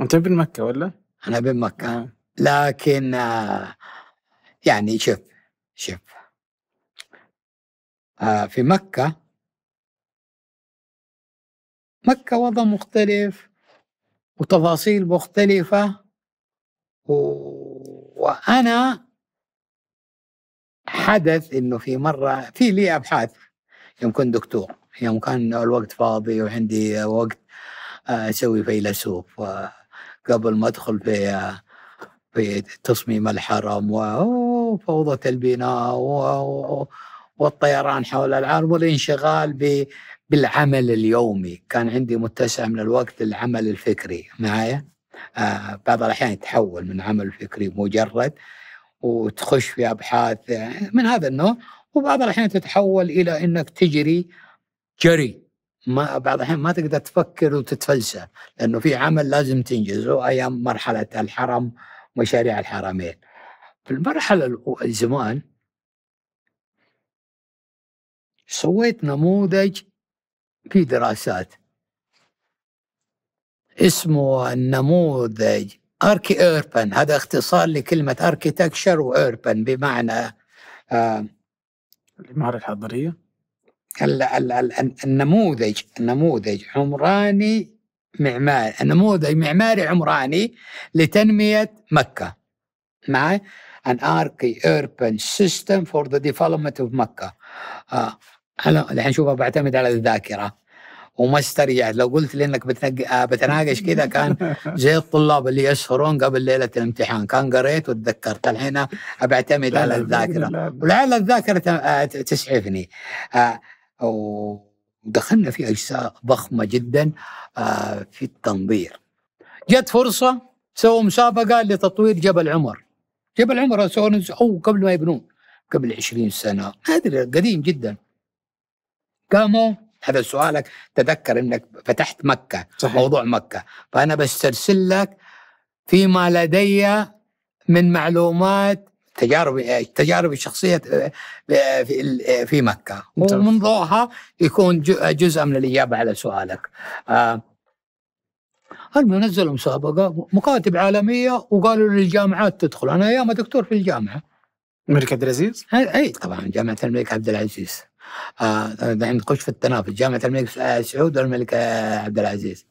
انت ابن مكه ولا؟ انا ابن مكه لكن يعني شوف شوف في مكه مكه وضع مختلف وتفاصيل مختلفة و... وأنا حدث إنه في مرة في لي أبحاث يوم كنت دكتور يوم كان الوقت فاضي وعندي وقت آه، أسوي فيلسوف قبل ما أدخل في في تصميم الحرم وفوضى البناء و... والطيران حول العالم والانشغال بالعمل اليومي كان عندي متسع من الوقت للعمل الفكري معايا آه بعض الأحيان يتحول من عمل فكري مجرد وتخش في أبحاث آه، من هذا النوع وبعض الأحيان تتحول إلى أنك تجري جري ما بعض الأحيان ما تقدر تفكر وتتفلسف لأنه في عمل لازم تنجزه أيام مرحلة الحرم مشاريع الحرمين في المرحلة الزمان سويت نموذج في دراسات اسمه النموذج اركي اوربن هذا اختصار لكلمه اركيتكشر واوربن بمعنى آه الحضريه النموذج النموذج عمراني معماري النموذج معماري عمراني لتنميه مكه معي an archi urban system for the development of Mecca. آه، انا الحين شوف بعتمد على الذاكره وما استرجعت لو قلت لي انك بتنق... آه، بتناقش كذا كان زي الطلاب اللي يسهرون قبل ليله الامتحان كان قريت وتذكرت الحين بعتمد على الذاكره ولعل الذاكره آه، تسعفني آه، ودخلنا في اجزاء ضخمه جدا في التنظير جت فرصه سووا مسابقه لتطوير جبل عمر جبل عمر سووا او قبل ما يبنون قبل 20 سنه ما ادري قديم جدا قاموا هذا سؤالك تذكر انك فتحت مكه صحيح. موضوع مكه فانا بسترسل لك فيما لدي من معلومات تجاربي تجاربي الشخصيه آه، آه، آه، في مكه ومن ضوءها يكون جزء من الاجابه على سؤالك هم نزلوا مسابقه مكاتب عالميه وقالوا للجامعات تدخل انا ايام دكتور في الجامعه الملك عبد العزيز؟ اي طبعا جامعه الملك عبد العزيز آه، الحين تخش في التنافس جامعه الملك سعود والملك آه، عبد العزيز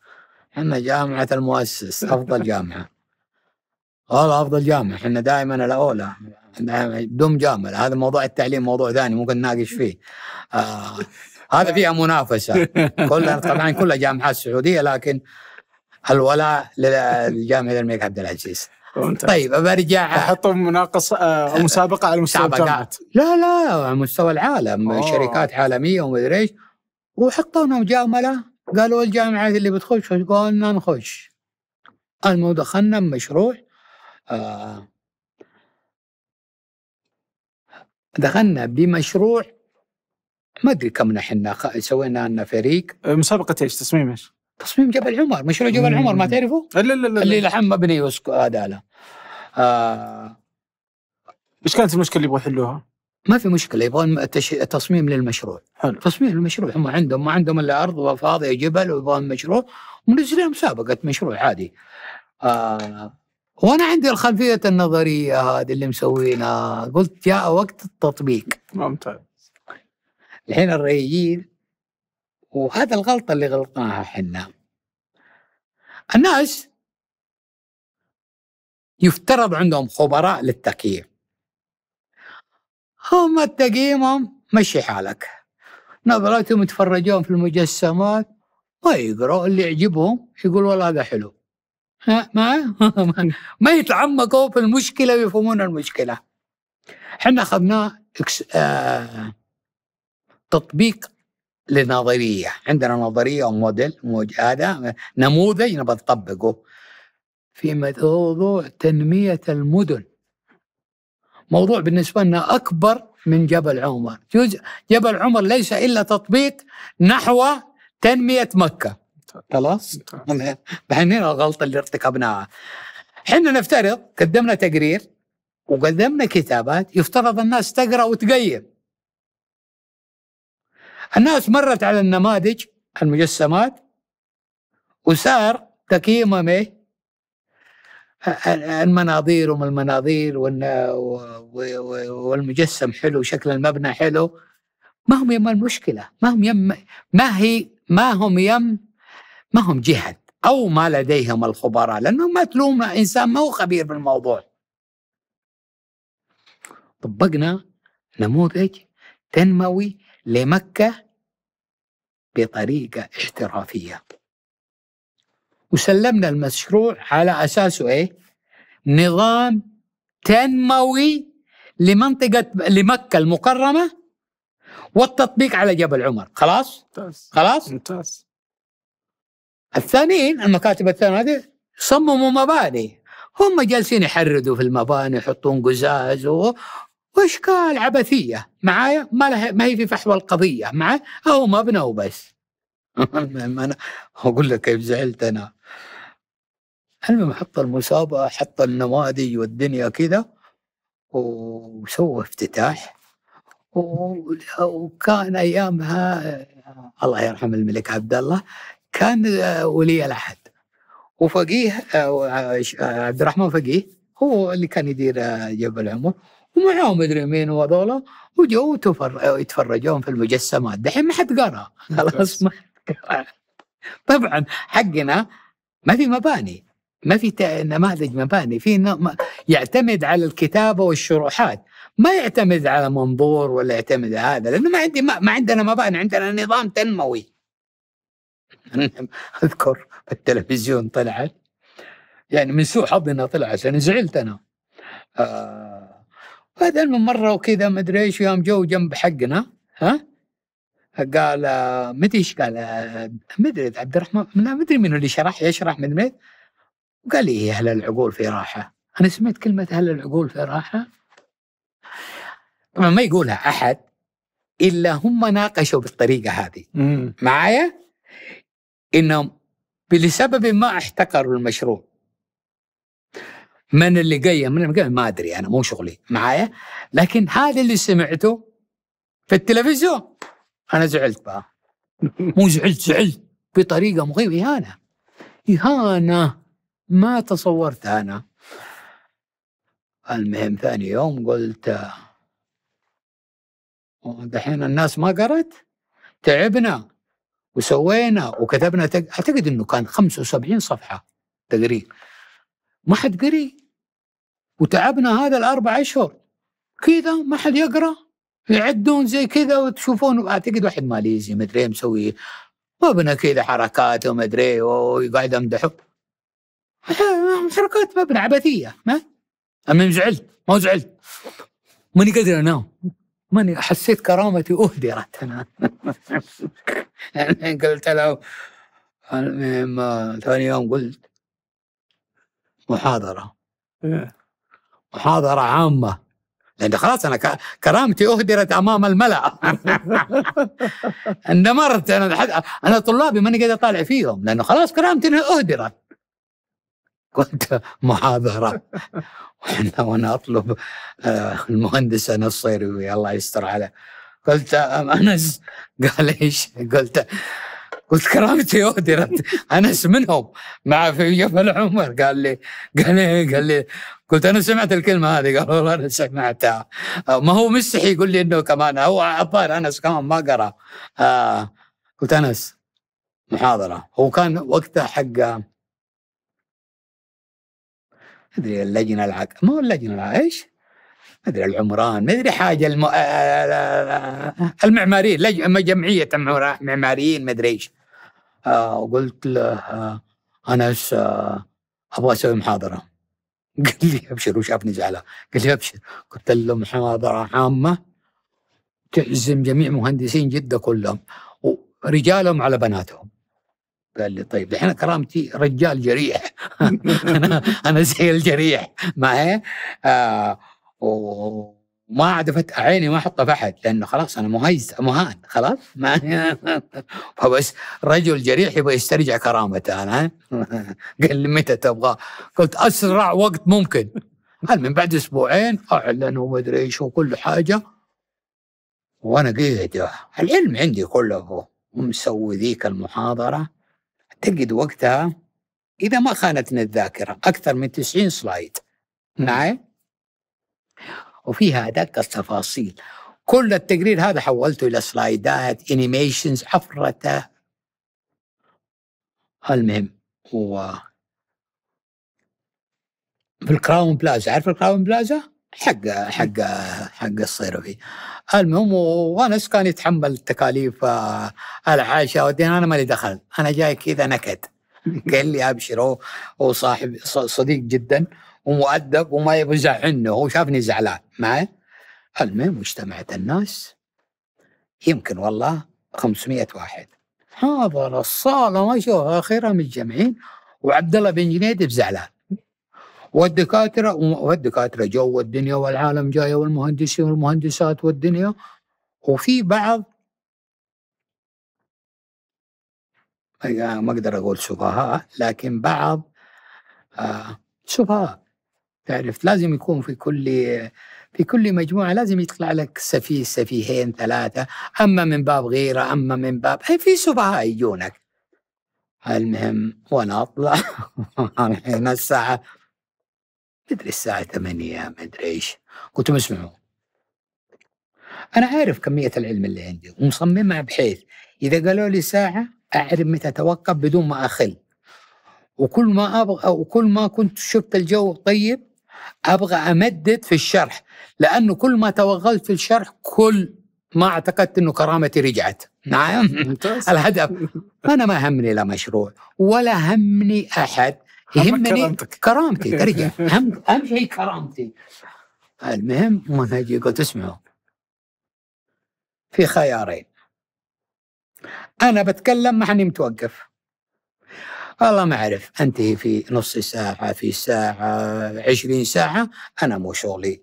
احنا جامعه المؤسس افضل جامعه والله افضل جامعه احنا دائما الاولى بدون جامل هذا موضوع التعليم موضوع ثاني ممكن نناقش فيه آه هذا فيها منافسه كلها طبعا كلها جامعات سعوديه لكن الولاء لجامعه الملك عبد العزيز ممتاز. طيب برجع احطهم احطوا آه مسابقه على مستوى الجامعات لا لا مستوى العالم أوه. شركات عالميه ومدري ايش وحطونا مجامله قالوا الجامعات اللي بتخش قلنا نخش المهم دخلنا بمشروع آه دخلنا بمشروع ما ادري كم نحن سوينا لنا فريق مسابقه ايش تصميم ايش؟ تصميم جبل عمر مشروع جبل مم. عمر ما تعرفه؟ لا لا لا اللي لحم مبني وسكو هذا لا آه ايش كانت المشكله اللي يبغوا يحلوها؟ ما في مشكله يبغون التش... تصميم للمشروع حلو تصميم للمشروع هم عندهم ما عندهم الا ارض فاضيه جبل ويبغون مشروع ومنزلين مسابقه مشروع عادي آه وانا عندي الخلفيه النظريه هذه اللي مسوينها قلت جاء وقت التطبيق ممتاز الحين الرئيين وهذا الغلطة اللي غلطناها حنا الناس يفترض عندهم خبراء للتقييم هم تقييمهم مشي حالك نظرتهم يتفرجون في المجسمات ويقرأوا اللي يعجبهم يقول والله هذا حلو ما ما يتعمقوا في المشكله ويفهمون المشكله. احنا اخذناه آه، تطبيق لنظريه عندنا نظريه وموديل هذا نموذج نبغى نطبقه في موضوع تنميه المدن موضوع بالنسبه لنا اكبر من جبل عمر جزء جبل عمر ليس الا تطبيق نحو تنميه مكه خلاص بحنين الغلطه اللي ارتكبناها احنا نفترض قدمنا تقرير وقدمنا كتابات يفترض الناس تقرا وتقيم الناس مرت على النماذج المجسمات وصار تقييمهم ايه المناظير وما المناظير والمجسم حلو شكل المبنى حلو ما هم يم المشكله ما هم يم ما هي ما هم يم ما هم جهد او ما لديهم الخبراء لانه ما تلوم انسان ما هو خبير بالموضوع طبقنا نموذج تنموي لمكة بطريقة احترافية وسلمنا المشروع على أساسه إيه؟ نظام تنموي لمنطقة لمكة المكرمة والتطبيق على جبل عمر خلاص؟ ممتاز خلاص؟ ممتاز الثانيين المكاتب الثانية هذه صمموا مباني هم جالسين يحردوا في المباني يحطون قزاز واشكال عبثيه معايا ما لها ما هي في فحوى القضيه معي او مبنى وبس انا اقول لك كيف زعلت انا المهم حط المسابقه حط النماذج والدنيا كذا وسوى افتتاح وكان ايامها الله يرحم الملك عبد الله كان ولي العهد وفقيه عبد الرحمن فقيه هو اللي كان يدير جبل العمر ومعاهم مدري مين وهذولا وجو يتفرجون في المجسمات دحين ما حد قرا خلاص ما طبعا حقنا ما في مباني ما في نماذج مباني في يعتمد على الكتابه والشروحات ما يعتمد على منظور ولا يعتمد على هذا لانه ما عندي ما, ما عندنا مباني عندنا نظام تنموي اذكر التلفزيون طلعت يعني من سوء حظنا طلعت لاني يعني زعلت انا آه بعدين من مره وكذا ما ادري ايش يوم جو جنب حقنا ها قال مدري ايش قال ما ادري عبد الرحمن ما ادري من اللي شرح يشرح من ميت وقال لي إيه، اهل العقول في راحه انا سمعت كلمه اهل العقول في راحه طبعا ما يقولها احد الا هم ناقشوا بالطريقه هذه معايا انهم بسبب ما احتقروا المشروع من اللي قيم من اللي قيم ما ادري انا مو شغلي معايا لكن هذا اللي سمعته في التلفزيون انا زعلت بقى مو زعلت زعلت بطريقه مخيفه اهانه اهانه ما تصورت انا المهم ثاني يوم قلت دحين الناس ما قرت تعبنا وسوينا وكتبنا تق... اعتقد انه كان 75 صفحه تقرير ما حد قري وتعبنا هذا الاربع اشهر كذا ما حد يقرا يعدون زي كذا وتشوفون اعتقد واحد ماليزي ما ادري مسوي مبنى كذا حركات وما ادري وقاعد امدحه حركات مبنى عبثيه ما انا زعلت ما زعلت ماني قادر انام ماني حسيت كرامتي اهدرت انا قلت له ثاني يوم قلت محاضره إيه. محاضرة عامة لأن يعني خلاص أنا كرامتي أهدرت أمام الملأ اندمرت أنا حد... أنا طلابي ماني قادر أطالع فيهم لأنه خلاص كرامتي أهدرت قلت محاضرة وأنا وأنا أطلب آه، المهندس نصيري الله يستر عليه قلت أنس قال إيش قلت قلت كرامتي يودي انس منهم مع في العمر قال لي قال لي قال لي قلت انا سمعت الكلمه هذه قال والله انا سمعتها ما هو مستحي يقول لي انه كمان هو الظاهر انس كمان ما قرا آه قلت انس محاضره هو كان وقتها حق ادري اللجنه العقد ما هو اللجنه العقد ايش؟ ادري العمران ما ادري حاجه الم... آه، آه، آه، المعماريين لج... جمعيه معماريين ما ادري ايش وقلت له انس ابغى اسوي محاضره قال لي ابشر وشافني زعلان قال لي ابشر قلت له محاضره عامه تعزم جميع مهندسين جده كلهم رجالهم على بناتهم قال لي طيب الحين كرامتي رجال جريح انا انا زي الجريح معي آه وما عاد افتح عيني ما احطه في احد لانه خلاص انا مهيز مهان خلاص ما فبس رجل جريح يبغى يسترجع كرامته انا قال لي متى تبغى؟ قلت اسرع وقت ممكن قال من بعد اسبوعين اعلن وما ادري ايش وكل حاجه وانا قاعد العلم عندي كله ومسوي ذيك المحاضره اعتقد وقتها اذا ما خانتني الذاكره اكثر من 90 سلايد معي نعم؟ وفيها ادق التفاصيل كل التقرير هذا حولته الى سلايدات انيميشنز حفرته المهم هو في الكراون بلازا عارف الكراون بلازا؟ حق حق حق الصيرفي المهم وانس كان يتحمل تكاليف آه، العاشة والدين انا مالي دخل انا جاي كذا نكد قال لي ابشر هو صاحب صديق جدا ومؤدب وما يبغى يزعلني هو شافني زعلان معي المهم اجتمعت الناس يمكن والله 500 واحد هذا الصاله ما شوف اخرها متجمعين وعبد الله بن جنيد بزعلان والدكاتره والدكاتره جو والدنيا والعالم جايه والمهندسين والمهندسات والدنيا وفي بعض ما اقدر اقول سفهاء لكن بعض آه سفهاء تعرف لازم يكون في كل في كل مجموعة لازم يطلع لك سفيه سفيهين ثلاثة أما من باب غيرة أما من باب أي في سفهاء يجونك المهم وأنا أطلع الحين الساعة مدري الساعة ثمانية مدري إيش قلت اسمعوا أنا عارف كمية العلم اللي عندي ومصممها بحيث إذا قالوا لي ساعة أعرف متى أتوقف بدون ما أخل وكل ما أبغى وكل ما كنت شفت الجو طيب ابغى امدد في الشرح لانه كل ما توغلت في الشرح كل ما اعتقدت انه كرامتي رجعت نعم الهدف انا ما همني لا مشروع ولا همني احد يهمني كرامتك. كرامتي ترجع اهم شيء كرامتي المهم منهجي قلت اسمعوا في خيارين انا بتكلم ما حني متوقف والله ما أعرف انتهي في نص ساعة في ساعة عشرين ساعة أنا مو شغلي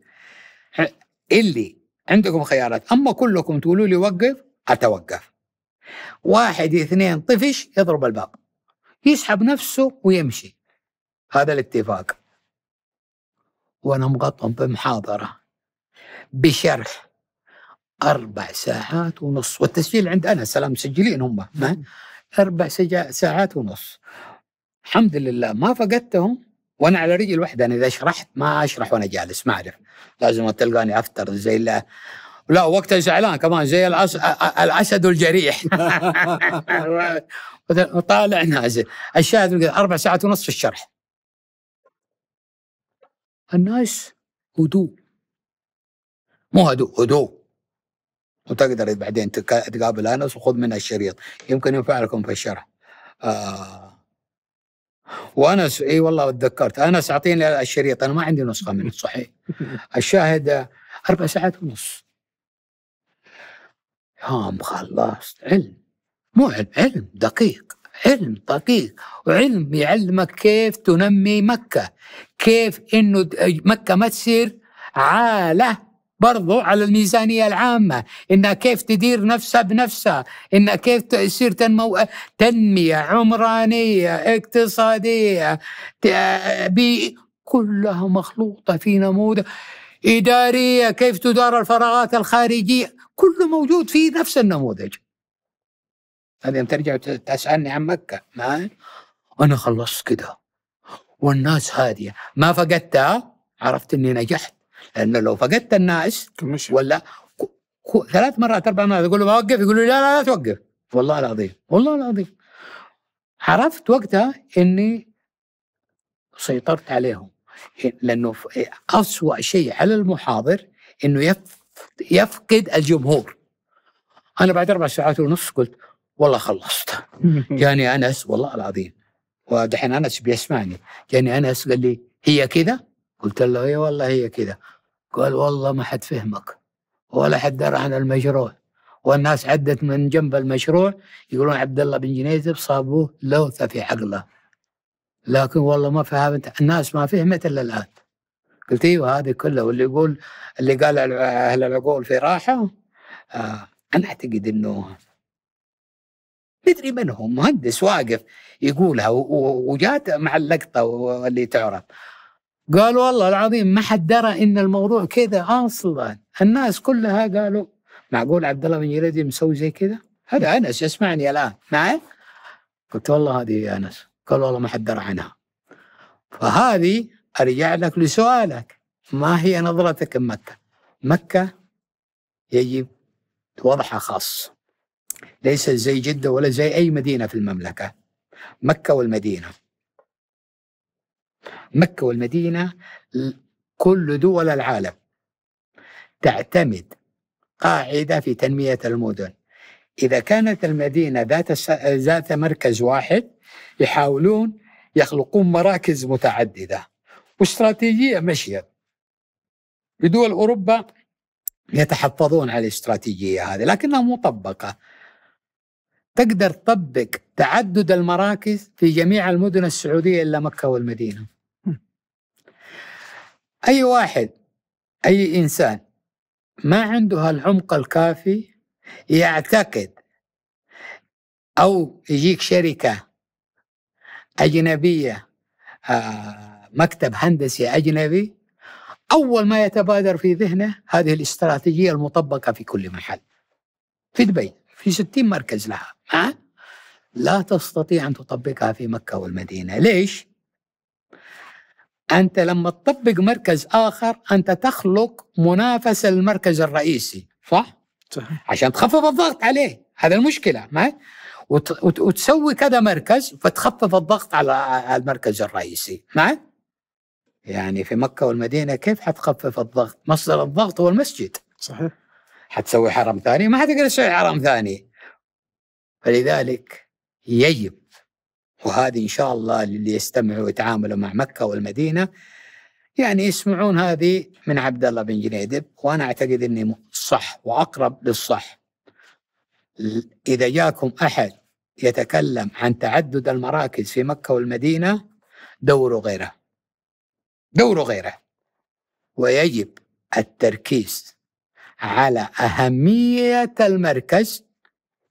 اللي عندكم خيارات أما كلكم تقولوا لي وقف أتوقف واحد اثنين طفش يضرب الباب يسحب نفسه ويمشي هذا الاتفاق وأنا مغطم بمحاضرة بشرح أربع ساعات ونص والتسجيل عند أنا سلام مسجلين هم أربع ساعات ونص الحمد لله ما فقدتهم وانا على رجل واحده انا اذا شرحت ما اشرح وانا جالس ما اعرف لازم تلقاني افتر زي لا لا وقتها زعلان كمان زي العس... الاسد الجريح طالع نازل الشاهد اربع ساعات ونص في الشرح الناس هدوء مو هدوء هدوء وتقدر بعدين تقابل انس وخذ منها الشريط يمكن ينفع لكم في الشرح آه وانس اي والله تذكرت انس اعطيني الشريط انا ما عندي نسخه منه صحيح الشاهد اربع ساعات ونص يوم خلاص علم مو علم علم دقيق علم دقيق وعلم يعلمك كيف تنمي مكة كيف انه مكة ما تصير عالة برضو على الميزانية العامة إنها كيف تدير نفسها بنفسها إنها كيف تصير تنمو تنمية عمرانية اقتصادية بي... كلها مخلوطة في نموذج إدارية كيف تدار الفراغات الخارجية كله موجود في نفس النموذج هذه ترجع تسألني عن مكة ما أنا خلصت كده والناس هادية ما فقدتها عرفت أني نجحت لانه لو فقدت الناس ولا ثلاث مرات اربع مرات اقول له بوقف يقولوا لي لا لا لا توقف والله العظيم والله العظيم عرفت وقتها اني سيطرت عليهم لانه اسوء شيء على المحاضر انه يفقد الجمهور انا بعد اربع ساعات ونص قلت والله خلصت جاني انس والله العظيم ودحين انس بيسمعني جاني انس قال لي هي كذا قلت له اي والله هي كذا قال والله ما حد فهمك ولا حد درى عن المشروع والناس عدت من جنب المشروع يقولون عبد الله بن جنيزب صابوه لوثة في عقله لكن والله ما فهمت الناس ما فهمت الا الان قلت ايوه هذه كلها واللي يقول اللي قال اهل العقول في راحه آه انا اعتقد انه مدري من هو مهندس واقف يقولها وجات مع اللقطه واللي تعرف قال والله العظيم ما حد درى ان الموضوع كذا اصلا الناس كلها قالوا معقول عبد الله بن جريدي مسوي زي كذا هذا انس يسمعني الان معي نعم؟ قلت والله هذه يا انس قال والله ما حد درى عنها فهذه ارجع لك لسؤالك ما هي نظرتك لمكه مكه يجب وضعها خاص ليس زي جده ولا زي اي مدينه في المملكه مكه والمدينه مكة والمدينة كل دول العالم تعتمد قاعدة في تنمية المدن إذا كانت المدينة ذات ذات مركز واحد يحاولون يخلقون مراكز متعددة واستراتيجية مشيت بدول أوروبا يتحفظون على الاستراتيجية هذه لكنها مطبقة تقدر تطبق تعدد المراكز في جميع المدن السعودية إلا مكة والمدينة أي واحد أي إنسان ما عنده العمق الكافي يعتقد أو يجيك شركة أجنبية آه، مكتب هندسي أجنبي أول ما يتبادر في ذهنه هذه الاستراتيجية المطبقة في كل محل في دبي في 60 مركز لها ها؟ لا تستطيع أن تطبقها في مكة والمدينة ليش؟ أنت لما تطبق مركز آخر أنت تخلق منافسة للمركز الرئيسي صح؟ صحيح. عشان تخفف الضغط عليه هذا المشكلة ما وت... وتسوي كذا مركز فتخفف الضغط على المركز الرئيسي معي؟ يعني في مكة والمدينة كيف حتخفف الضغط؟ مصدر الضغط هو المسجد صحيح حتسوي حرم ثاني ما حتقدر تسوي حرم ثاني فلذلك يجب وهذه إن شاء الله للي يستمعوا ويتعاملوا مع مكة والمدينة يعني يسمعون هذه من عبد الله بن جنيدب وأنا أعتقد أني صح وأقرب للصح إذا جاكم أحد يتكلم عن تعدد المراكز في مكة والمدينة دوروا غيره دوروا غيره ويجب التركيز على أهمية المركز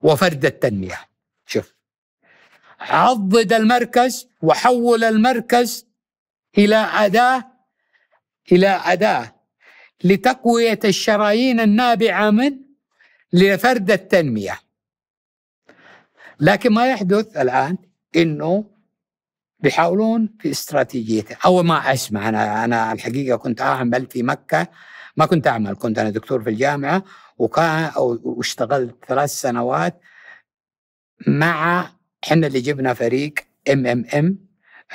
وفرد التنمية عضد المركز وحول المركز إلى أداة إلى أداة لتقوية الشرايين النابعة من لفرد التنمية لكن ما يحدث الآن إنه بيحاولون في استراتيجيته أول ما أسمع أنا أنا الحقيقة كنت أعمل في مكة ما كنت أعمل كنت أنا دكتور في الجامعة وكان واشتغلت ثلاث سنوات مع احنا اللي جبنا فريق ام ام ام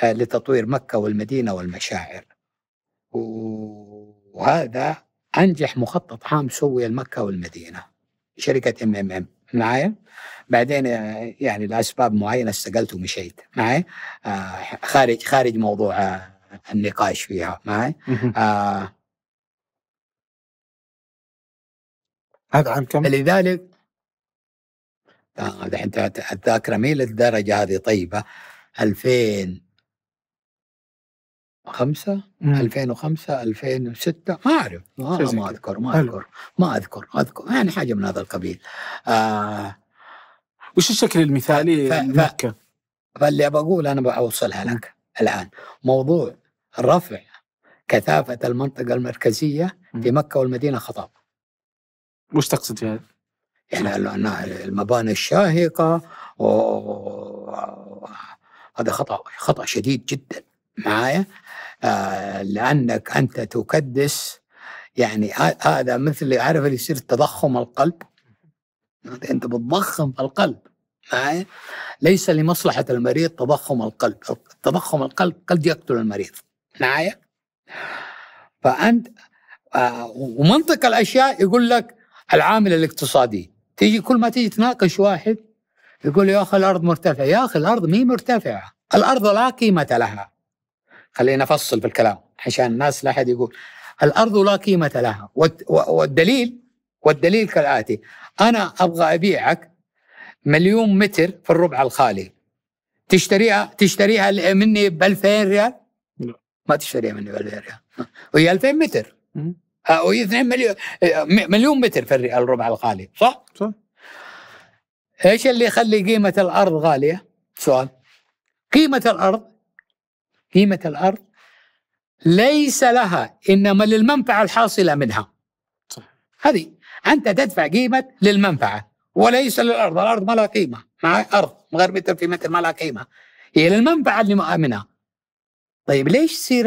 لتطوير مكه والمدينه والمشاعر وهذا انجح مخطط عام سوي لمكه والمدينه شركه ام ام ام معايا بعدين آه، يعني لاسباب معينه استقلت ومشيت معي آه، خارج خارج موضوع آه، النقاش فيها معي هذا عام كم؟ لذلك آه، دحين الذاكره مين للدرجه هذه طيبه 2000 5 2005 2006 ما اعرف والله ما اذكر ما اذكر ما اذكر اذكر يعني حاجه من هذا القبيل آه وش الشكل المثالي لمكه؟ فاللي أبغى اقول انا بوصلها نعم. لك الان موضوع رفع كثافه المنطقه المركزيه في مكه والمدينه خطاب وش تقصد في هذا؟ يعني المباني الشاهقه هذا خطا خطا شديد جدا معايا آه، لانك انت تكدس يعني هذا مثل عارف اللي يصير تضخم القلب يعني انت بتضخم القلب معايا ليس لمصلحه المريض تضخم القلب تضخم القلب قد يقتل المريض معايا فانت آه، ومنطق الاشياء يقول لك العامل الاقتصادي تيجي كل ما تيجي تناقش واحد يقول يا اخي الارض مرتفعه يا اخي الارض مي مرتفعه الارض لا قيمه لها خلينا نفصل في الكلام عشان الناس لا احد يقول الارض لا قيمه لها والدليل والدليل كالاتي انا ابغى ابيعك مليون متر في الربع الخالي تشتريها تشتريها مني ب 2000 ريال؟ لا ما تشتريها مني ب 2000 ريال وهي 2000 متر هؤلاء 2 مليون إيه، مليون متر في الربع الغالي صح؟ صح ايش اللي يخلي قيمة الأرض غالية؟ سؤال قيمة الأرض قيمة الأرض ليس لها إنما للمنفعة الحاصلة منها صح. هذه أنت تدفع قيمة للمنفعة وليس للأرض الأرض ما لها قيمة مع أرض غير متر في متر ما لها قيمة هي للمنفعة اللي منها طيب ليش تصير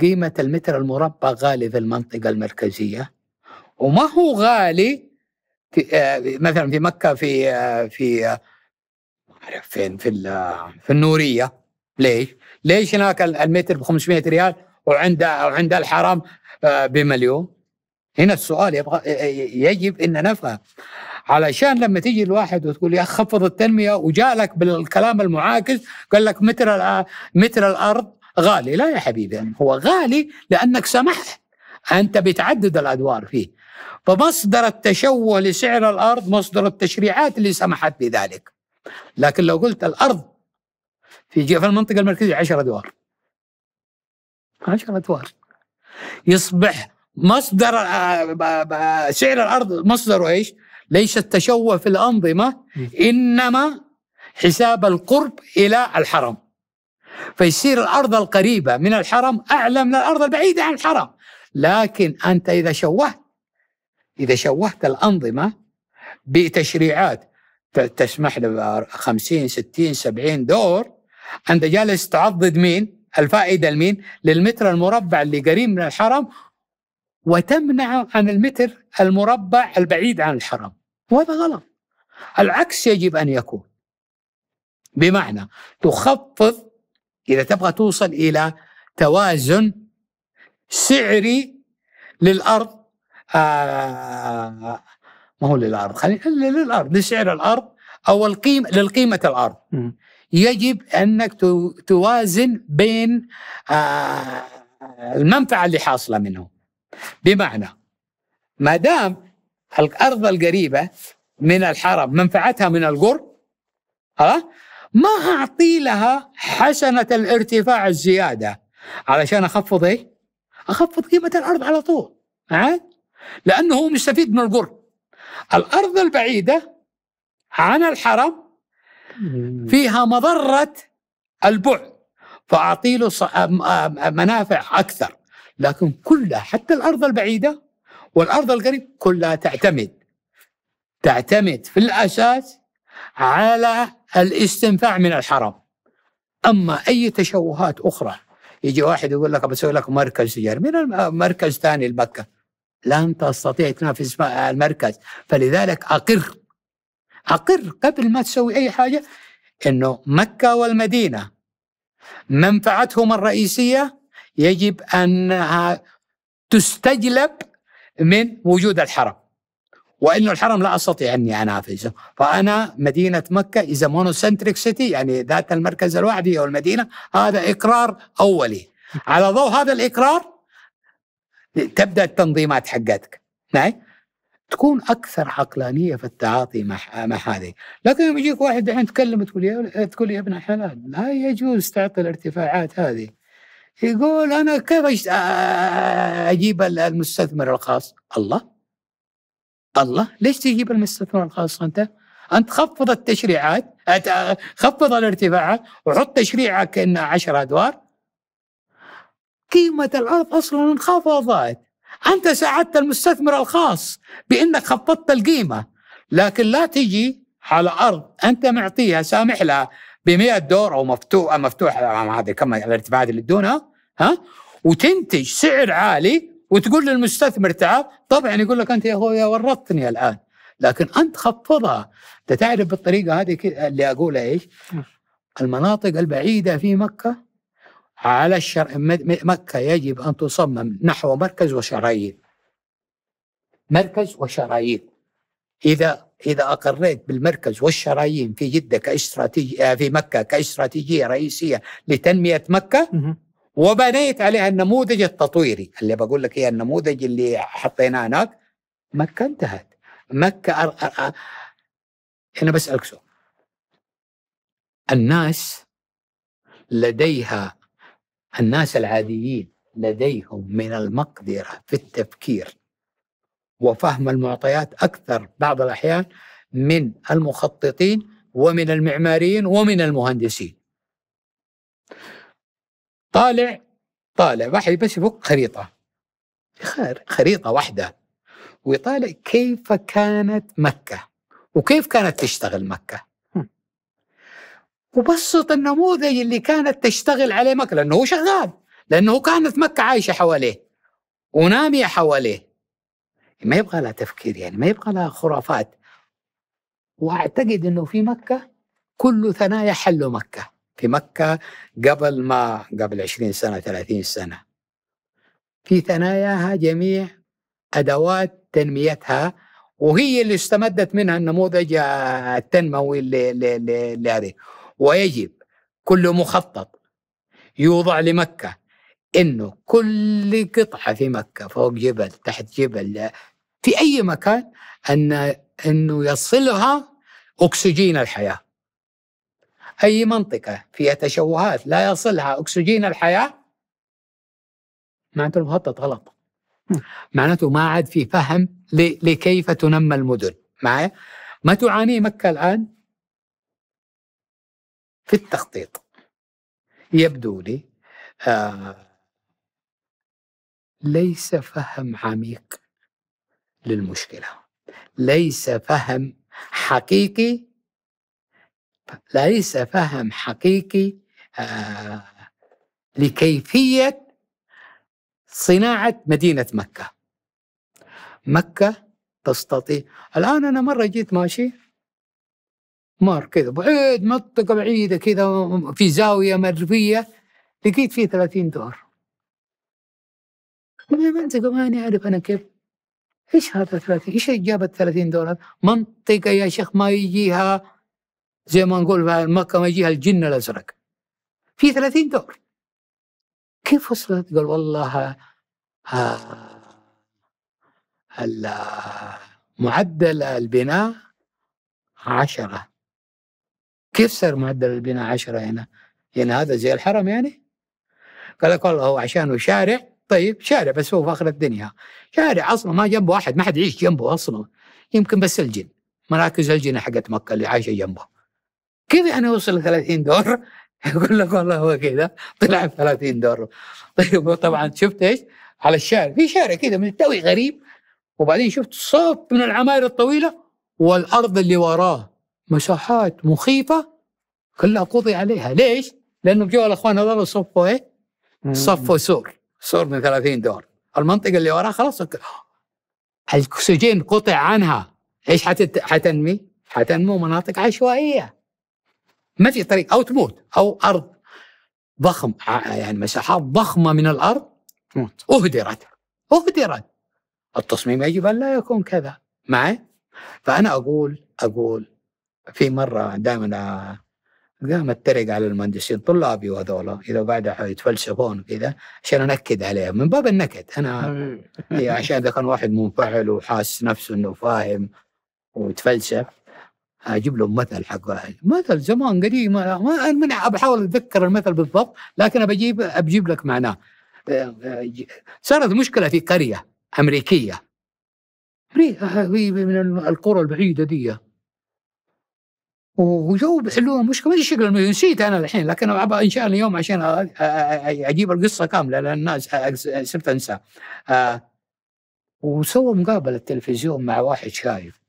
قيمة المتر المربع غالي في المنطقة المركزية؟ وما هو غالي في آه، مثلا في مكة في آه، في آه، فين في في النورية ليش؟ ليش هناك المتر ب 500 ريال وعند وعند الحرام بمليون؟ هنا السؤال يبغى يجب ان نفهم علشان لما تيجي الواحد وتقول يا خفض التنميه وجاء لك بالكلام المعاكس قال لك متر متر الارض غالي لا يا حبيبي يعني هو غالي لأنك سمحت أنت بتعدد الأدوار فيه فمصدر التشوه لسعر الأرض مصدر التشريعات اللي سمحت بذلك لكن لو قلت الأرض في في المنطقة المركزية 10 أدوار 10 أدوار يصبح مصدر آه، آه، آه، سعر الأرض مصدره إيش؟ ليس التشوه في الأنظمة إنما حساب القرب إلى الحرم فيصير الأرض القريبة من الحرم أعلى من الأرض البعيدة عن الحرم لكن أنت إذا شوهت إذا شوهت الأنظمة بتشريعات تسمح ل 50 60 70 دور أنت جالس تعضد مين؟ الفائدة لمين؟ للمتر المربع اللي قريب من الحرم وتمنع عن المتر المربع البعيد عن الحرم وهذا غلط العكس يجب أن يكون بمعنى تخفض إذا تبغى توصل إلى توازن سعري للأرض آه ما هو للأرض خلينا للأرض لسعر الأرض أو القيمة للقيمة الأرض يجب أنك توازن بين آه المنفعة اللي حاصلة منه بمعنى ما دام الأرض القريبة من الحرم منفعتها من القرب ها ما اعطي لها حسنة الارتفاع الزيادة علشان أخفض إيه؟ أخفض قيمة الأرض على طول عاد لأنه هو مستفيد من القرب الأرض البعيدة عن الحرم فيها مضرة البعد فأعطي له منافع أكثر لكن كلها حتى الأرض البعيدة والأرض القريب كلها تعتمد تعتمد في الأساس على الاستنفاع من الحرام اما اي تشوهات اخرى يجي واحد يقول لك بسوي لك مركز تجاري من المركز ثاني لمكه لن تستطيع تنافس المركز فلذلك اقر اقر قبل ما تسوي اي حاجه انه مكه والمدينه منفعتهم الرئيسيه يجب انها تستجلب من وجود الحرم وانه الحرم لا استطيع اني انافسه، فانا مدينه مكه اذا مونوسنتريك سيتي يعني ذات المركز الواحد او المدينه، هذا اقرار اولي. على ضوء هذا الاقرار تبدا التنظيمات حقتك. نعم؟ تكون اكثر عقلانيه في التعاطي مع مع هذه، لكن يوم يجيك واحد الحين تكلم تقول يا تقول يا ابن الحلال لا يجوز تعطي الارتفاعات هذه. يقول انا كيف اجيب المستثمر الخاص؟ الله الله ليش تجيب المستثمر الخاص انت؟ انت خفض التشريعات خفض الارتفاعات وحط تشريعك انه 10 ادوار قيمه الارض اصلا انخفضت انت ساعدت المستثمر الخاص بانك خفضت القيمه لكن لا تجي على ارض انت معطيها سامح لها ب 100 دور او مفتوحه مفتوحه هذه كم الارتفاعات اللي تدونها ها وتنتج سعر عالي وتقول للمستثمر تعال طبعا يقول لك انت يا اخوي ورطتني الان لكن انت خفضها انت تعرف بالطريقه هذه اللي اقولها ايش؟ نعم. المناطق البعيده في مكه على الشر... مكه يجب ان تصمم نحو مركز وشرايين مركز وشرايين اذا اذا اقريت بالمركز والشرايين في جده كاستراتيجيه آه، في مكه كاستراتيجيه رئيسيه لتنميه مكه وبنيت عليها النموذج التطويري اللي بقول لك هي النموذج اللي حطيناه هناك مكة انتهت مكة أر... أر... أنا بسألك سؤال الناس لديها الناس العاديين لديهم من المقدرة في التفكير وفهم المعطيات أكثر بعض الأحيان من المخططين ومن المعماريين ومن المهندسين طالع طالع واحد بس يفك خريطة خريطة واحدة ويطالع كيف كانت مكة وكيف كانت تشتغل مكة وبسط النموذج اللي كانت تشتغل عليه مكة لأنه هو شغال لأنه كانت مكة عايشة حواليه ونامية حواليه ما يبغى لها تفكير يعني ما يبغى لها خرافات واعتقد انه في مكه كل ثنايا حلوا مكه في مكة قبل ما قبل 20 سنة 30 سنة في ثناياها جميع أدوات تنميتها وهي اللي استمدت منها النموذج التنموي لهذه ويجب كل مخطط يوضع لمكة إنه كل قطعة في مكة فوق جبل تحت جبل في أي مكان أن أنه يصلها أكسجين الحياة أي منطقة فيها تشوهات لا يصلها أكسجين الحياة معناته المخطط غلط معناته ما عاد في فهم لكيف تنمى المدن معي ما تعانيه مكة الآن في التخطيط يبدو لي آه ليس فهم عميق للمشكله ليس فهم حقيقي ليس فهم حقيقي آه، لكيفية صناعة مدينة مكة مكة تستطيع الآن أنا مرة جيت ماشي مار كذا بعيد منطقة بعيدة كذا في زاوية مرفية لقيت فيه 30 دور منطقة أنا أعرف أنا كيف ايش هذا 30 ايش جابت 30 دولار منطقه يا شيخ ما يجيها زي ما نقول في مكة ما يجيها الجن الأزرق في 30 دور كيف وصلت؟ قال والله آه، معدل البناء عشرة كيف صار معدل البناء عشرة هنا؟ يعني هذا زي الحرم يعني؟ قال لك والله هو عشانه شارع طيب شارع بس هو في اخر الدنيا شارع اصلا ما جنبه احد ما حد يعيش جنبه اصلا يمكن بس الجن مراكز الجن حقت مكه اللي عايشه جنبه كيف يعني وصل ل 30 دور؟ يقول لك والله هو كذا طلع ب 30 دور طيب طبعا شفت ايش؟ على الشارع في شارع كذا من التوي غريب وبعدين شفت صوت من العماير الطويله والارض اللي وراه مساحات مخيفه كلها قضي عليها ليش؟ لانه جو الاخوان هذول صفوا ايه؟ صفوا سور سور من 30 دور المنطقه اللي وراها خلاص الاكسجين قطع عنها ايش حتت... حتنمي؟ حتنمو مناطق عشوائيه ما في طريق او تموت او ارض ضخم آه، آه، يعني مساحات ضخمه من الارض تموت اهدرت اهدرت التصميم يجب ان لا يكون كذا معي فانا اقول اقول في مره دائما آه، قام اتريق على المهندسين طلابي وهذولا اذا قاعد يتفلسفون وكذا عشان انكد عليهم من باب النكد انا عشان اذا كان واحد منفعل وحاس نفسه انه فاهم ويتفلسف اجيب لهم مثل حق واحد مثل زمان قديم ما من بحاول اتذكر المثل بالضبط لكن بجيب بجيب لك معناه آه، آه، صارت مشكله في قريه امريكيه من القرى البعيده دي وجو بيحلوها مشكله ما ادري شكل نسيت انا الحين لكن ان شاء الله اليوم عشان اجيب القصه كامله لان الناس صرت انسى آه، وسووا مقابله تلفزيون مع واحد شايف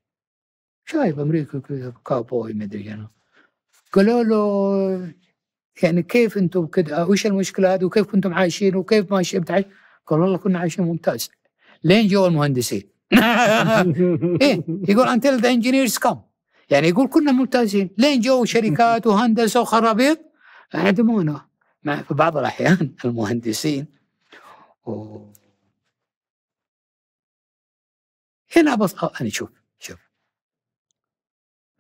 شايف امريكا كذا كابوي مدري يعني قالوا له يعني كيف انتم كذا وش المشكله هذه وكيف كنتم عايشين وكيف ما شئت قال والله كنا عايشين ممتاز لين جو المهندسين ايه يقول until the engineers come يعني يقول كنا ممتازين لين جو شركات وهندسه وخرابيط عدمونا مع في بعض الاحيان المهندسين و... هنا بس انا اشوف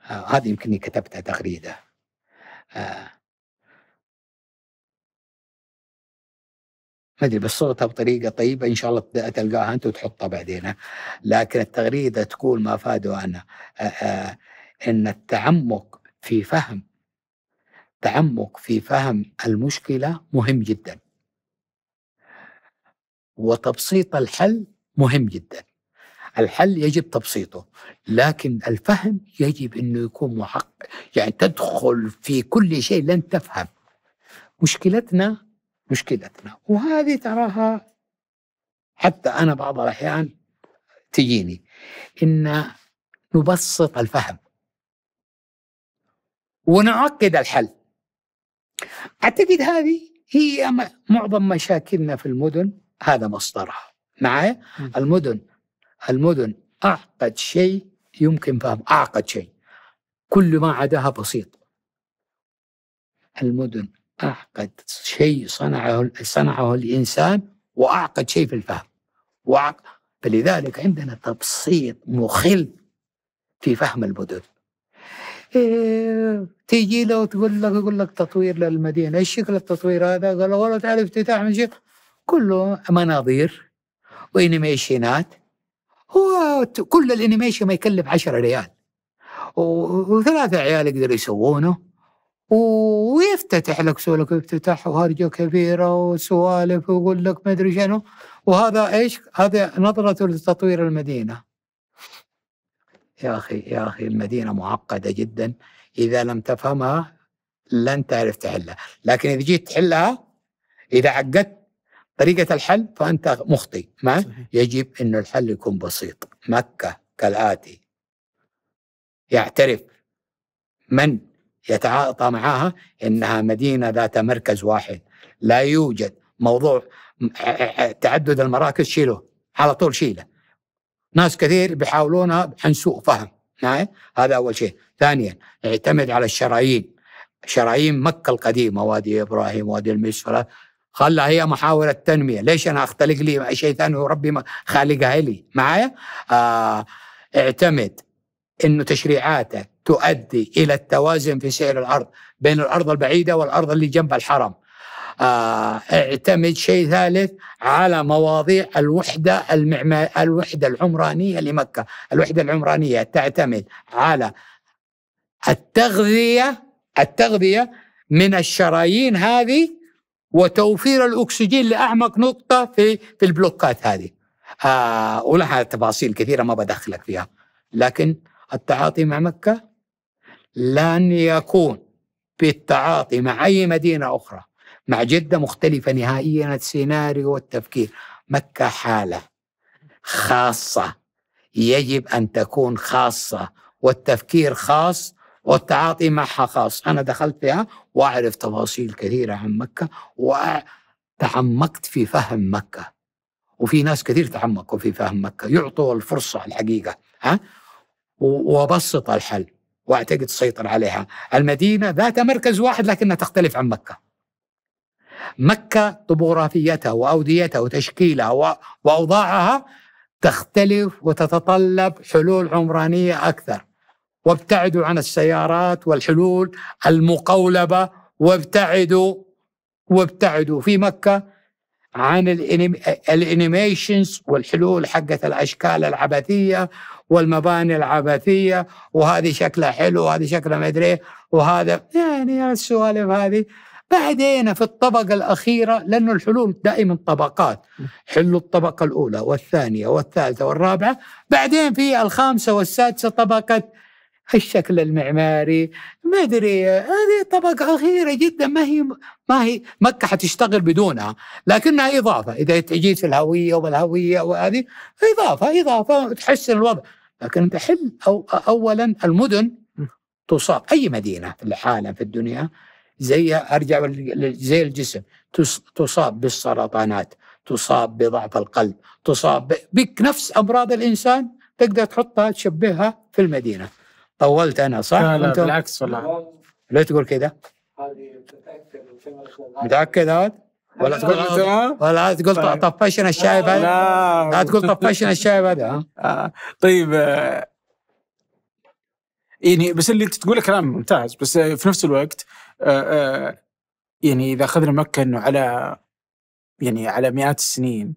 آه، هذه يمكنني كتبتها تغريده آه. ما ادري بس صورتها بطريقه طيبه ان شاء الله تلقاها انت وتحطها بعدين لكن التغريده تقول ما فاده انا آه، ان التعمق في فهم تعمق في فهم المشكله مهم جدا وتبسيط الحل مهم جدا الحل يجب تبسيطه لكن الفهم يجب انه يكون محقق يعني تدخل في كل شيء لن تفهم مشكلتنا مشكلتنا وهذه تراها حتى انا بعض الاحيان تجيني ان نبسط الفهم ونعقد الحل اعتقد هذه هي معظم مشاكلنا في المدن هذا مصدرها معايا المدن المدن أعقد شيء يمكن فهم أعقد شيء كل ما عداها بسيط المدن أعقد شيء صنعه صنعه الإنسان وأعقد شيء في الفهم وأعقد فلذلك عندنا تبسيط مخل في فهم المدن إيه تيجي له وتقول لك يقول لك تطوير للمدينه، ايش شكل التطوير هذا؟ قال والله تعرف افتتاح من شيء كله مناظير وانيميشنات هو كل الانيميشن ما يكلف 10 ريال وثلاثة عيال يقدروا يسوونه ويفتتح لك سولك يفتتح وهرجة كبيرة وسوالف ويقول لك ما أدري شنو وهذا إيش هذا نظرته لتطوير المدينة يا أخي يا أخي المدينة معقدة جدا إذا لم تفهمها لن تعرف تحلها لكن إذا جيت تحلها إذا عقدت طريقة الحل فأنت مخطئ ما يجب أن الحل يكون بسيط مكة كالآتي يعترف من يتعاطى معها أنها مدينة ذات مركز واحد لا يوجد موضوع تعدد المراكز شيله على طول شيله ناس كثير بيحاولون عن سوء فهم هذا أول شيء ثانيا اعتمد على الشرايين شرايين مكة القديمة وادي إبراهيم وادي المسفلة خلى هي محاولة تنمية ليش أنا أختلق لي شيء ثاني وربي خالقها لي معايا آه اعتمد أنه تشريعاتك تؤدي إلى التوازن في سعر الأرض بين الأرض البعيدة والأرض اللي جنب الحرم آه اعتمد شيء ثالث على مواضيع الوحدة المعم... الوحدة العمرانية لمكة الوحدة العمرانية تعتمد على التغذية التغذية من الشرايين هذه وتوفير الاكسجين لاعمق نقطه في في البلوكات هذه آه ولها تفاصيل كثيره ما بدخلك فيها لكن التعاطي مع مكه لن يكون بالتعاطي مع اي مدينه اخرى مع جده مختلفه نهائيا السيناريو والتفكير مكه حاله خاصه يجب ان تكون خاصه والتفكير خاص والتعاطي معها خاص أنا دخلت فيها وأعرف تفاصيل كثيرة عن مكة وتعمقت في فهم مكة وفي ناس كثير تعمقوا في فهم مكة يعطوا الفرصة الحقيقة ها وبسط الحل واعتقد سيطر عليها المدينة ذات مركز واحد لكنها تختلف عن مكة مكة طبوغرافيتها وأوديتها وتشكيلها وأوضاعها تختلف وتتطلب حلول عمرانية أكثر وابتعدوا عن السيارات والحلول المقولبة وابتعدوا وابتعدوا في مكة عن الانيميشنز والحلول حقت الاشكال العبثيه والمباني العبثيه وهذه شكلها حلو وهذه شكلها ما ادري إيه، وهذا يعني السوالف هذه بعدين في الطبقة الأخيرة لأنه الحلول دائما طبقات حلوا الطبقة الأولى والثانية والثالثة والرابعة بعدين في الخامسة والسادسة طبقة الشكل المعماري ما ادري هذه طبقه اخيره جدا ما هي ما هي مكه حتشتغل بدونها لكنها اضافه اذا تجيت في الهويه والهويه وهذه اضافه اضافه تحسن الوضع لكن تحل أو اولا المدن تصاب اي مدينه في الحالة في الدنيا زي ارجع زي الجسم تصاب بالسرطانات تصاب بضعف القلب تصاب بك نفس امراض الانسان تقدر تحطها تشبهها في المدينه طولت انا صح؟ لا لا بالعكس والله ليه تقول كذا؟ متاكد هذا؟ ولا تقول ولا تقول طفشنا الشايب هذا لا تقول طفشنا الشايب هذا آه، طيب آه، يعني بس اللي انت تقوله كلام ممتاز بس في نفس الوقت آه، يعني اذا اخذنا مكه انه على يعني على مئات السنين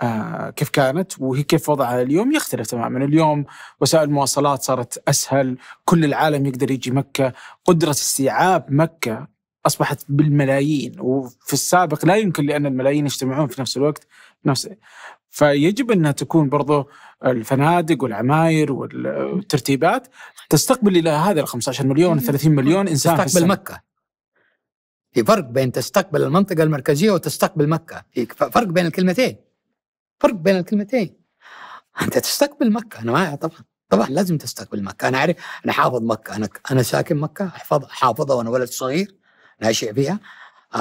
آه، كيف كانت وهي كيف وضعها اليوم يختلف تماما اليوم وسائل المواصلات صارت أسهل كل العالم يقدر يجي مكة قدرة استيعاب مكة أصبحت بالملايين وفي السابق لا يمكن لأن الملايين يجتمعون في نفس الوقت نفس فيجب أنها تكون برضو الفنادق والعماير والترتيبات تستقبل إلى هذا ال 15 مليون 30 مليون إنسان تستقبل في مكة في فرق بين تستقبل المنطقة المركزية وتستقبل مكة في فرق بين الكلمتين فرق بين الكلمتين آه. انت تستقبل مكه انا معي طبعا طبعا لازم تستقبل مكه انا عارف انا حافظ مكه انا انا ساكن مكه احفظ حافظها وانا ولد صغير ناشئ فيها آه،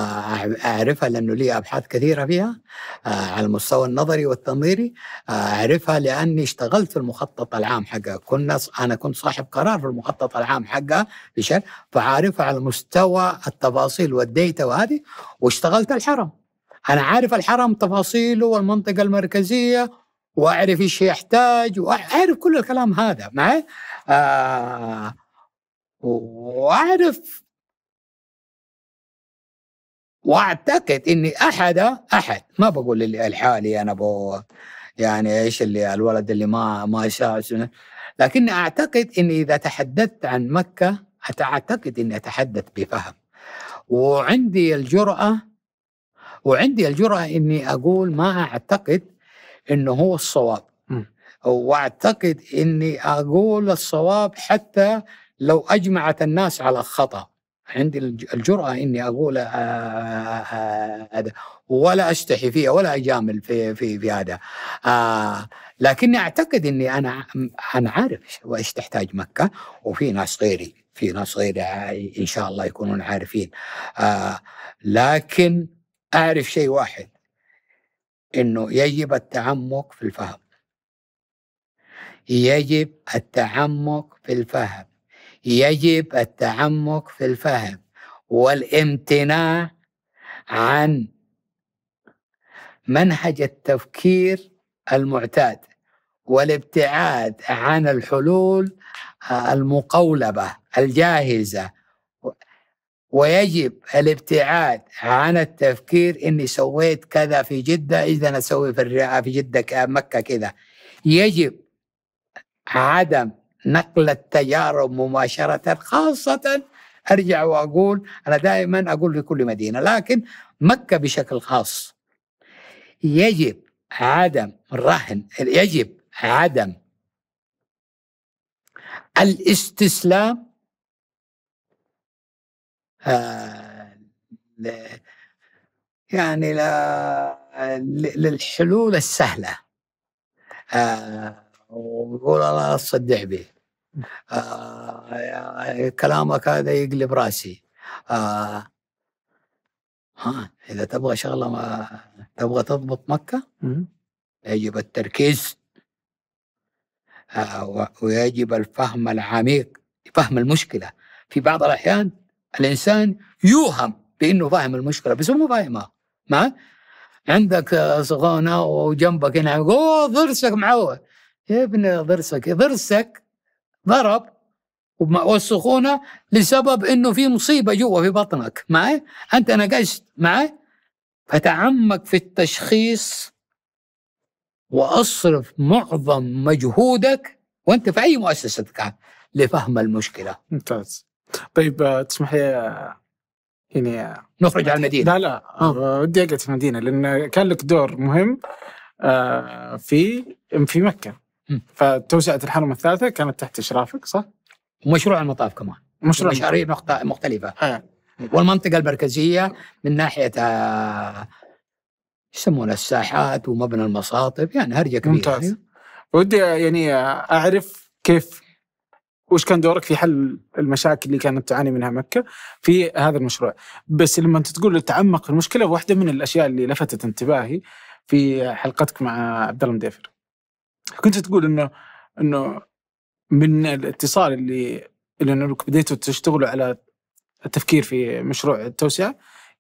اعرفها لانه لي ابحاث كثيره فيها آه، على المستوى النظري والتنظيري اعرفها لاني اشتغلت في المخطط العام حقها كنا انا كنت صاحب قرار في المخطط العام حقها في فعارفها على مستوى التفاصيل والديتا وهذه واشتغلت الحرم انا عارف الحرم تفاصيله والمنطقه المركزيه واعرف ايش يحتاج واعرف كل الكلام هذا معي آه واعرف واعتقد اني احد آه، احد ما بقول اللي الحالي انا بو يعني ايش اللي الولد اللي ما ما شاف لكني اعتقد اني اذا تحدثت عن مكه اعتقد اني اتحدث بفهم وعندي الجراه وعندي الجرأة إني أقول ما أعتقد إنه هو الصواب وأعتقد إني أقول الصواب حتى لو أجمعت الناس على خطأ عندي الجرأة إني أقول آه، آه، آه، هذا ولا أستحي فيه ولا أجامل في في في هذا لكني أعتقد إني أنا أنا عارف وإيش تحتاج مكة وفي ناس غيري في ناس غيري إن شاء الله يكونون عارفين لكن أعرف شيء واحد أنه يجب التعمق في الفهم يجب التعمق في الفهم يجب التعمق في الفهم والامتناع عن منهج التفكير المعتاد والابتعاد عن الحلول المقولبه الجاهزه ويجب الابتعاد عن التفكير اني سويت كذا في جده اذا اسوي في في جده مكه كذا يجب عدم نقل التجارب مباشره خاصه ارجع واقول انا دائما اقول في كل مدينه لكن مكه بشكل خاص يجب عدم الرهن يجب عدم الاستسلام آه، يعني للحلول السهله آه، ويقول الله تصدع به آه، كلامك هذا يقلب راسي ها اذا تبغى شغله ما تبغى تضبط مكه يجب التركيز ويجب الفهم العميق فهم المشكله في بعض الاحيان الانسان يوهم بانه فاهم المشكله بس هو مو فاهمها ما عندك صغونه وجنبك هنا اوه ضرسك معوه يا ابن ضرسك ضرسك ضرب والسخونه لسبب انه في مصيبه جوا في بطنك معي انت نقشت معي فتعمق في التشخيص واصرف معظم مجهودك وانت في اي مؤسسه كان لفهم المشكله ممتاز طيب تسمح لي يعني نخرج على يعني المدينه لا لا آه. ودي اقعد في المدينه لان كان لك دور مهم آه، في في مكه فتوسعه الحرم الثالثه كانت تحت اشرافك صح؟ ومشروع المطاف كمان مشروع مشاريع مختلفه ها. آه. والمنطقه المركزيه من ناحيه يسمونها الساحات ومبنى المصاطب يعني هرجه كبيره ممتاز ودي يعني اعرف كيف وش كان دورك في حل المشاكل اللي كانت تعاني منها مكه في هذا المشروع بس لما انت تقول تعمق في المشكله واحده من الاشياء اللي لفتت انتباهي في حلقتك مع عبد الله مديفر كنت تقول انه انه من الاتصال اللي اللي انك بديتوا تشتغلوا على التفكير في مشروع التوسعه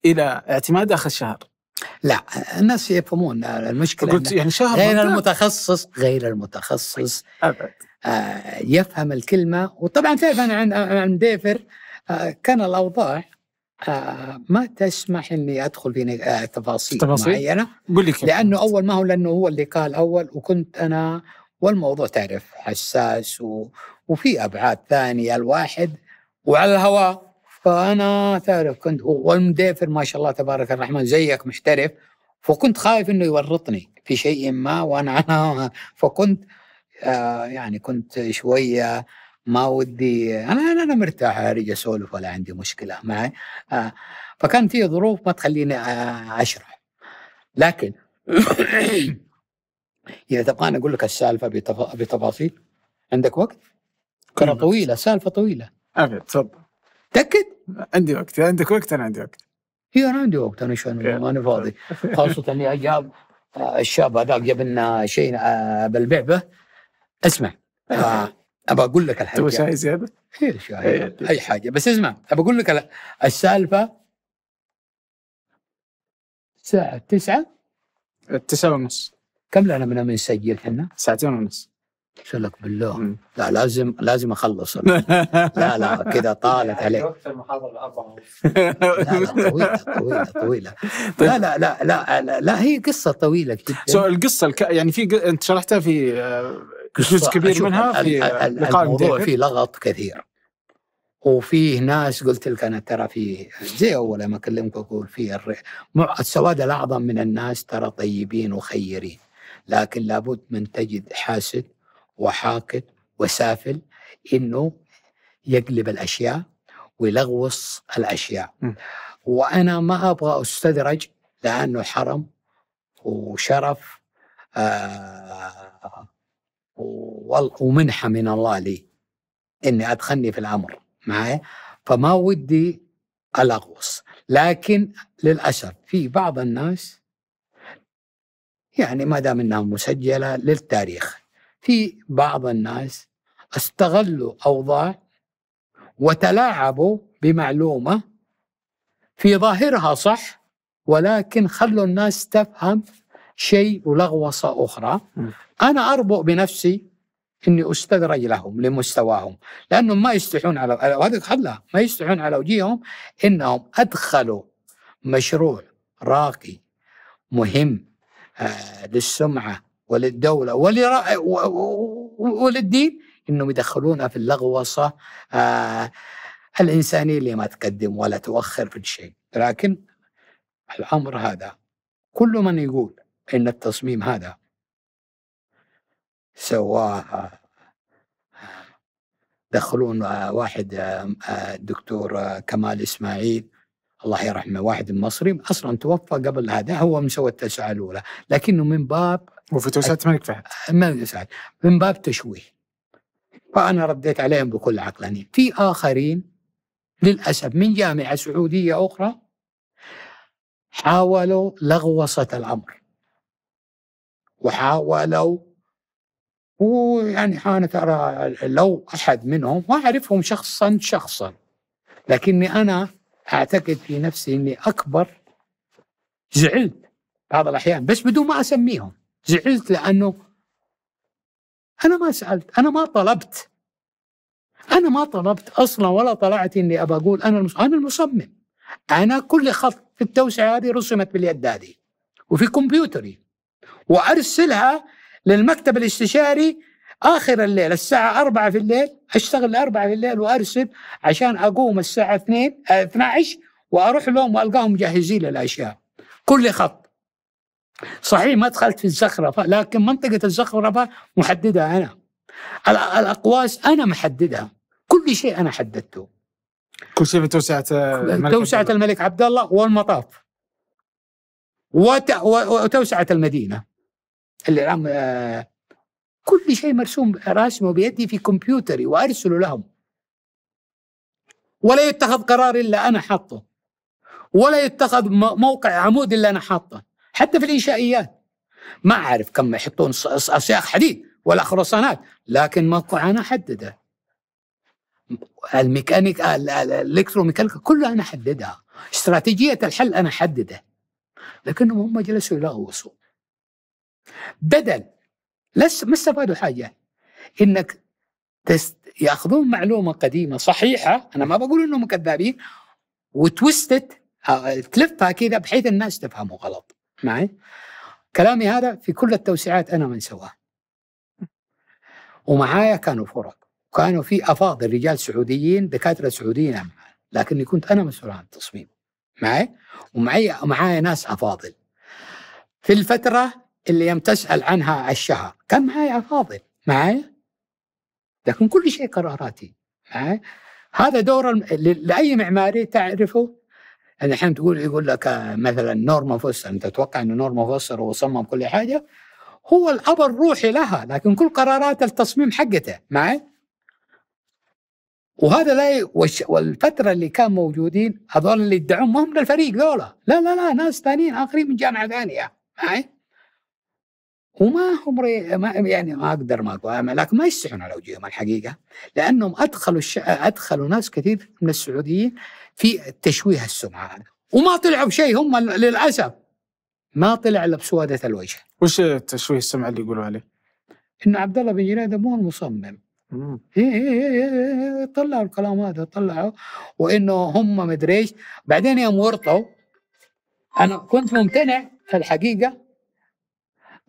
الى اعتماد اخر شهر لا الناس يفهمون المشكله قلت يعني شهر غير المتخصص غير المتخصص أبعد. آه، يفهم الكلمه وطبعا تعرف انا عن عند ديفر آه، كان الاوضاع آه، ما تسمح اني ادخل في تفاصيل, تفاصيل؟ معينه قول لي لانه اول ما هو لانه هو اللي قال اول وكنت انا والموضوع تعرف حساس و... وفي ابعاد ثانيه الواحد وعلى الهواء فانا تعرف كنت والمدافر ما شاء الله تبارك الرحمن زيك محترف فكنت خايف انه يورطني في شيء ما وانا فكنت آه، يعني كنت شويه ما ودي انا انا, مرتاح ارجع اسولف ولا عندي مشكله معي آه فكان في ظروف ما تخليني آه اشرح لكن اذا تبغاني اقول لك السالفه بتف... بتفاصيل عندك وقت؟ كره طويله سالفه طويله ابد تفضل تاكد عندي وقت عندك وقت انا عندي وقت هي انا عندي وقت انا شو انا انا فاضي طيب. خاصه اني جاب آه، الشاب هذاك جاب لنا شيء آه، بالبعبه اسمع آه، ابى اقول لك الحاجه تبغى شاي زياده؟ خير شاي إيه، اي حاجه بس اسمع ابى اقول لك السالفه الساعه 9 9 ونص كم لنا من نسجل احنا؟ ساعتين ونص سلك بالله مم. لا لازم لازم اخلص لا لا كذا طالت عليك وقت المحاضره اربعه لا لا طويله طويله طويله طيب. لا, لا لا لا لا هي قصه طويله جدا سو القصه الك... يعني في انت شرحتها في آه، جزء كبير منها في لقاء الموضوع فيه لغط كثير وفيه ناس قلت لك انا ترى فيه زي اول ما اكلمك اقول فيه السواد الاعظم من الناس ترى طيبين وخيرين لكن لابد من تجد حاسد وحاقد وسافل انه يقلب الاشياء ويلغوص الاشياء م. وانا ما ابغى استدرج لانه حرم وشرف آه ومنحة من الله لي إني أدخلني في الأمر معي فما ودي الغوص لكن للاسف في بعض الناس يعني ما دام انها مسجله للتاريخ في بعض الناس استغلوا اوضاع وتلاعبوا بمعلومه في ظاهرها صح ولكن خلوا الناس تفهم شيء ولغوصة أخرى أنا أربؤ بنفسي اني استدرج لهم لمستواهم لانهم ما يستحون على وهذه خلها ما يستحون على وجيههم انهم ادخلوا مشروع راقي مهم آه، للسمعه وللدوله وللدين انهم يدخلونا في اللغوصه آه، الانسانيه اللي ما تقدم ولا تؤخر في الشيء لكن الامر هذا كل من يقول ان التصميم هذا سواه دخلون آه، واحد الدكتور آه، آه، كمال اسماعيل الله يرحمه واحد مصري اصلا توفى قبل هذا هو مسوي التسعه الاولى لكنه من باب وفي توسعه الملك فهد الملك من باب تشويه فانا رديت عليهم بكل عقلانيه يعني في اخرين للاسف من جامعه سعوديه اخرى حاولوا لغوصه الامر وحاولوا ويعني أنا ترى لو أحد منهم ما اعرفهم شخصا شخصا لكني أنا أعتقد في نفسي أني أكبر زعلت بعض الأحيان بس بدون ما أسميهم زعلت لأنه أنا ما سألت أنا ما طلبت أنا ما طلبت أصلا ولا طلعت إني أبى أقول أنا أنا المصمم أنا كل خط في التوسعة هذه رسمت باليد هذه وفي كمبيوتري وارسلها للمكتب الاستشاري اخر الليل الساعه أربعة في الليل اشتغل أربعة في الليل وارسل عشان اقوم الساعه 2 12 آه، واروح لهم والقاهم مجهزين الاشياء كل خط صحيح ما دخلت في الزخرفه لكن منطقه الزخرفه محددها انا الاقواس انا محددها كل شيء انا حددته كل شيء بتوسعه الملك توسعه الملك عبد الله والمطاف وتوسعة المدينة اللي الآن آه، كل شيء مرسوم راسمه بيدي في كمبيوتري وأرسله لهم ولا يتخذ قرار إلا أنا حاطه ولا يتخذ موقع عمود إلا أنا حاطه حتى في الإنشائيات ما أعرف كم يحطون أسياخ حديد ولا خرسانات لكن موقع أنا أحدده الميكانيك الالكتروميكانيكا كلها انا احددها استراتيجيه الحل انا احددها لكنهم هم جلسوا يلغوصوا بدل لس ما استفادوا حاجه انك تست ياخذون معلومه قديمه صحيحه انا ما بقول انهم كذابين وتوستت تلفها كذا بحيث الناس تفهمه غلط معي كلامي هذا في كل التوسعات انا من سواه ومعايا كانوا فرق كانوا في افاضل رجال سعوديين دكاتره سعوديين لكني كنت انا مسؤول عن التصميم معي ومعي معايا ناس افاضل في الفتره اللي يوم تسال عنها الشهر كان معي افاضل معي لكن كل شيء قراراتي معي هذا دور لاي معماري تعرفه يعني الحين تقول يقول لك مثلا نورما فوستر انت تتوقع انه نورما فوستر هو صمم كل حاجه هو الاب الروحي لها لكن كل قرارات التصميم حقته معي وهذا لا وش والفتره اللي كانوا موجودين هذول اللي يدعون ما هم من الفريق ذولا لا لا لا ناس ثانيين اخرين من جامعه ثانيه معي وما هم ري... ما يعني ما اقدر ما اقول لكن ما يستحون على وجههم الحقيقه لانهم ادخلوا الش... ادخلوا ناس كثير من السعوديين في تشويه السمعه وما طلعوا بشيء هم للاسف ما طلع الا بسواده الوجه. وش تشويه السمعه اللي يقولوا عليه؟ ان عبد الله بن جناده مو المصمم إيه، إيه، إيه، طلعوا الكلام هذا طلعوا وانه هم مدري ايش بعدين يوم ورطوا انا كنت ممتنع في الحقيقه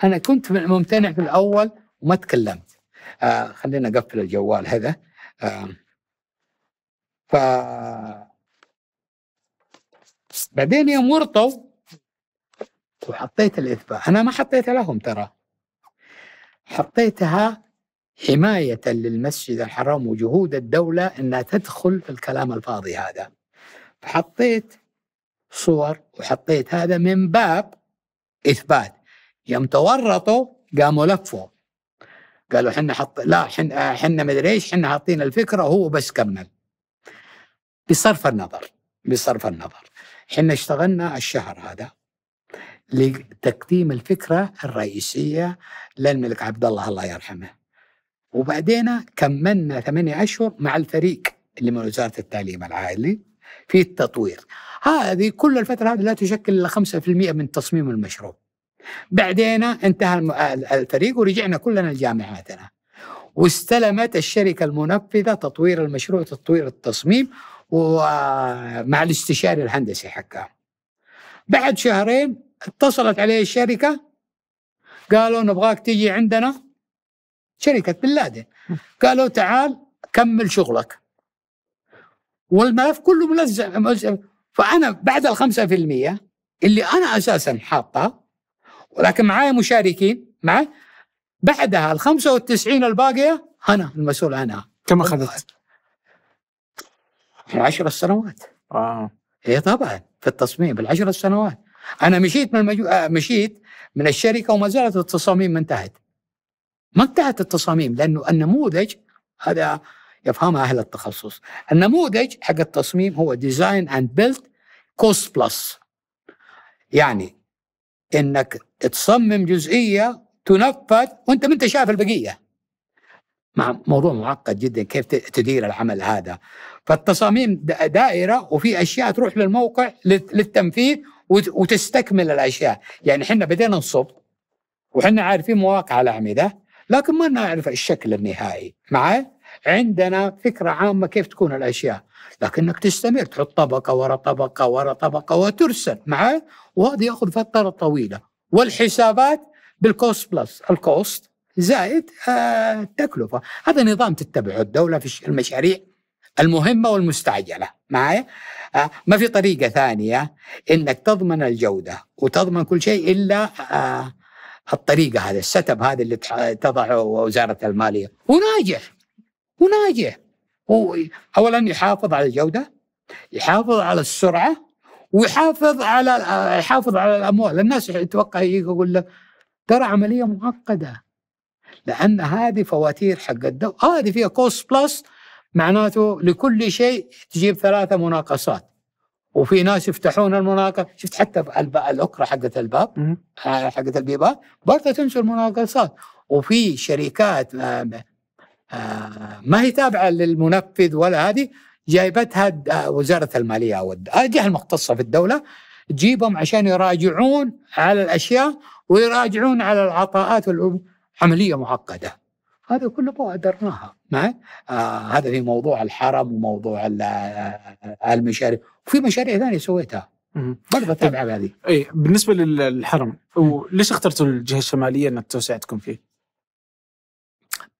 انا كنت ممتنع في الاول وما تكلمت آه خلينا اقفل الجوال هذا آه ف بعدين يوم ورطوا وحطيت الاثبات انا ما حطيتها لهم ترى حطيتها حماية للمسجد الحرام وجهود الدولة أنها تدخل في الكلام الفاضي هذا فحطيت صور وحطيت هذا من باب إثبات يوم تورطوا قاموا لفوا قالوا حنا حط لا حنا حنا مدري ايش حنا حاطين الفكره وهو بس كمل بصرف النظر بصرف النظر حنا اشتغلنا الشهر هذا لتقديم الفكره الرئيسيه للملك عبد الله الله يرحمه وبعدين كملنا ثمانية أشهر مع الفريق اللي من وزارة التعليم العالي في التطوير هذه كل الفترة هذه لا تشكل إلا 5% من تصميم المشروع بعدين انتهى الفريق ورجعنا كلنا لجامعاتنا واستلمت الشركة المنفذة تطوير المشروع تطوير التصميم ومع الاستشاري الهندسي حقها بعد شهرين اتصلت عليه الشركة قالوا نبغاك تيجي عندنا شركه بن لادن قالوا تعال كمل شغلك والملف كله ملزم فانا بعد ال 5% اللي انا اساسا حاطه ولكن معايا مشاركين معي بعدها ال 95 الباقيه انا المسؤول عنها كم اخذت؟ 10 سنوات اه إيه طبعا في التصميم بالعشر سنوات انا مشيت من المجو... آه، مشيت من الشركه وما زالت التصاميم ما انتهت ما انتهت التصاميم لانه النموذج هذا يفهمها اهل التخصص النموذج حق التصميم هو ديزاين اند بيلت كوست بلس يعني انك تصمم جزئيه تنفذ وانت ما انت شايف البقيه مع موضوع معقد جدا كيف تدير العمل هذا فالتصاميم دائره وفي اشياء تروح للموقع للتنفيذ وتستكمل الاشياء يعني احنا بدينا نصب وحنا عارفين مواقع الاعمده لكن ما نعرف الشكل النهائي معي عندنا فكرة عامة كيف تكون الأشياء لكنك تستمر تحط طبقة ورا طبقة ورا طبقة وترسل معي وهذا يأخذ فترة طويلة والحسابات بالكوست بلس الكوست زائد آه، التكلفة هذا نظام تتبعه الدولة في المشاريع المهمة والمستعجلة معي آه، ما في طريقة ثانية إنك تضمن الجودة وتضمن كل شيء إلا آه، هالطريقه هذا السيت اب هذا اللي تضعه وزاره الماليه وناجح وناجح اولا يحافظ على الجوده يحافظ على السرعه ويحافظ على يحافظ على الاموال الناس يتوقع يقول لك ترى عمليه معقده لان هذه فواتير حق الدوله هذه فيها كوست بلس معناته لكل شيء تجيب ثلاثه مناقصات وفي ناس يفتحون المناقصة شفت حتى الاكره حقت الباب آه، حقت البيبان برضه تنشر مناقصات وفي شركات آه، ما, آه، ما هي تابعه للمنفذ ولا هذه جايبتها وزاره الماليه او الجهه المختصه في الدوله تجيبهم عشان يراجعون على الاشياء ويراجعون على العطاءات عمليه معقده هذا كله درناها معي آه هذا في موضوع الحرم وموضوع آه، المشاريع وفي مشاريع ثانيه سويتها برضه تابعة طيب، هذه اي بالنسبه للحرم وليش اخترتوا الجهه الشماليه ان توسعتكم فيه؟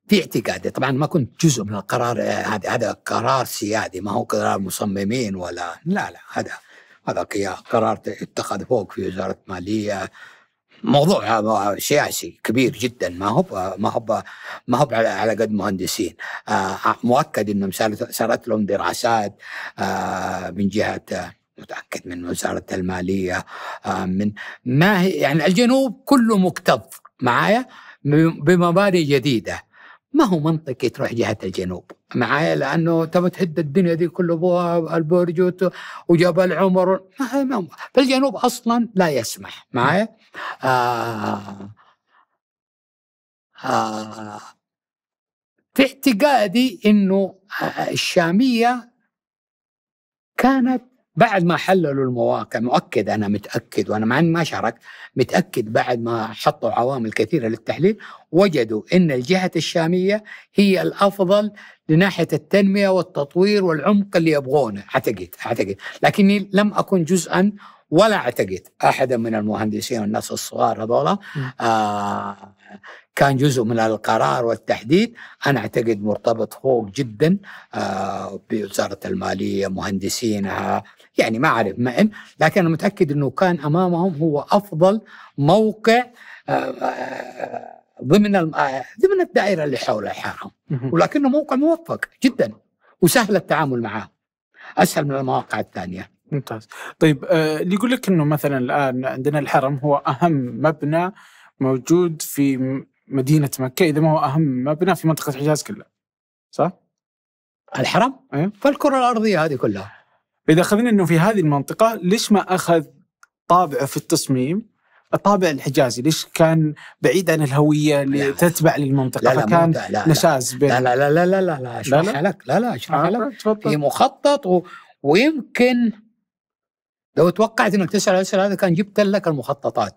في اعتقادي طبعا ما كنت جزء من القرار آه، هذا هذا قرار سيادي ما هو قرار مصممين ولا لا لا هذا هذا قرار اتخذ فوق في وزاره ماليه موضوع سياسي كبير جدا ما هو ما هو ما هو على قد مهندسين آه، مؤكد انهم صارت لهم دراسات آه، من جهه آه، متاكد من وزاره الماليه من ما هي يعني الجنوب كله مكتظ معايا بمباني جديده ما هو منطقي تروح جهة الجنوب معايا لأنه تم تهد الدنيا دي كلها البرج وجبل عمر ما الجنوب أصلا لا يسمح معايا آه آه في اعتقادي انه الشاميه كانت بعد ما حللوا المواقع مؤكد انا متاكد وانا مع ما شاركت متاكد بعد ما حطوا عوامل كثيره للتحليل وجدوا ان الجهه الشاميه هي الافضل لناحيه التنميه والتطوير والعمق اللي يبغونه اعتقد اعتقد لكني لم اكن جزءا ولا اعتقد احدا من المهندسين والناس الصغار هذولا آه، كان جزء من القرار والتحديد انا اعتقد مرتبط فوق جدا آه، بوزاره الماليه مهندسينها يعني ما أعرف من لكن أنا متأكد أنه كان أمامهم هو أفضل موقع آه، آه، ضمن آه، ضمن الدائرة اللي حول الحرم ولكنه موقع موفق جدا وسهل التعامل معه أسهل من المواقع الثانية ممتاز طيب اللي يقول لك أنه مثلا الآن عندنا الحرم هو أهم مبنى موجود في مدينة مكة إذا ما هو أهم مبنى في منطقة الحجاز كلها صح؟ الحرم؟ أيه؟ فالكرة الأرضية هذه كلها فاذا اخذنا انه في هذه المنطقه ليش ما اخذ طابعه في التصميم الطابع الحجازي ليش كان بعيد عن الهويه اللي تتبع للمنطقه لا لا فكان لا لا نشاز بين لا لا لا لا لا لا, لا اشرح لا لا. لك لا لا اشرح آه، لك آه، تفضل. في مخطط و... ويمكن لو توقعت انك تسال الاسئله هذا كان جبت لك المخططات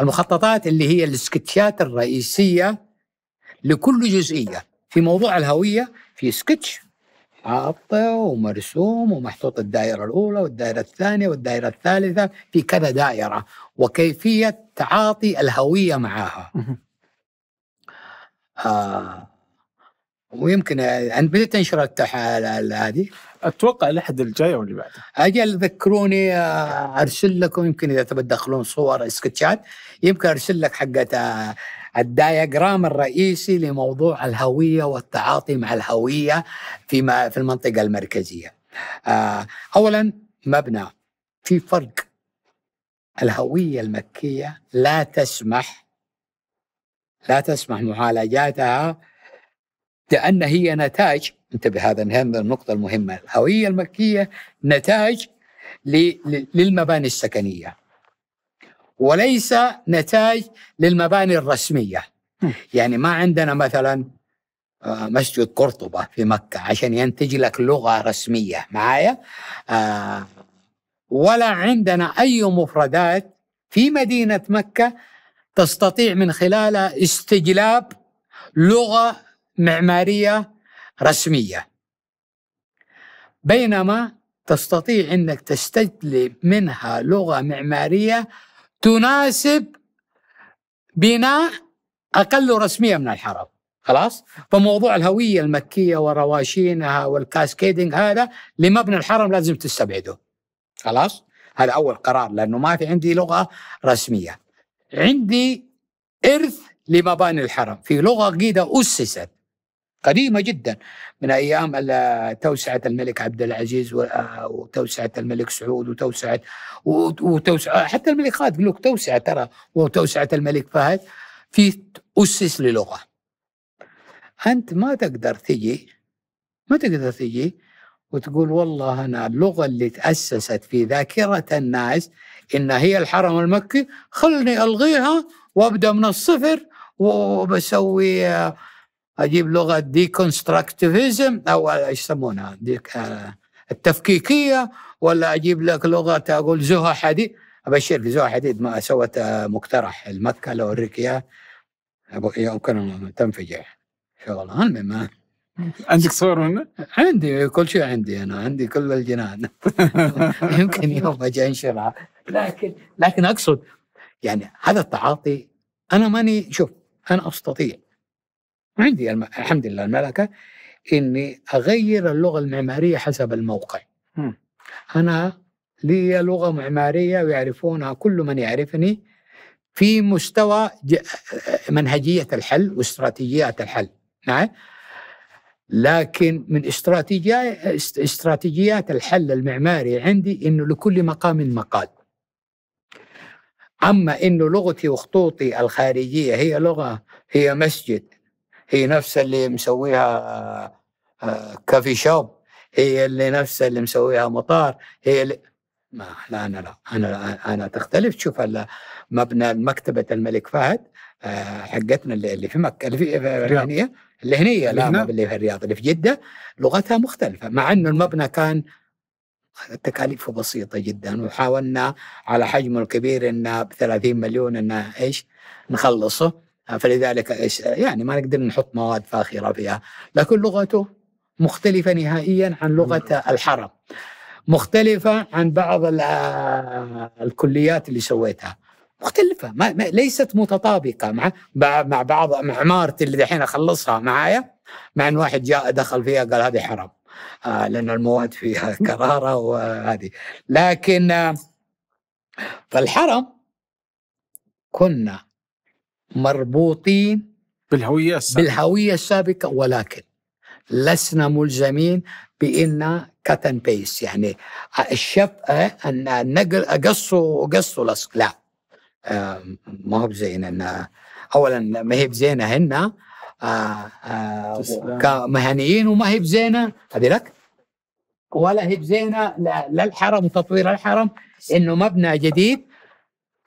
المخططات اللي هي السكتشات الرئيسيه لكل جزئيه في موضوع الهويه في سكتش حاطه ومرسوم ومحطوط الدائره الاولى والدائره الثانيه والدائره الثالثه في كذا دائره وكيفيه تعاطي الهويه معها. آه ويمكن أن بديت تنشر هذه؟ اتوقع الاحد الجاي او اللي بعده اجل ذكروني آه، ارسل لكم يمكن اذا تبدأ تدخلون صور سكتشات يمكن ارسل لك حقت آه، الدايجرام الرئيسي لموضوع الهوية والتعاطي مع الهوية فيما في المنطقة المركزية آه، أولا مبنى في فرق الهوية المكية لا تسمح لا تسمح معالجاتها لأن هي نتاج انتبه هذا النقطة المهمة الهوية المكية نتاج للمباني السكنية وليس نتاج للمباني الرسميه يعني ما عندنا مثلا آه، مسجد قرطبه في مكه عشان ينتج لك لغه رسميه معايا آه، ولا عندنا اي مفردات في مدينه مكه تستطيع من خلالها استجلاب لغه معماريه رسميه بينما تستطيع انك تستجلب منها لغه معماريه تناسب بناء اقل رسميه من الحرم خلاص فموضوع الهويه المكيه ورواشينها والكاسكيدنج هذا لمبنى الحرم لازم تستبعده خلاص هذا اول قرار لانه ما في عندي لغه رسميه عندي ارث لمباني الحرم في لغه جديده اسست قديمه جدا من ايام توسعه الملك عبد العزيز آه، وتوسعه الملك سعود وتوسعه وتوسعه آه، حتى الملك خالد يقول لك توسعه ترى وتوسعه الملك فهد في اسس للغه انت ما تقدر تجي ما تقدر تجي وتقول والله انا اللغه اللي تاسست في ذاكره الناس ان هي الحرم المكي خلني الغيها وابدا من الصفر وبسوي آه، اجيب لغه ديكونستركتيفيزم او ايش يسمونها ديك آه، التفكيكيه ولا اجيب لك لغه اقول زها حديد ابشر في زها حديد ما سوت آه، مقترح المكه لو اوريك اياه يمكن تنفجع شغله المهم آه. عندك صور منه؟ عندي كل شيء عندي انا عندي كل الجنان يمكن يوم اجي انشرها لكن لكن اقصد يعني هذا التعاطي انا ماني شوف انا استطيع عندي الم... الحمد لله الملكه اني اغير اللغه المعماريه حسب الموقع م. انا لي لغه معماريه ويعرفونها كل من يعرفني في مستوى منهجيه الحل واستراتيجيات الحل نعم لكن من استراتيجيات استراتيجيات الحل المعماري عندي انه لكل مقام مقال اما انه لغتي وخطوطي الخارجيه هي لغه هي مسجد هي نفسها اللي مسويها آه، كافي شوب هي اللي نفسها اللي مسويها مطار هي اللي ما لا انا لا انا انا تختلف تشوف مبنى مكتبه الملك فهد آه، حقتنا اللي, في مكه اللي في الهنيه اللي هنيه لا اللي في الرياض اللي في جده لغتها مختلفه مع انه المبنى كان تكاليفه بسيطه جدا وحاولنا على حجمه الكبير انه ب 30 مليون انه ايش نخلصه فلذلك ايش يعني ما نقدر نحط مواد فاخره فيها لكن لغته مختلفه نهائيا عن لغه نعم. الحرم مختلفه عن بعض الكليات اللي سويتها مختلفه ما ليست متطابقه مع مع بعض مع عمارتي اللي دحين اخلصها معايا مع ان واحد جاء دخل فيها قال هذه حرم آه لان المواد فيها كراره وهذه لكن آه فالحرم كنا مربوطين بالهوية السابقة بالهوية السابقة ولكن لسنا ملزمين بأن كات اند يعني الشف آه، أن نقل أقصه وقصه لصق لا ما هو بزين أن أولا ما هي بزينة هنا آه، آه، كمهنيين وما هي بزينة هذه لك ولا هي بزينة للحرم وتطوير الحرم إنه مبنى جديد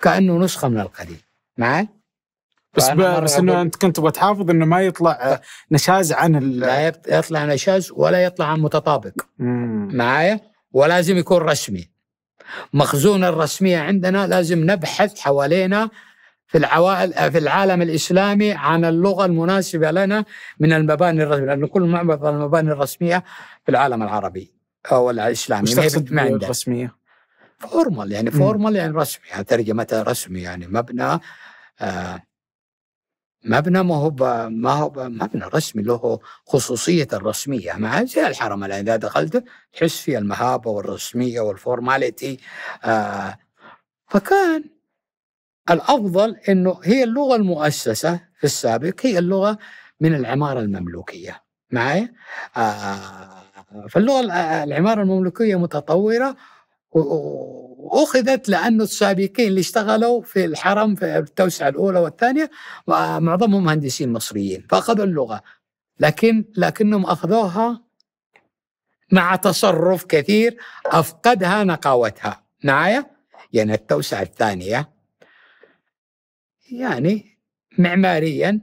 كأنه نسخة من القديم معي بس بس انه انت كنت تبغى تحافظ انه ما يطلع آه، نشاز عن ال... لا يطلع نشاز ولا يطلع عن متطابق معايا ولازم يكون رسمي مخزون الرسميه عندنا لازم نبحث حوالينا في العوائل آه، في العالم الاسلامي عن اللغه المناسبه لنا من المباني الرسميه لانه كل معبد المباني الرسميه في العالم العربي او الاسلامي ما الرسميه فورمال يعني فورمال يعني رسمي يعني ترجمتها رسمي يعني مبنى آه مبنى ما هو ما هو مبنى رسمي له خصوصية الرسمية مع زي الحرم الآن إذا دخلته تحس فيه المهابة والرسمية والفورماليتي آه فكان الأفضل أنه هي اللغة المؤسسة في السابق هي اللغة من العمارة المملوكية معي آه فاللغة العمارة المملوكية متطورة واخذت لانه السابقين اللي اشتغلوا في الحرم في التوسعه الاولى والثانيه معظمهم مهندسين مصريين فاخذوا اللغه لكن لكنهم اخذوها مع تصرف كثير افقدها نقاوتها معايا يعني التوسعه الثانيه يعني معماريا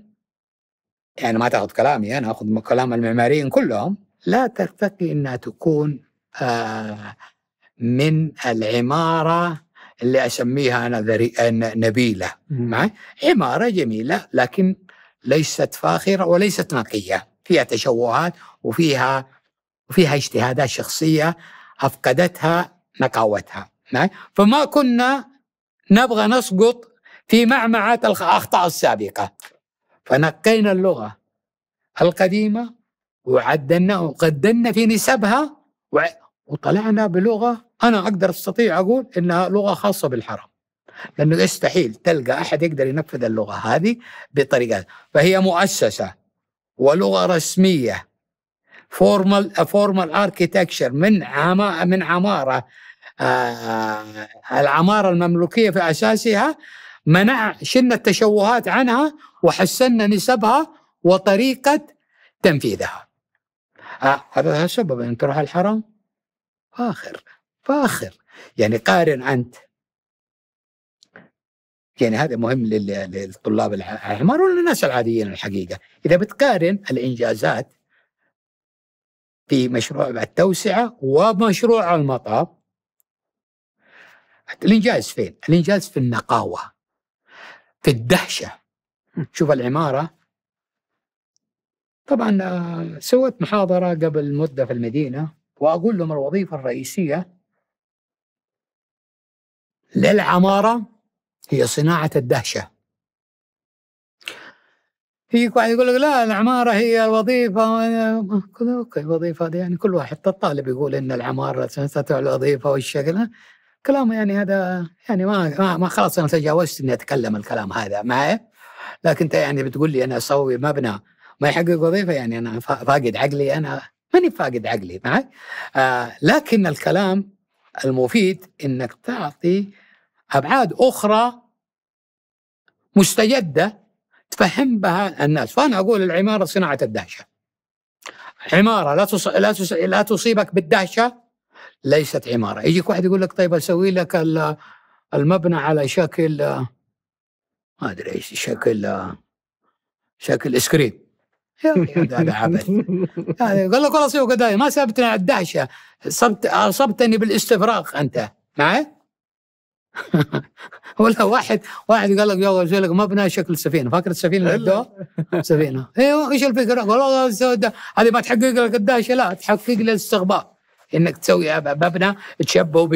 يعني ما تاخذ كلامي انا اخذ كلام المعماريين كلهم لا ترتقي انها تكون آه من العماره اللي اسميها انا نبيله معي عماره جميله لكن ليست فاخره وليست نقيه فيها تشوهات وفيها وفيها اجتهادات شخصيه افقدتها نقاوتها معي فما كنا نبغى نسقط في معمعة الأخطاء السابقة فنقينا اللغة القديمة وعدلنا وقدمنا في نسبها وطلعنا بلغة انا اقدر استطيع اقول انها لغه خاصه بالحرم لانه يستحيل تلقى احد يقدر ينفذ اللغه هذه بطريقه فهي مؤسسه ولغه رسميه فورمال فورمال اركيتكشر من عما من عماره آه، العماره المملوكيه في اساسها منع شلنا التشوهات عنها وحسنا نسبها وطريقه تنفيذها آه، هذا سبب ان تروح الحرم فاخر فاخر يعني قارن أنت يعني هذا مهم للطلاب الأعمار وللناس العاديين الحقيقة إذا بتقارن الإنجازات في مشروع التوسعة ومشروع المطاف الإنجاز فين؟ الإنجاز في النقاوة في الدهشة شوف العمارة طبعا آه، سويت محاضرة قبل مدة في المدينة وأقول لهم الوظيفة الرئيسية للعمارة هي صناعة الدهشة في واحد يقول لك لا العمارة هي الوظيفة أوكي الوظيفة دي يعني كل واحد الطالب يقول إن العمارة تستطيع الوظيفة والشكل كلام يعني هذا يعني ما ما خلاص أنا تجاوزت إني أتكلم الكلام هذا معي لكن أنت يعني بتقول لي أنا أسوي مبنى ما يحقق وظيفة يعني أنا فاقد عقلي أنا ماني فاقد عقلي معي آه لكن الكلام المفيد إنك تعطي ابعاد اخرى مستجده تفهم بها الناس فانا اقول العماره صناعه الدهشه عماره لا تص... لا, تص... لا تصيبك بالدهشه ليست عماره يجيك واحد يقول لك طيب اسوي لك المبنى على شكل ما ادري ايش شكل شكل سكريب هذا عبث يعني قال لك والله سوى ما سبتني على الدهشه صبت اصبتني بالاستفراغ انت معي؟ ولا واحد واحد قال لك يا لك مبنى شكل سفينه فاكر السفينه اللي سفينه ايوه ايش الفكره؟ قال والله هذه ما تحقق لك الدهشه لا تحقق لي الاستغباء انك تسوي مبنى تشبهه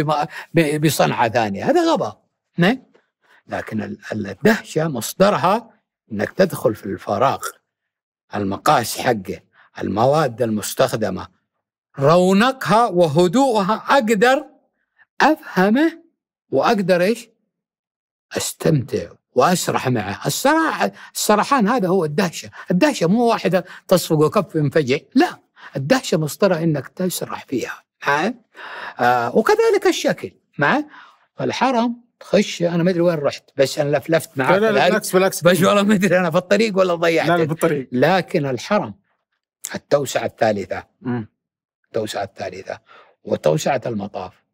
بصنعه ثانيه هذا غباء نعم؟ لكن الدهشه مصدرها انك تدخل في الفراغ المقاس حقه المواد المستخدمه رونقها وهدوءها اقدر افهمه واقدر ايش؟ استمتع واسرح معه، الصراحه السرحان هذا هو الدهشه، الدهشه مو واحده تصفق وكف ينفجع، لا الدهشه مصدرها انك تسرح فيها معي؟ آه وكذلك الشكل معي؟ فالحرم تخش انا ما ادري وين رحت بس انا لفلفت معك لا لا بالعكس بالعكس بس والله ما ادري انا في الطريق ولا ضيعت لا, لا في الطريق لكن الحرم التوسعه الثالثه التوسعه الثالثه وتوسعه المطاف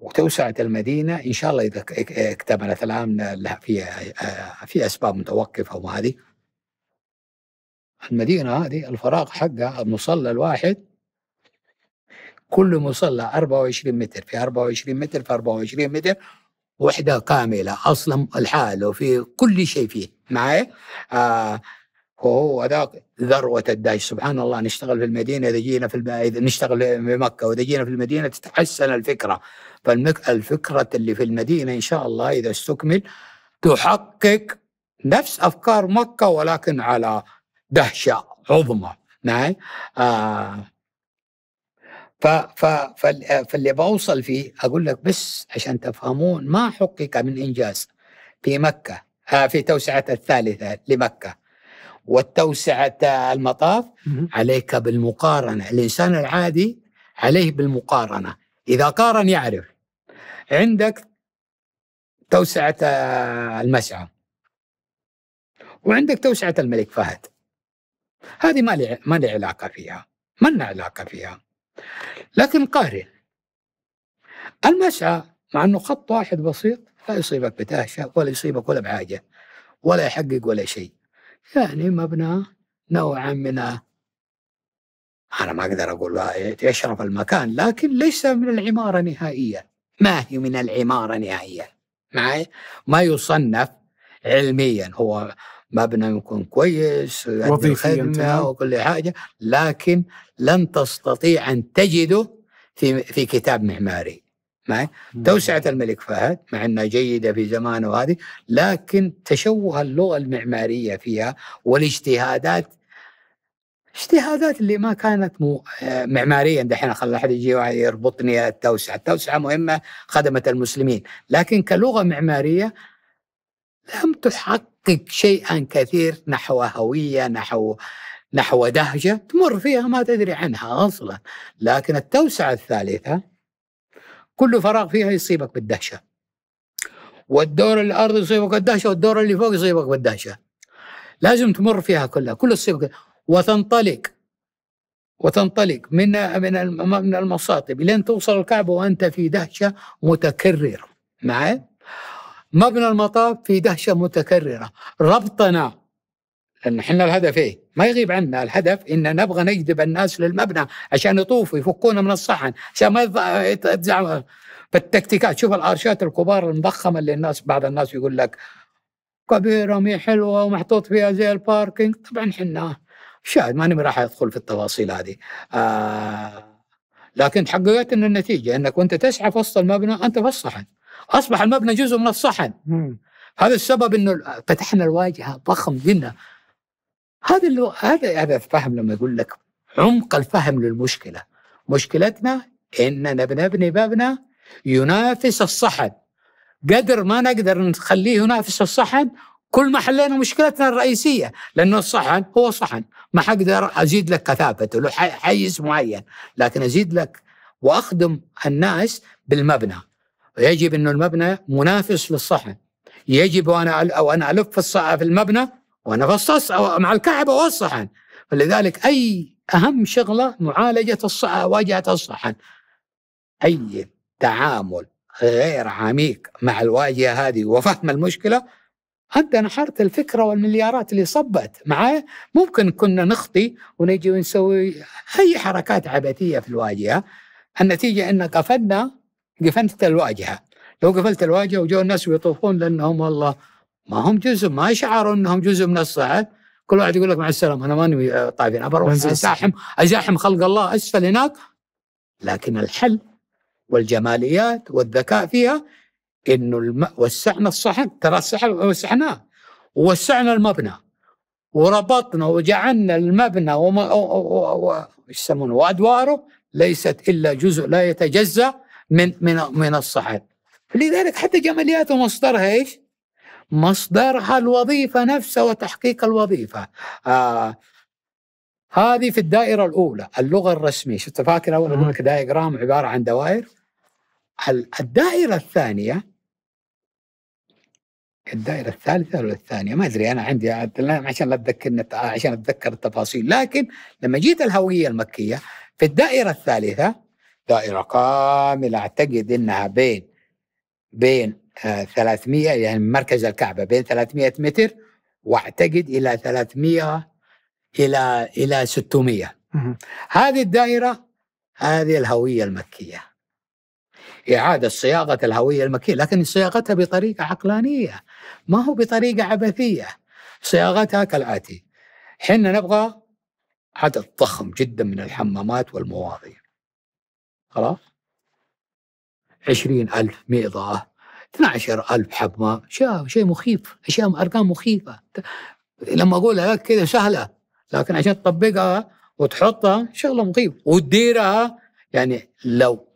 وتوسعة المدينة إن شاء الله إذا اكتملت الآن في في أسباب متوقفة وهذه المدينة هذه الفراغ حقها المصلى الواحد كل مصلى 24 متر في 24 متر في 24 متر وحدة كاملة أصلا الحال وفي كل شيء فيه معي آه وهو ذاك ذروة الداعش سبحان الله نشتغل في المدينة إذا جينا في الم... إذا نشتغل في مكة وإذا جينا في المدينة تتحسن الفكرة فالفكرة اللي في المدينة إن شاء الله إذا استكمل تحقق نفس أفكار مكة ولكن على دهشة عظمى نعم آه ف ف فاللي بوصل فيه اقول لك بس عشان تفهمون ما حقق من انجاز في مكه آه في توسعه الثالثه لمكه والتوسعة المطاف عليك بالمقارنة الإنسان العادي عليه بالمقارنة إذا قارن يعرف عندك توسعة المسعى وعندك توسعة الملك فهد هذه ما لي ما لي علاقة فيها ما لنا علاقة فيها لكن قارن المسعى مع أنه خط واحد بسيط لا يصيبك بتهشة ولا يصيبك ولا بحاجة ولا يحقق ولا شيء يعني مبنى نوعا من أنا ما أقدر أقول يشرف المكان لكن ليس من العمارة نهائيا ما هي من العمارة نهائيا معي ما يصنف علميا هو مبنى يكون كويس وظيفيا وكل حاجة لكن لن تستطيع أن تجده في في كتاب معماري معي توسعة الملك فهد مع أنها جيدة في زمانه وهذه لكن تشوه اللغة المعمارية فيها والاجتهادات اجتهادات اللي ما كانت مو آه، معماريا دحين خلى احد يجي يربطني التوسعه، التوسعه مهمه خدمت المسلمين، لكن كلغه معماريه لم تحقق شيئا كثير نحو هويه نحو نحو دهجه تمر فيها ما تدري عنها اصلا، لكن التوسعه الثالثه كل فراغ فيها يصيبك بالدهشه والدور الارض يصيبك بالدهشه والدور اللي فوق يصيبك بالدهشه لازم تمر فيها كلها كل يصيبك وتنطلق وتنطلق من من من المصاطب لين توصل الكعبه وانت في دهشه متكرره معي مبنى المطاف في دهشه متكرره ربطنا لان احنا الهدف ايه؟ ما يغيب عنا الهدف ان نبغى نجذب الناس للمبنى عشان يطوفوا يفكونا من الصحن عشان ما يتزعم فالتكتيكات شوف الارشات الكبار المضخمه اللي الناس بعض الناس يقول لك كبيره مي حلوه ومحطوط فيها زي الباركينج طبعا حنا شاهد ماني راح ادخل في التفاصيل هذه آه لكن تحققت ان النتيجه انك وانت تسعى في وسط المبنى انت في الصحن اصبح المبنى جزء من الصحن هذا السبب انه فتحنا الواجهه ضخم جدا هذا اللي هذا انا اتفهم لما يقول لك عمق الفهم للمشكله مشكلتنا اننا بنبني مبنى ينافس الصحن قدر ما نقدر نخليه ينافس الصحن كل ما حلينا مشكلتنا الرئيسيه لانه الصحن هو صحن ما حقدر ازيد لك كثافته له حيز معين لكن ازيد لك واخدم الناس بالمبنى يجب انه المبنى منافس للصحن يجب وانا وانا الف في المبنى وانا فصص مع الكعبه والصحن فلذلك اي اهم شغله معالجه الصحه واجهه الصحن اي تعامل غير عميق مع الواجهه هذه وفهم المشكله انت نحرت الفكره والمليارات اللي صبت معايا ممكن كنا نخطي ونجي ونسوي اي حركات عبثيه في الواجهه النتيجه ان قفلنا قفلت الواجهه لو قفلت الواجهه وجو الناس ويطوفون لانهم والله ما هم جزء ما شعروا انهم جزء من الصعد كل واحد يقول لك مع السلامه انا ماني طايفين بروح ازاحم ازاحم خلق الله اسفل هناك لكن الحل والجماليات والذكاء فيها انه الم... وسعنا الصحن ترى الصحن وسعناه ووسعنا المبنى وربطنا وجعلنا المبنى وما يسمونه وادواره ليست الا جزء لا يتجزا من من من الصحن لذلك حتى جماليات مصدرها ايش؟ مصدرها الوظيفة نفسها وتحقيق الوظيفة آه هذه في الدائرة الأولى اللغة الرسمية شفت فاكر أول أقول لك دايجرام عبارة عن دوائر الدائرة الثانية الدائرة الثالثة ولا الثانية ما أدري أنا عندي عشان لا أتذكر عشان أتذكر التفاصيل لكن لما جيت الهوية المكية في الدائرة الثالثة دائرة كاملة أعتقد أنها بين بين 300 يعني مركز الكعبة بين 300 متر واعتقد إلى 300 إلى إلى 600 هذه الدائرة هذه الهوية المكية إعادة صياغة الهوية المكية لكن صياغتها بطريقة عقلانية ما هو بطريقة عبثية صياغتها كالآتي حنا نبغى عدد ضخم جدا من الحمامات والمواضيع خلاص عشرين ألف مئضاءة 12000 حبة شيء شيء مخيف أشياء أرقام مخيفة لما أقولها لك كذا سهلة لكن عشان تطبقها وتحطها شغلة مخيفة وتديرها يعني لو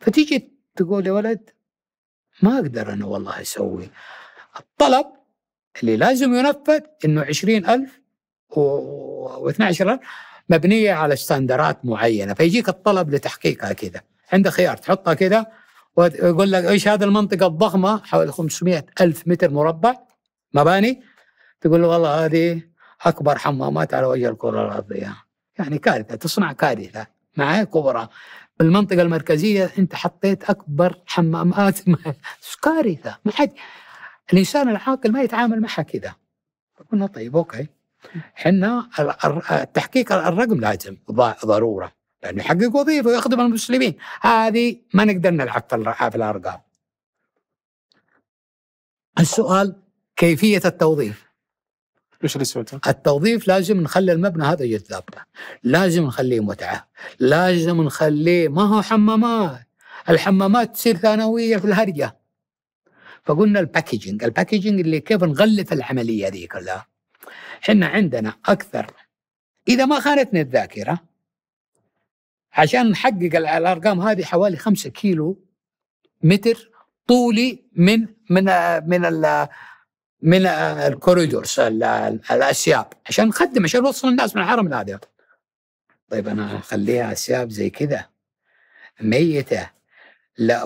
فتيجي تقول يا ولد ما أقدر أنا والله أسوي الطلب اللي لازم ينفذ إنه 20000 و12000 مبنية على ستاندرات معينة فيجيك الطلب لتحقيقها كذا عندك خيار تحطها كذا ويقول لك ايش هذه المنطقه الضخمه حوالي 500 الف متر مربع مباني تقول له والله هذه اكبر حمامات على وجه الكره الارضيه يعني كارثه تصنع كارثه معي كبرى بالمنطقه المركزيه انت حطيت اكبر حمامات كارثه ما حد الانسان العاقل ما يتعامل معها كذا قلنا طيب اوكي حنا التحقيق الرقم لازم ضروره لانه يحقق وظيفه ويخدم المسلمين هذه ما نقدر نلعب في الارقام السؤال كيفيه التوظيف ايش اللي التوظيف لازم نخلي المبنى هذا جذاب لازم نخليه متعه لازم نخليه ما هو حمامات الحمامات تصير ثانويه في الهرجه فقلنا الباكجينج الباكجينج اللي كيف نغلف العمليه دي كلها احنا عندنا اكثر اذا ما خانتني الذاكره عشان نحقق الارقام هذه حوالي 5 كيلو متر طولي من من من من الكوريدورز الاسياب عشان نخدم عشان نوصل الناس من الحرم الهادي طيب انا اخليها اسياب زي كذا ميته لا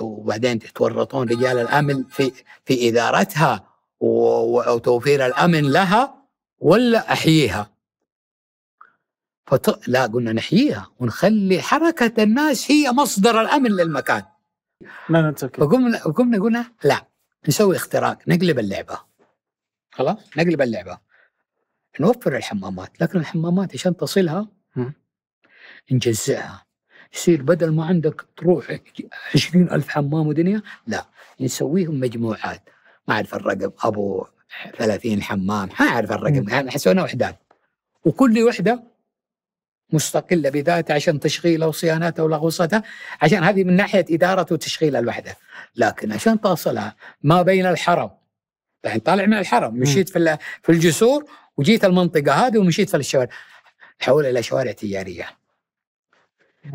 وبعدين تتورطون رجال الامن في في ادارتها وتوفير الامن لها ولا احييها فط... لا قلنا نحييها ونخلي حركة الناس هي مصدر الأمن للمكان لا منطقي فقمنا قمنا قلنا لا نسوي اختراق نقلب اللعبة خلاص نقلب اللعبة نوفر الحمامات لكن الحمامات عشان تصلها نجزئها يصير بدل ما عندك تروح عشرين ألف حمام ودنيا لا نسويهم مجموعات ما أعرف الرقم أبو 30 حمام ما أعرف الرقم يعني حسونا وحدات وكل وحدة مستقله بذاتها عشان تشغيلها وصيانتها ولغوصتها عشان هذه من ناحيه إدارة وتشغيل الوحدة لكن عشان توصلها ما بين الحرم الحين طالع من الحرم مشيت في في الجسور وجيت المنطقه هذه ومشيت في الشوارع تحول الى شوارع تجاريه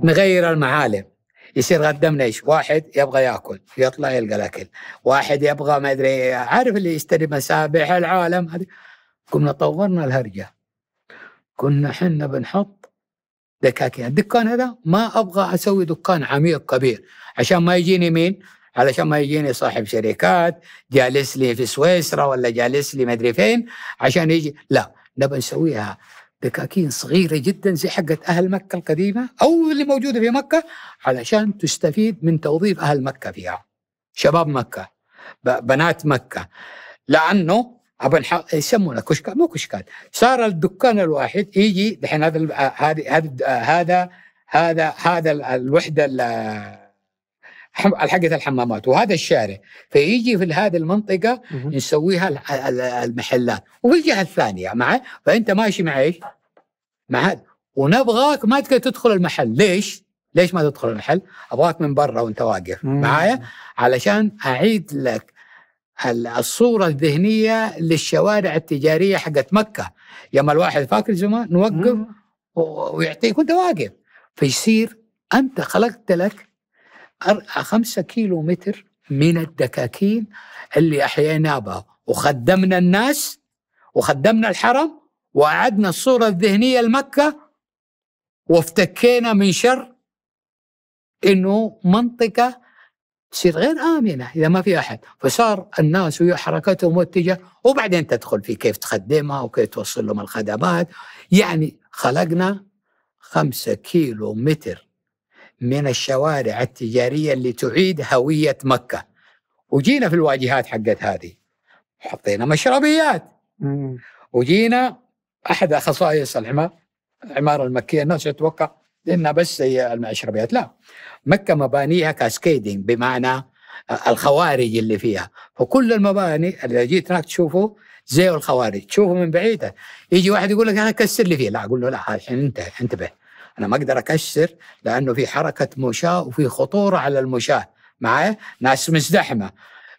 نغير المعالم يصير قدمنا ايش؟ واحد يبغى ياكل يطلع يلقى الاكل، واحد يبغى ما ادري عارف اللي يشتري مسابح العالم هذه قمنا طورنا الهرجه كنا حنا بنحط دكاكين يعني الدكان هذا ما ابغى اسوي دكان عميق كبير عشان ما يجيني مين علشان ما يجيني صاحب شركات جالس لي في سويسرا ولا جالس لي مدري فين عشان يجي لا نبغى نسويها دكاكين صغيره جدا زي حقت اهل مكه القديمه او اللي موجوده في مكه علشان تستفيد من توظيف اهل مكه فيها شباب مكه بنات مكه لانه ابو يسمونه كشكال مو كشكال صار الدكان الواحد يجي دحين آه، آه، هذا هذا هذا هذا هذا الوحده حقت الحمامات وهذا الشارع فيجي في هذه المنطقه نسويها المحلات وفي الجهه الثانيه معي فانت ماشي مع ايش؟ مع هذا ونبغاك ما تدخل المحل ليش؟ ليش ما تدخل المحل؟ ابغاك من برا وانت واقف معايا علشان اعيد لك الصورة الذهنية للشوارع التجارية حقت مكة يوم الواحد فاكر زمان نوقف ويعطيك وانت واقف فيصير انت خلقت لك خمسة كيلو متر من الدكاكين اللي احييناها بها وخدمنا الناس وخدمنا الحرم وأعدنا الصورة الذهنية لمكة وافتكينا من شر إنه منطقة تصير غير آمنة إذا ما في أحد فصار الناس ويا حركتهم متجهة وبعدين تدخل في كيف تخدمها وكيف توصل لهم الخدمات يعني خلقنا خمسة كيلو متر من الشوارع التجارية اللي تعيد هوية مكة وجينا في الواجهات حقت هذه حطينا مشربيات وجينا أحد خصائص العمارة العمارة المكية الناس يتوقع لانها بس هي المشربيات لا مكه مبانيها كاسكيدنج بمعنى الخوارج اللي فيها فكل المباني اللي جيت هناك تشوفه زي الخوارج تشوفه من بعيده يجي واحد يقول لك انا كسر لي فيه لا اقول له لا الحين انت انتبه انا ما اقدر اكسر لانه في حركه مشاه وفي خطوره على المشاه معي ناس مزدحمه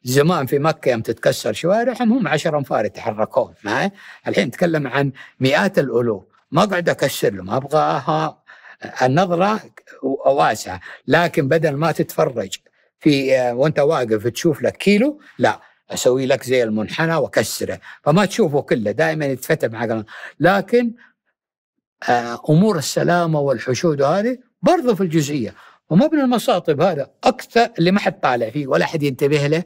زمان في مكة يوم تتكسر شوارعهم هم 10 أنفار يتحركون معي الحين نتكلم عن مئات الألوف ما اقعد أكسر له ما أبغاها النظره واسعه لكن بدل ما تتفرج في آه، وانت واقف تشوف لك كيلو لا اسوي لك زي المنحنى واكسره فما تشوفه كله دائما يتفتح معك لكن آه، امور السلامه والحشود هذه برضه في الجزئيه ومبنى المصاطب هذا اكثر اللي ما حد طالع فيه ولا حد ينتبه له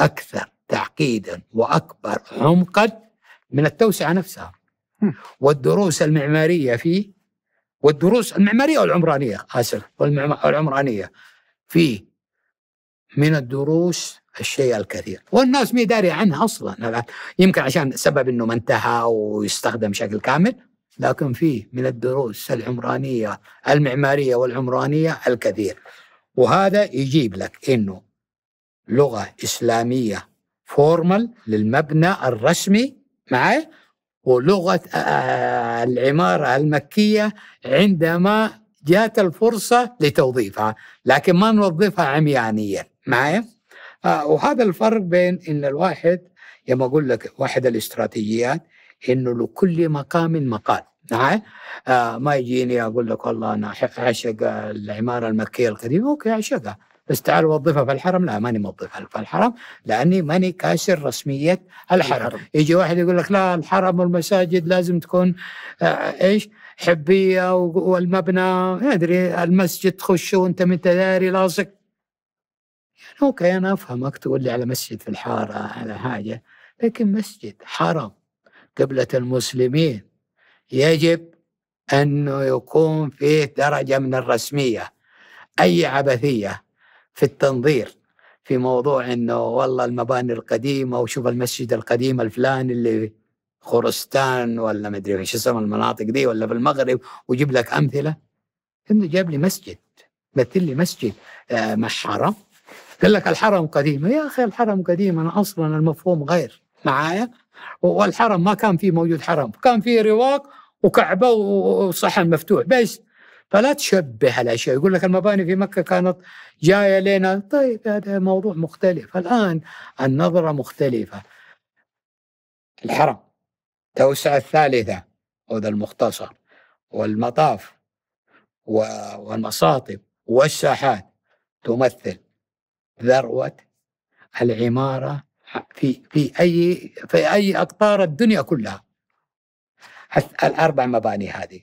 اكثر تعقيدا واكبر عمقا من التوسعه نفسها والدروس المعماريه فيه والدروس المعمارية والعمرانية آسف والعمرانية في من الدروس الشيء الكثير والناس ما داري عنها أصلا يمكن عشان سبب أنه ما انتهى ويستخدم بشكل كامل لكن فيه من الدروس العمرانية المعمارية والعمرانية الكثير وهذا يجيب لك أنه لغة إسلامية فورمال للمبنى الرسمي معي ولغة آه، آه، العمارة المكية عندما جات الفرصة لتوظيفها لكن ما نوظفها عميانيا معايا؟ آه، وهذا الفرق بين ان الواحد لما اقول لك واحد الاستراتيجيات انه لكل مقام مقال معايا؟ آه ما يجيني اقول لك والله انا اعشق العماره المكيه القديمه اوكي اعشقها بس تعال وظفها في الحرم لا ماني موظفها في الحرم لاني ماني كاشر رسميه الحرم, الحرم. يجي واحد يقول لك لا الحرم والمساجد لازم تكون آه، ايش حبيه والمبنى ما ادري المسجد تخش وانت من تداري لاصق يعني اوكي انا افهمك تقول لي على مسجد في الحاره على حاجه لكن مسجد حرم قبله المسلمين يجب انه يكون فيه درجه من الرسميه اي عبثيه في التنظير في موضوع انه والله المباني القديمه وشوف المسجد القديم الفلاني اللي خرستان ولا مدري ايش اسم المناطق دي ولا في المغرب وجيب لك امثله انه جاب لي مسجد مثل لي مسجد آه ما حرم قال لك الحرم قديم يا اخي الحرم قديم انا اصلا المفهوم غير معايا والحرم ما كان فيه موجود حرم كان فيه رواق وكعبه وصحن مفتوح بس فلا تشبه الاشياء يقول لك المباني في مكه كانت جايه لنا طيب هذا موضوع مختلف الان النظره مختلفه الحرم توسع الثالثه هذا المختصر والمطاف والمصاطب والساحات تمثل ذروه العماره في في اي في اي اقطار الدنيا كلها الاربع مباني هذه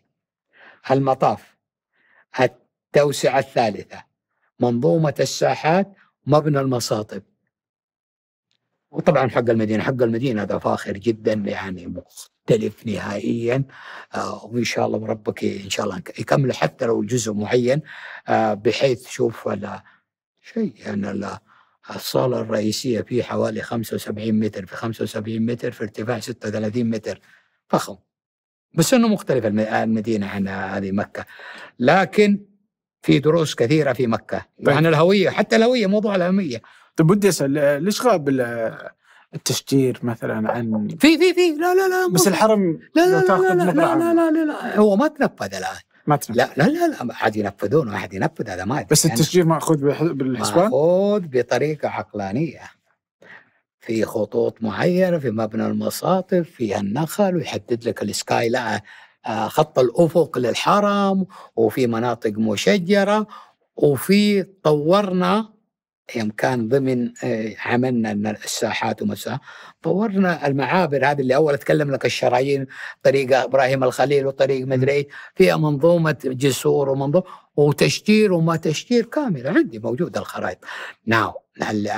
المطاف التوسعة الثالثة منظومة الساحات مبنى المصاطب وطبعا حق المدينة حق المدينة هذا فاخر جدا يعني مختلف نهائيا آه وإن شاء الله ربك إن شاء الله يكمل حتى لو جزء معين آه بحيث شوف شيء يعني الصالة الرئيسية فيه حوالي 75 متر في 75 متر في ارتفاع 36 متر فخم بس انه مختلف المدينه عن هذه مكه لكن في دروس كثيره في مكه طيب. عن يعني الهويه حتى الهويه موضوع الهويه طيب ودي اسال ليش غاب التشجير مثلا عن في في في لا لا لا بس الحرم لا لا لا لا لا, لا, لا, لا, لا هو ما تنفذ الان ما تنفذ لا لا لا, لا احد ينفذونه احد ينفذ هذا ما بس التشجير ماخوذ بالحسبان؟ ماخوذ بطريقه عقلانيه في خطوط معينه في مبنى المصاطف فيها النخل ويحدد لك السكاي لا آه، خط الافق للحرم وفي مناطق مشجره وفي طورنا يوم كان ضمن آه، عملنا الساحات ومساحات طورنا المعابر هذه اللي اول اتكلم لك الشرايين طريق ابراهيم الخليل وطريق مدري فيها منظومه جسور ومنظومه وتشجير وما تشجير كامله عندي موجوده الخرائط ناو هل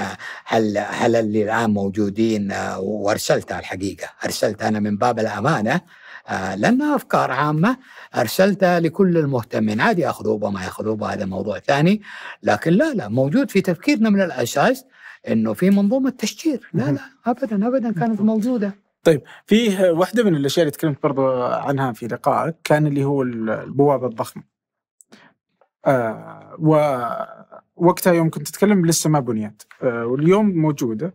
هل هل اللي الان موجودين وارسلتها الحقيقه ارسلت انا من باب الامانه لانها افكار عامه ارسلتها لكل المهتمين عادي ياخذوا ما ياخذوا هذا موضوع ثاني لكن لا لا موجود في تفكيرنا من الاساس انه في منظومه تشجير لا لا ابدا ابدا كانت موجوده طيب في واحده من الاشياء اللي تكلمت برضو عنها في لقائك كان اللي هو البوابه الضخمه آه و وقتها يوم كنت اتكلم لسه ما بنيت آه، واليوم موجوده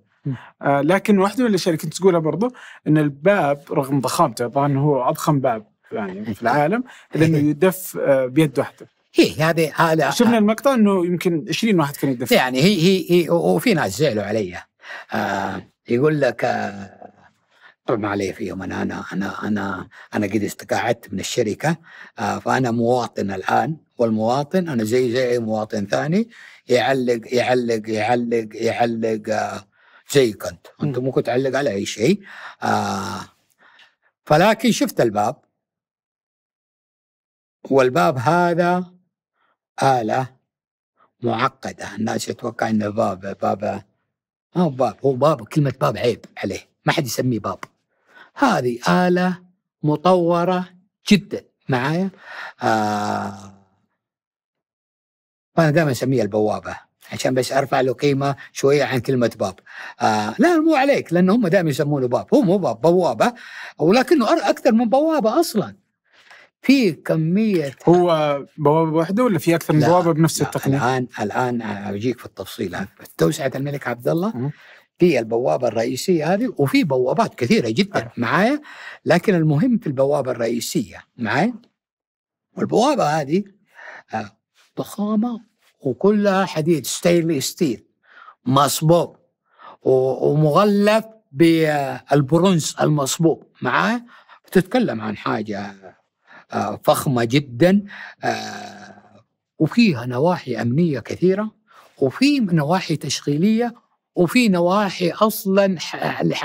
آه، لكن واحده من الاشياء اللي كنت تقولها برضو ان الباب رغم ضخامته طبعا هو اضخم باب يعني في نعم. العالم لانه إيه. يدف آه، بيد واحده هي هذه شفنا المقطع انه يمكن 20 واحد كان يدف يعني هي هي, هي وفي ناس زعلوا علي يقول لك طبعا علي عليه فيهم انا انا انا انا انا قد استقاعدت من الشركه فانا مواطن الان والمواطن انا زي زي اي مواطن ثاني يعلق يعلق يعلق يعلق زي آه، كنت انت ممكن تعلق على اي شيء آه، فلكن شفت الباب والباب هذا آلة معقدة الناس يتوقع انه باب باب ما هو باب هو باب كلمة باب عيب عليه ما حد يسميه باب هذه آلة مطورة جدا معايا آه وانا دائما اسميها البوابه عشان بس ارفع له قيمه شويه عن كلمه باب. آه لا مو عليك لان هم دائما يسمونه باب، هو مو باب بوابه ولكنه اكثر من بوابه اصلا. في كميه هو بوابه واحده ولا في اكثر من بوابه بنفس التقنيه؟ الان الان اجيك في التفصيل هذا، توسعه الملك عبد الله في البوابه الرئيسيه هذه وفي بوابات كثيره جدا أه. معايا لكن المهم في البوابه الرئيسيه معايا؟ والبوابه هذه آه، ضخامه وكلها حديد ستيل ستيل مصبوب ومغلف بالبرونز المصبوب معاه تتكلم عن حاجه آه، فخمه جدا آه، وفيها نواحي امنيه كثيره وفي نواحي تشغيليه وفي نواحي اصلا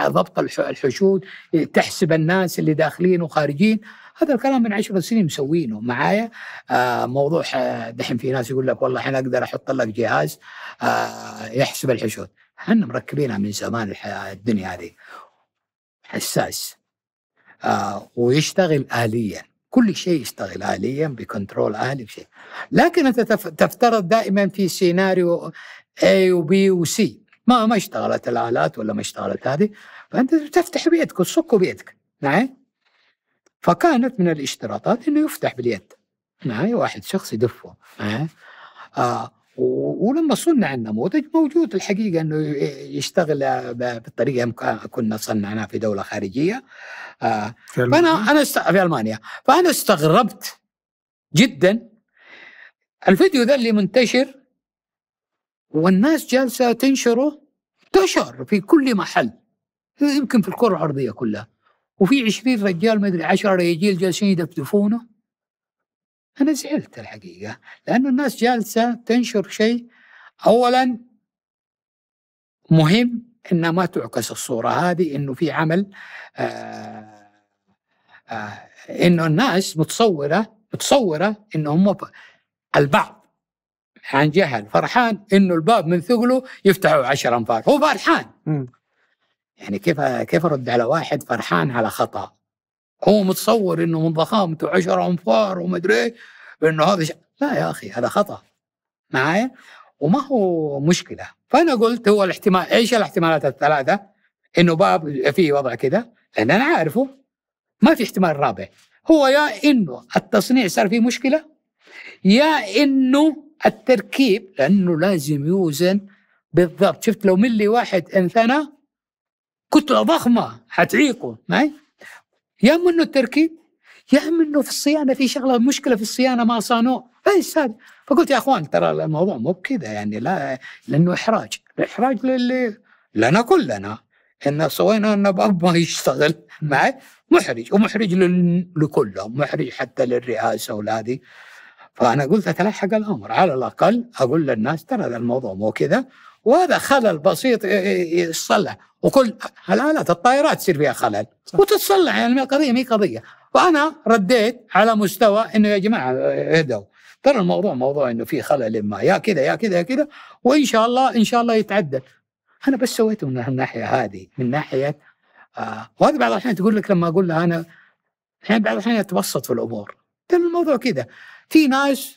ضبط الحشود تحسب الناس اللي داخلين وخارجين هذا الكلام من عشر سنين مسوينه معايا آه موضوع آه، دحين في ناس يقول لك والله انا اقدر احط لك جهاز آه يحسب الحشود احنا مركبينها من زمان الدنيا هذه حساس آه ويشتغل آليا كل شيء يشتغل آليا بكنترول آلي شيء لكن أنت تفترض دائما في سيناريو A وبي وسي ما ما اشتغلت الآلات ولا ما اشتغلت هذه فأنت تفتح بيتك وتصك بيتك نعم فكانت من الاشتراطات انه يفتح باليد معي واحد شخص يدفه معي آه ولما صنع النموذج موجود الحقيقة أنه يشتغل بالطريقة كنا صنعناها في دولة خارجية آه في فأنا أنا في ألمانيا فأنا استغربت جدا الفيديو ذا اللي منتشر والناس جالسة تنشره انتشر في كل محل يمكن في الكرة الأرضية كلها وفي 20 رجال مدري 10 رجال جالسين يدفدفونه انا زعلت الحقيقه لانه الناس جالسه تنشر شيء اولا مهم انها ما تعكس الصوره هذه انه في عمل آه، آه، انه الناس متصوره متصوره انه هم البعض عن جهل فرحان انه الباب من ثقله يفتحوا عشر انفار هو فرحان يعني كيف كيف ارد على واحد فرحان على خطا هو متصور انه من ضخامته 10 انفار ومدري انه هذا ش... لا يا اخي هذا خطا معايا وما هو مشكله فانا قلت هو الاحتمال ايش الاحتمالات الثلاثه انه باب في وضع كذا لان انا عارفه ما في احتمال رابع هو يا انه التصنيع صار فيه مشكله يا انه التركيب لانه لازم يوزن بالضبط شفت لو ملي واحد انثنى كتله ضخمه حتعيقه معي يا اما انه التركيب يا اما انه في الصيانه في شغله مشكله في الصيانه ما صانوه بس هذا فقلت يا اخوان ترى الموضوع مو بكذا يعني لا لانه احراج احراج للي لنا كلنا ان سوينا ان باب ما يشتغل معي محرج ومحرج لكلهم محرج حتى للرئاسه ولادي فانا قلت اتلحق الامر على الاقل اقول للناس ترى الموضوع مو كذا وهذا خلل بسيط إيه، إيه، إيه، يتصلح وكل الآلات الطائرات تصير فيها خلل وتتصلح يعني القضية ما قضية وأنا رديت على مستوى أنه يا جماعة اهدوا ترى الموضوع موضوع أنه في خلل ما يا كذا يا كذا يا كذا وإن شاء الله إن شاء الله يتعدل أنا بس سويته من الناحية هذه من ناحية آه وهذا بعض الأحيان تقول لك لما أقول لها أنا الحين بعض الأحيان أتبسط في الأمور ترى الموضوع كذا في ناس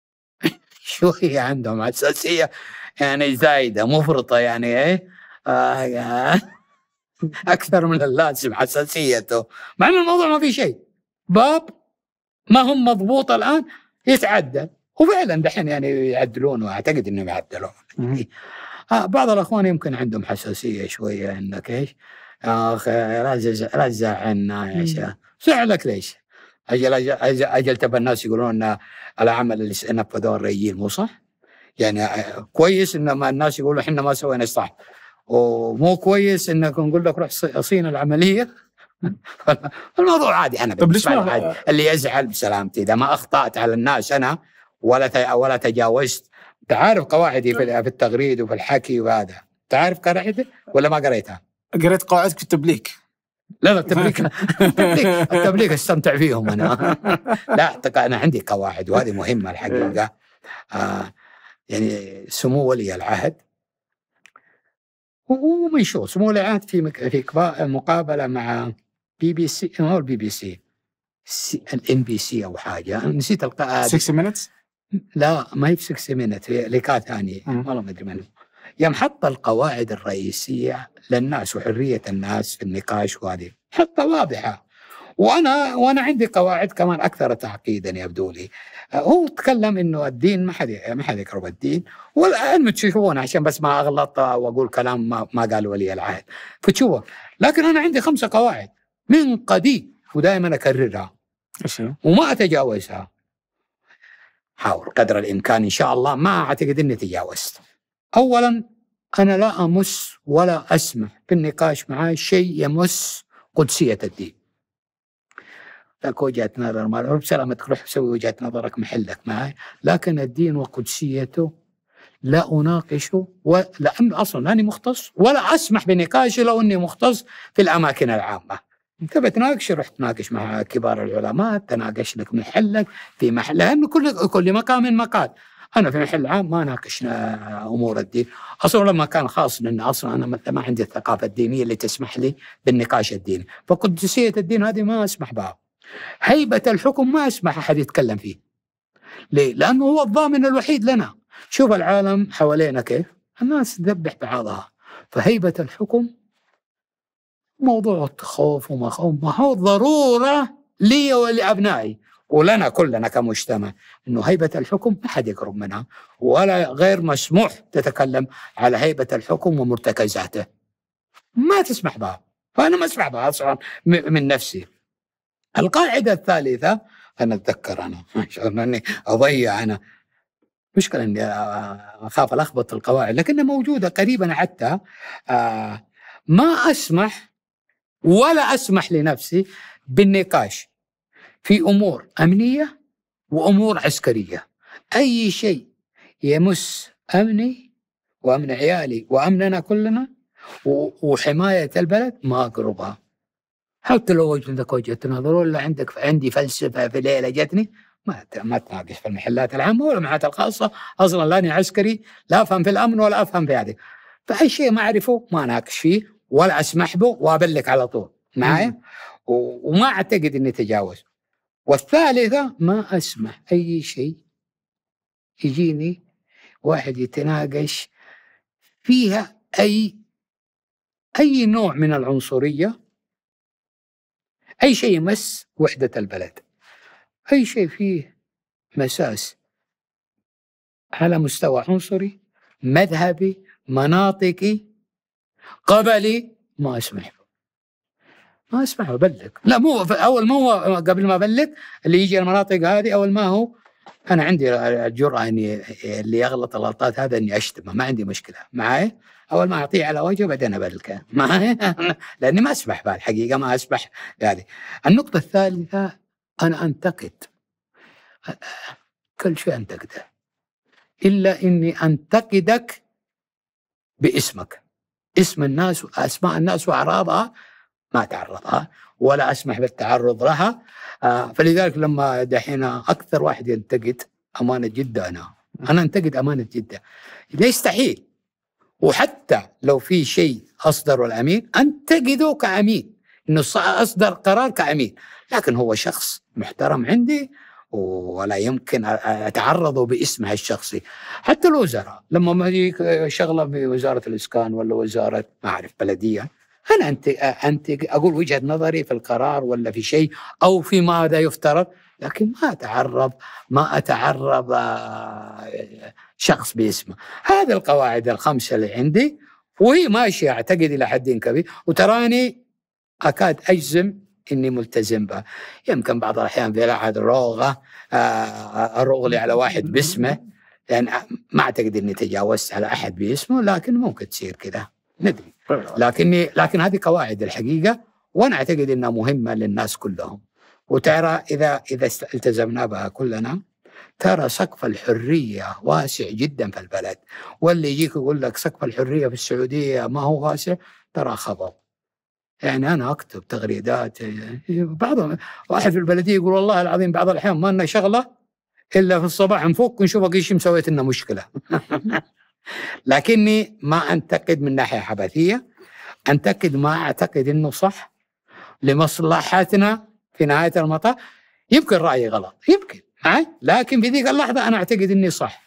شوية عندهم حساسية يعني زايده مفرطه يعني ايه آه اكثر من اللازم حساسيته مع ان الموضوع ما في شيء باب ما هم مضبوط الان يتعدل وفعلا دحين يعني يعدلون واعتقد انهم يعدلون آه بعض الاخوان يمكن عندهم حساسيه شويه انك ايش؟ يا اخي لا تزعلنا يا شيخ زعلك ليش؟ اجل اجل اجل تبى الناس يقولون العمل اللي نفذوه الرجال مو صح؟ يعني كويس ان ما الناس يقولوا احنا ما سوينا صح ومو كويس انك نقول لك روح صين العمليه الموضوع عادي انا طيب ليش ما عادي آه. اللي يزعل بسلامتي اذا ما اخطات على الناس انا ولا ولا تجاوزت انت عارف قواعدي في التغريد وفي الحكي وهذا انت عارف قواعدي ولا ما قريتها؟ قريت قواعدك في التبليك لا لا التبليك التبليك استمتع فيهم انا لا انا عندي قواعد وهذه مهمه الحقيقه إيه. آه يعني سمو ولي العهد ومنشور سمو ولي العهد في في مقابله مع بي بي سي ما هو البي بي سي الام بي سي او حاجه نسيت القاعه 6 مينتس لا ما هي في 6 مينتس لقاء ثاني آه. والله ما ادري من يوم حط القواعد الرئيسيه للناس وحريه الناس في النقاش وهذه حطها واضحه وانا وانا عندي قواعد كمان اكثر تعقيدا يبدو لي هو تكلم انه الدين ما حد ما حد يكره الدين والان تشوفون عشان بس ما اغلط واقول كلام ما, ما قال ولي العهد فتشوفون لكن انا عندي خمسه قواعد من قديم ودائما اكررها وما اتجاوزها حاول قدر الامكان ان شاء الله ما اعتقد اني تجاوزت اولا انا لا امس ولا اسمح بالنقاش مع شيء يمس قدسيه الدين لك وجهه نظر ما بسلامتك تروح تسوي وجهه نظرك محلك معي لكن الدين وقدسيته لا اناقشه لان اصلا لاني مختص ولا اسمح بنقاشه لو اني مختص في الاماكن العامه انت بتناقش روح تناقش مع كبار العلماء تناقش لك محلك في محل لانه كل كل مقام مقال انا في محل عام ما ناقشنا امور الدين اصلا لما كان خاص لان اصلا انا ما عندي الثقافه الدينيه اللي تسمح لي بالنقاش الديني فقدسيه الدين هذه ما اسمح بها هيبة الحكم ما أسمح أحد يتكلم فيه ليه؟ لأنه هو الضامن الوحيد لنا شوف العالم حوالينا كيف الناس تذبح بعضها فهيبة الحكم موضوع خوف وما خوف ما هو ضرورة لي ولأبنائي ولنا كلنا كمجتمع انه هيبه الحكم ما حد يقرب منها ولا غير مسموح تتكلم على هيبه الحكم ومرتكزاته ما تسمح بها فانا ما اسمح بها اصلا من نفسي القاعدة الثالثة أنا أتذكر أنا عشان أني أضيع أنا مشكلة أني أخاف ألخبط القواعد لكنها موجودة قريبا حتى آه، ما أسمح ولا أسمح لنفسي بالنقاش في أمور أمنية وأمور عسكرية أي شيء يمس أمني وأمن عيالي وأمننا كلنا وحماية البلد ما أقربها حتى لو عندك وجهه نظر ولا عندك عندي فلسفه في ليله جتني ما ما تناقش في المحلات العامه ولا المحلات الخاصه اصلا لاني عسكري لا افهم في الامن ولا افهم في هذه فاي شيء ما اعرفه ما اناقش فيه ولا اسمح به وابلك على طول معي وما اعتقد اني تجاوز والثالثه ما اسمح اي شيء يجيني واحد يتناقش فيها اي اي نوع من العنصريه أي شيء يمس وحدة البلد أي شيء فيه مساس على مستوى عنصري مذهبي مناطقي قبلي ما اسمح ما اسمح ابلغ لا مو اول ما هو قبل ما ابلغ اللي يجي المناطق هذه اول ما هو انا عندي الجراه اني اللي يغلط الغلطات هذا اني اشتمه ما عندي مشكله معاي اول ما اعطيه على وجهه بعدين ابلكه معي معاي لاني ما اسبح بها الحقيقه ما اسبح يعني النقطه الثالثه انا انتقد كل شيء انتقده الا اني انتقدك باسمك اسم الناس اسماء الناس واعراضها ما تعرضها ولا اسمح بالتعرض لها آه، فلذلك لما دحين اكثر واحد ينتقد امانه جده انا انا انتقد امانه جده يستحيل وحتى لو في شيء اصدره الامين انتقده كامين انه اصدر قرار كامين لكن هو شخص محترم عندي ولا يمكن اتعرض باسمها الشخصي حتى الوزراء لما ما شغله بوزاره الاسكان ولا وزاره ما اعرف بلديه انا انت انت اقول وجهه نظري في القرار ولا في شيء او في ماذا يفترض لكن ما اتعرض ما اتعرض آه، شخص باسمه هذه القواعد الخمسه اللي عندي وهي ماشيه اعتقد الى حد كبير وتراني اكاد اجزم اني ملتزم بها يمكن بعض الاحيان في احد روغه اروغلي آه، آه، على واحد باسمه لان ما اعتقد اني تجاوزت على احد باسمه لكن ممكن تصير كذا ندري لكني لكن هذه قواعد الحقيقه وانا اعتقد انها مهمه للناس كلهم وترى اذا اذا التزمنا بها كلنا ترى سقف الحرية واسع جدا في البلد واللي يجيك يقول لك سقف الحرية في السعودية ما هو واسع ترى خبر يعني أنا أكتب تغريدات بعض واحد في البلدية يقول والله العظيم بعض الأحيان ما لنا شغلة إلا في الصباح نفك ونشوف ايش مسويت لنا مشكلة لكني ما انتقد من ناحيه حبثيه انتقد ما اعتقد انه صح لمصلحتنا في نهايه المطاف يمكن رايي غلط يمكن معي لكن في ذيك اللحظه انا اعتقد اني صح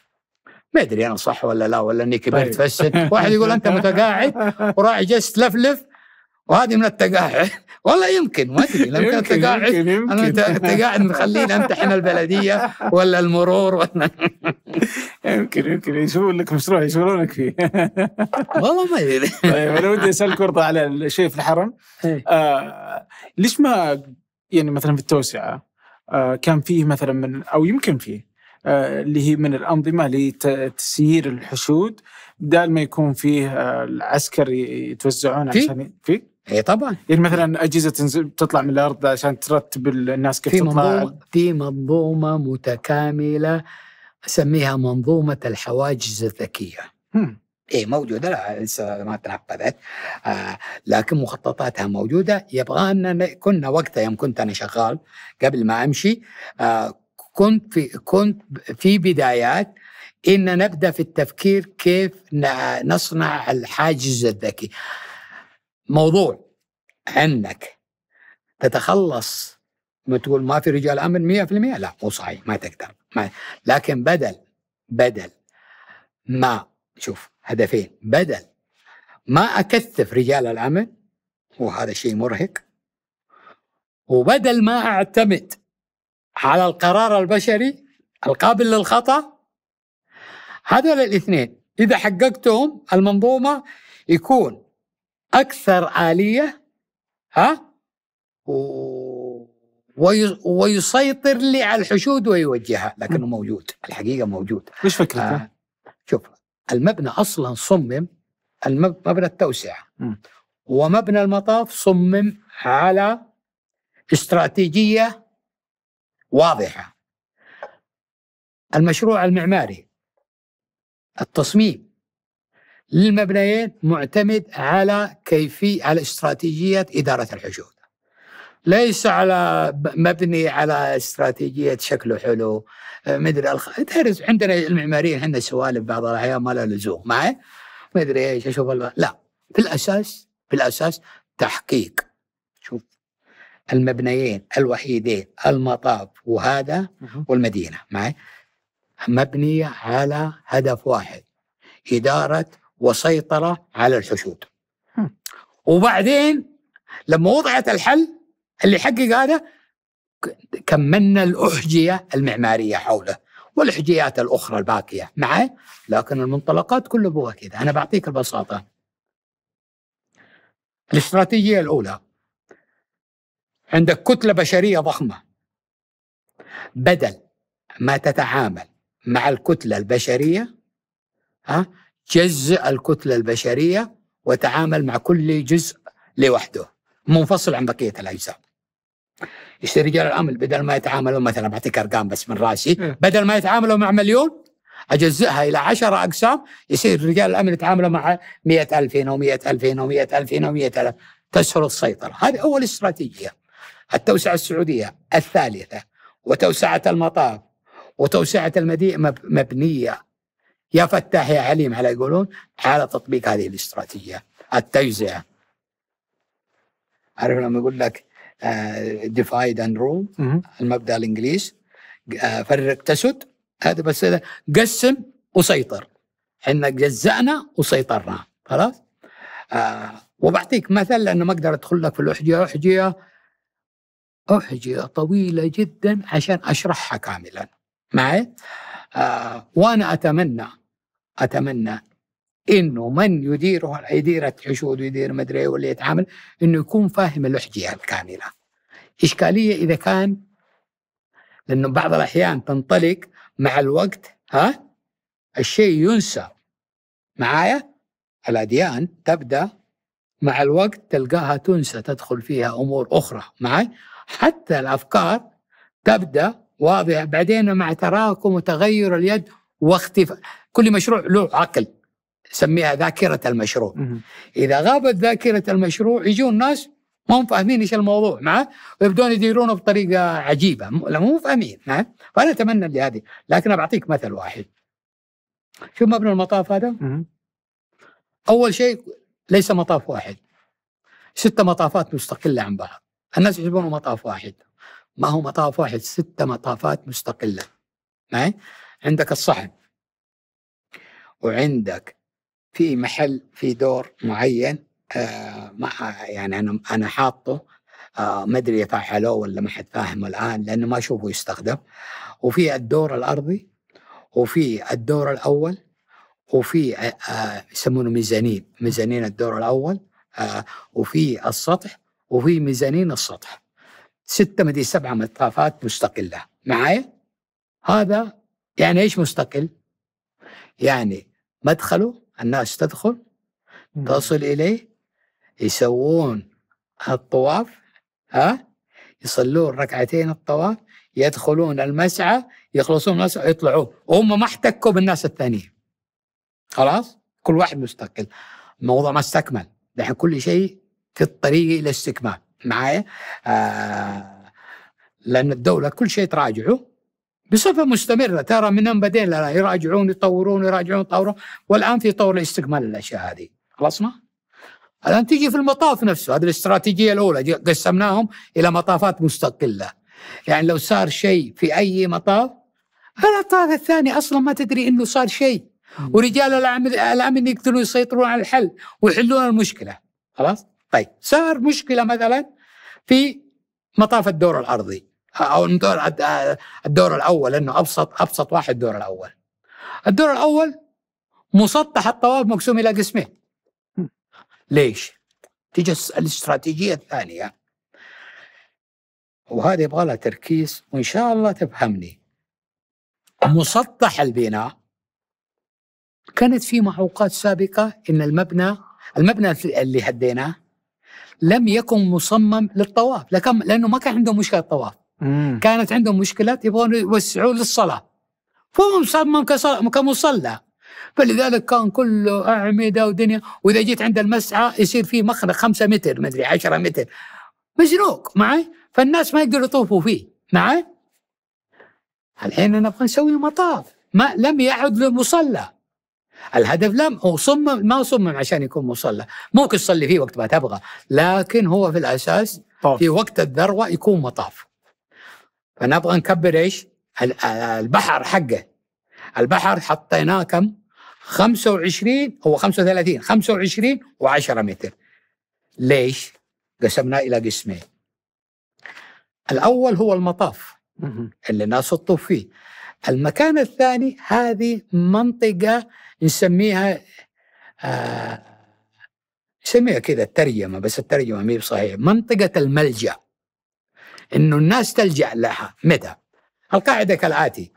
ما ادري انا صح ولا لا ولا اني كبرت طيب. فشت واحد يقول انت متقاعد وراح جلست لفلف وهذه من التقاعد والله يمكن ما ادري التقاعد يمكن يمكن انا التقاعد مخلينا امتحن البلديه ولا المرور ولا يمكن يمكن يسوون لك مشروع يشغلونك فيه والله ما ادري طيب انا ودي اسالك برضه على شيء في الحرم إيه. آه ليش ما يعني مثلا في التوسعه آه كان فيه مثلا من او يمكن فيه آه اللي هي من الانظمه لتسيير الحشود بدال ما يكون فيه آه، العسكر يتوزعون عشان في اي طبعا يعني مثلا اجهزه تنزل تطلع من الارض عشان ترتب الناس كيف في تطلع في منظومه متكامله اسميها منظومه الحواجز الذكيه اي موجوده لا لسه ما تنفذت آه لكن مخططاتها موجوده يبغى ان كنا وقتها يوم كنت انا شغال قبل ما امشي آه كنت في كنت في بدايات ان نبدا في التفكير كيف نصنع الحاجز الذكي موضوع انك تتخلص ما تقول ما في رجال امن 100% لا مو صحيح ما تقدر ما لكن بدل بدل ما شوف هدفين بدل ما اكثف رجال الامن وهذا شيء مرهق وبدل ما اعتمد على القرار البشري القابل للخطا هذول الاثنين اذا حققتهم المنظومه يكون اكثر اليه ها ويسيطر لي على الحشود ويوجهها لكنه موجود الحقيقه موجود ايش فكرته؟ آه شوف المبنى اصلا صمم مبنى التوسعه ومبنى المطاف صمم على استراتيجيه واضحه المشروع المعماري التصميم للمبنيين معتمد على كيفية على استراتيجية إدارة الحشود ليس على مبني على استراتيجية شكله حلو آه، مدري الخ... تعرف عندنا المعماريين احنا سوالف بعض الأحيان ما لها لزوم معي مدري ايش اشوف الله. لا في الأساس في الأساس تحقيق شوف المبنيين الوحيدين المطاف وهذا والمدينة معي مبنية على هدف واحد إدارة وسيطرة على الحشود وبعدين لما وضعت الحل اللي حقق هذا كملنا الأحجية المعمارية حوله والحجيات الأخرى الباقية معي لكن المنطلقات كلها بوها كذا أنا بعطيك البساطة الاستراتيجية الأولى عندك كتلة بشرية ضخمة بدل ما تتعامل مع الكتلة البشرية ها جزء الكتلة البشرية وتعامل مع كل جزء لوحده منفصل عن بقية الأجزاء يشتري رجال الأمل بدل ما يتعاملوا مثلا بعطيك أرقام بس من راسي إيه. بدل ما يتعاملوا مع مليون أجزئها إلى عشرة أقسام يصير رجال الأمن يتعاملوا مع مئة ألفين ومئة ألفين ومئة ألفين ومئة ألف تسهل السيطرة هذه أول استراتيجية التوسعة السعودية الثالثة وتوسعة المطاف وتوسعة المدينة مبنية يا فتاح يا عليم على يقولون على تطبيق هذه الاستراتيجيه التجزئه عارف لما يقول لك ديفايد اند رول المبدا الانجليزي آه، فرق تسد هذا بس هذا قسم وسيطر احنا جزأنا وسيطرنا خلاص آه، وبعطيك مثل لانه ما اقدر ادخل لك في الاحجيه احجيه احجيه طويله جدا عشان اشرحها كاملا معي آه وانا اتمنى أتمنى إنه من يديره يدير الحشود ويدير مدري إيه ولا يتعامل إنه يكون فاهم الأحجية الكاملة إشكالية إذا كان لأنه بعض الأحيان تنطلق مع الوقت ها الشيء ينسى معايا الأديان تبدأ مع الوقت تلقاها تنسى تدخل فيها أمور أخرى معي حتى الأفكار تبدأ واضحة بعدين مع تراكم وتغير اليد واختفاء كل مشروع له عقل سميها ذاكرة المشروع إذا غابت ذاكرة المشروع يجون الناس ما هم فاهمين ايش الموضوع معه ويبدون يديرونه بطريقه عجيبه مو فاهمين نعم فانا اتمنى لهذه لكن بعطيك مثل واحد شو مبنى المطاف هذا؟ اول شيء ليس مطاف واحد ست مطافات مستقله عن بعض الناس يحسبونه مطاف واحد ما هو مطاف واحد ست مطافات مستقله معي عندك الصحن وعندك في محل في دور معين آه، ما يعني انا انا حاطه آه، ما ادري فعلوه ولا ما حد فاهمه الان لانه ما اشوفه يستخدم وفي الدور الارضي وفي الدور الاول وفي آه، يسمونه ميزانين ميزانين الدور الاول وفي السطح وفي ميزانين السطح ستة مدي سبعة مطافات مستقلة معايا هذا يعني ايش مستقل؟ يعني مدخله الناس تدخل تصل اليه يسوون الطواف ها يصلون ركعتين الطواف يدخلون المسعى يخلصون المسعى يطلعوا وهم ما احتكوا بالناس الثانيين خلاص كل واحد مستقل الموضوع ما استكمل دحين كل شيء في الطريق الى استكمال معايا آه لان الدوله كل شيء تراجعه بصفه مستمره ترى منهم بدينا يراجعون يطورون يراجعون يطورون والان في طور استكمال الاشياء هذه خلصنا؟ الان تيجي في المطاف نفسه هذه الاستراتيجيه الاولى قسمناهم الى مطافات مستقله يعني لو صار شيء في اي مطاف هذا الطرف الثاني اصلا ما تدري انه صار شيء ورجال الامن يقدرون يسيطرون على الحل ويحلون المشكله خلاص؟ طيب صار مشكله مثلا في مطاف الدور الارضي او الدور الدور الاول لانه ابسط ابسط واحد الدور الاول الدور الاول مسطح الطواف مقسوم الى قسمين ليش؟ تيجي الاستراتيجيه الثانيه وهذه يبغى لها تركيز وان شاء الله تفهمني مسطح البناء كانت في معوقات سابقه ان المبنى المبنى اللي هديناه لم يكن مصمم للطواف لكن لانه ما كان عندهم مشكله طواف كانت عندهم مشكلات يبغون يوسعون للصلاه فهو مصمم كمصلى فلذلك كان كله اعمده ودنيا واذا جيت عند المسعى يصير فيه مخرج 5 متر مدري 10 متر مزروق معي فالناس ما يقدروا يطوفوا فيه معي الحين نبغى نسوي مطاف ما لم يعد للمصلى الهدف لم هو صمم ما صمم عشان يكون مصلى ممكن تصلي فيه وقت ما تبغى لكن هو في الاساس في وقت الذروه يكون مطاف فنبغى نكبر ايش؟ البحر حقه البحر حطيناه كم؟ 25 هو 35 25 و10 متر ليش؟ قسمناه الى قسمين الاول هو المطاف اللي الناس تطوف فيه المكان الثاني هذه منطقه نسميها آه نسميها كذا الترجمه بس الترجمه ما هي منطقه الملجأ انه الناس تلجأ لها متى؟ القاعدة كالآتي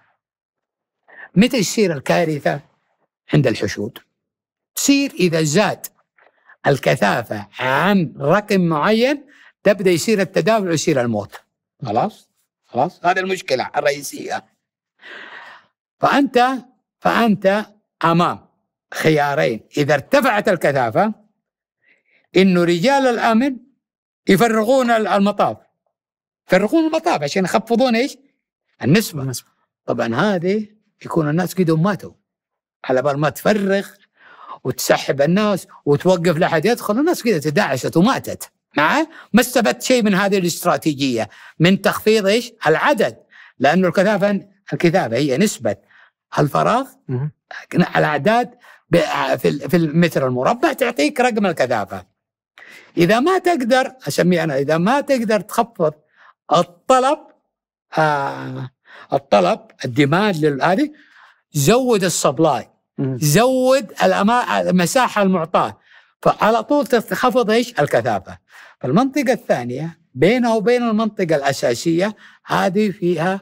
متى يصير الكارثة عند الحشود؟ تصير إذا زاد الكثافة عن رقم معين تبدأ يصير التدافع ويصير الموت خلاص؟ خلاص؟ هذه المشكلة الرئيسية فأنت فأنت أمام خيارين إذا ارتفعت الكثافة إنه رجال الأمن يفرغون المطاف فرقون المطاف عشان يخفضون ايش؟ النسبة النسبة طبعا هذه يكون الناس قدهم ماتوا على بال ما تفرغ وتسحب الناس وتوقف لا احد يدخل الناس كذا تداعست وماتت مع ما استفدت شيء من هذه الاستراتيجيه من تخفيض ايش؟ العدد لانه الكثافه الكثافه هي نسبه الفراغ الاعداد في المتر المربع تعطيك رقم الكثافه اذا ما تقدر أسمي انا اذا ما تقدر تخفض الطلب آه الطلب الديماند هذه زود السبلاي زود المساحه المعطاه فعلى طول تنخفض ايش؟ الكثافه. فالمنطقه الثانيه بينها وبين المنطقه الاساسيه هذه فيها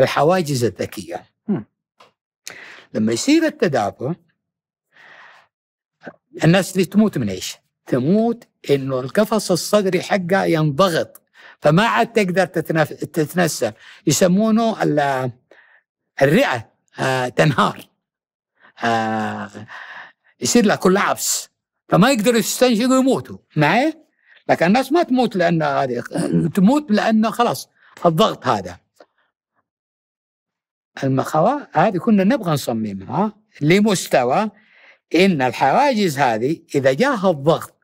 الحواجز الذكيه. لما يصير التدافع الناس اللي تموت من ايش؟ تموت انه القفص الصدري حقه ينضغط فما عاد تقدر تتنسى يسمونه الرئه آه تنهار آه يصير لها كولابس فما يقدروا يستنشقوا يموتوا معي لكن الناس ما تموت لان هذه تموت لانه خلاص الضغط هذا المخاوة هذه كنا نبغى نصممها لمستوى ان الحواجز هذه اذا جاها الضغط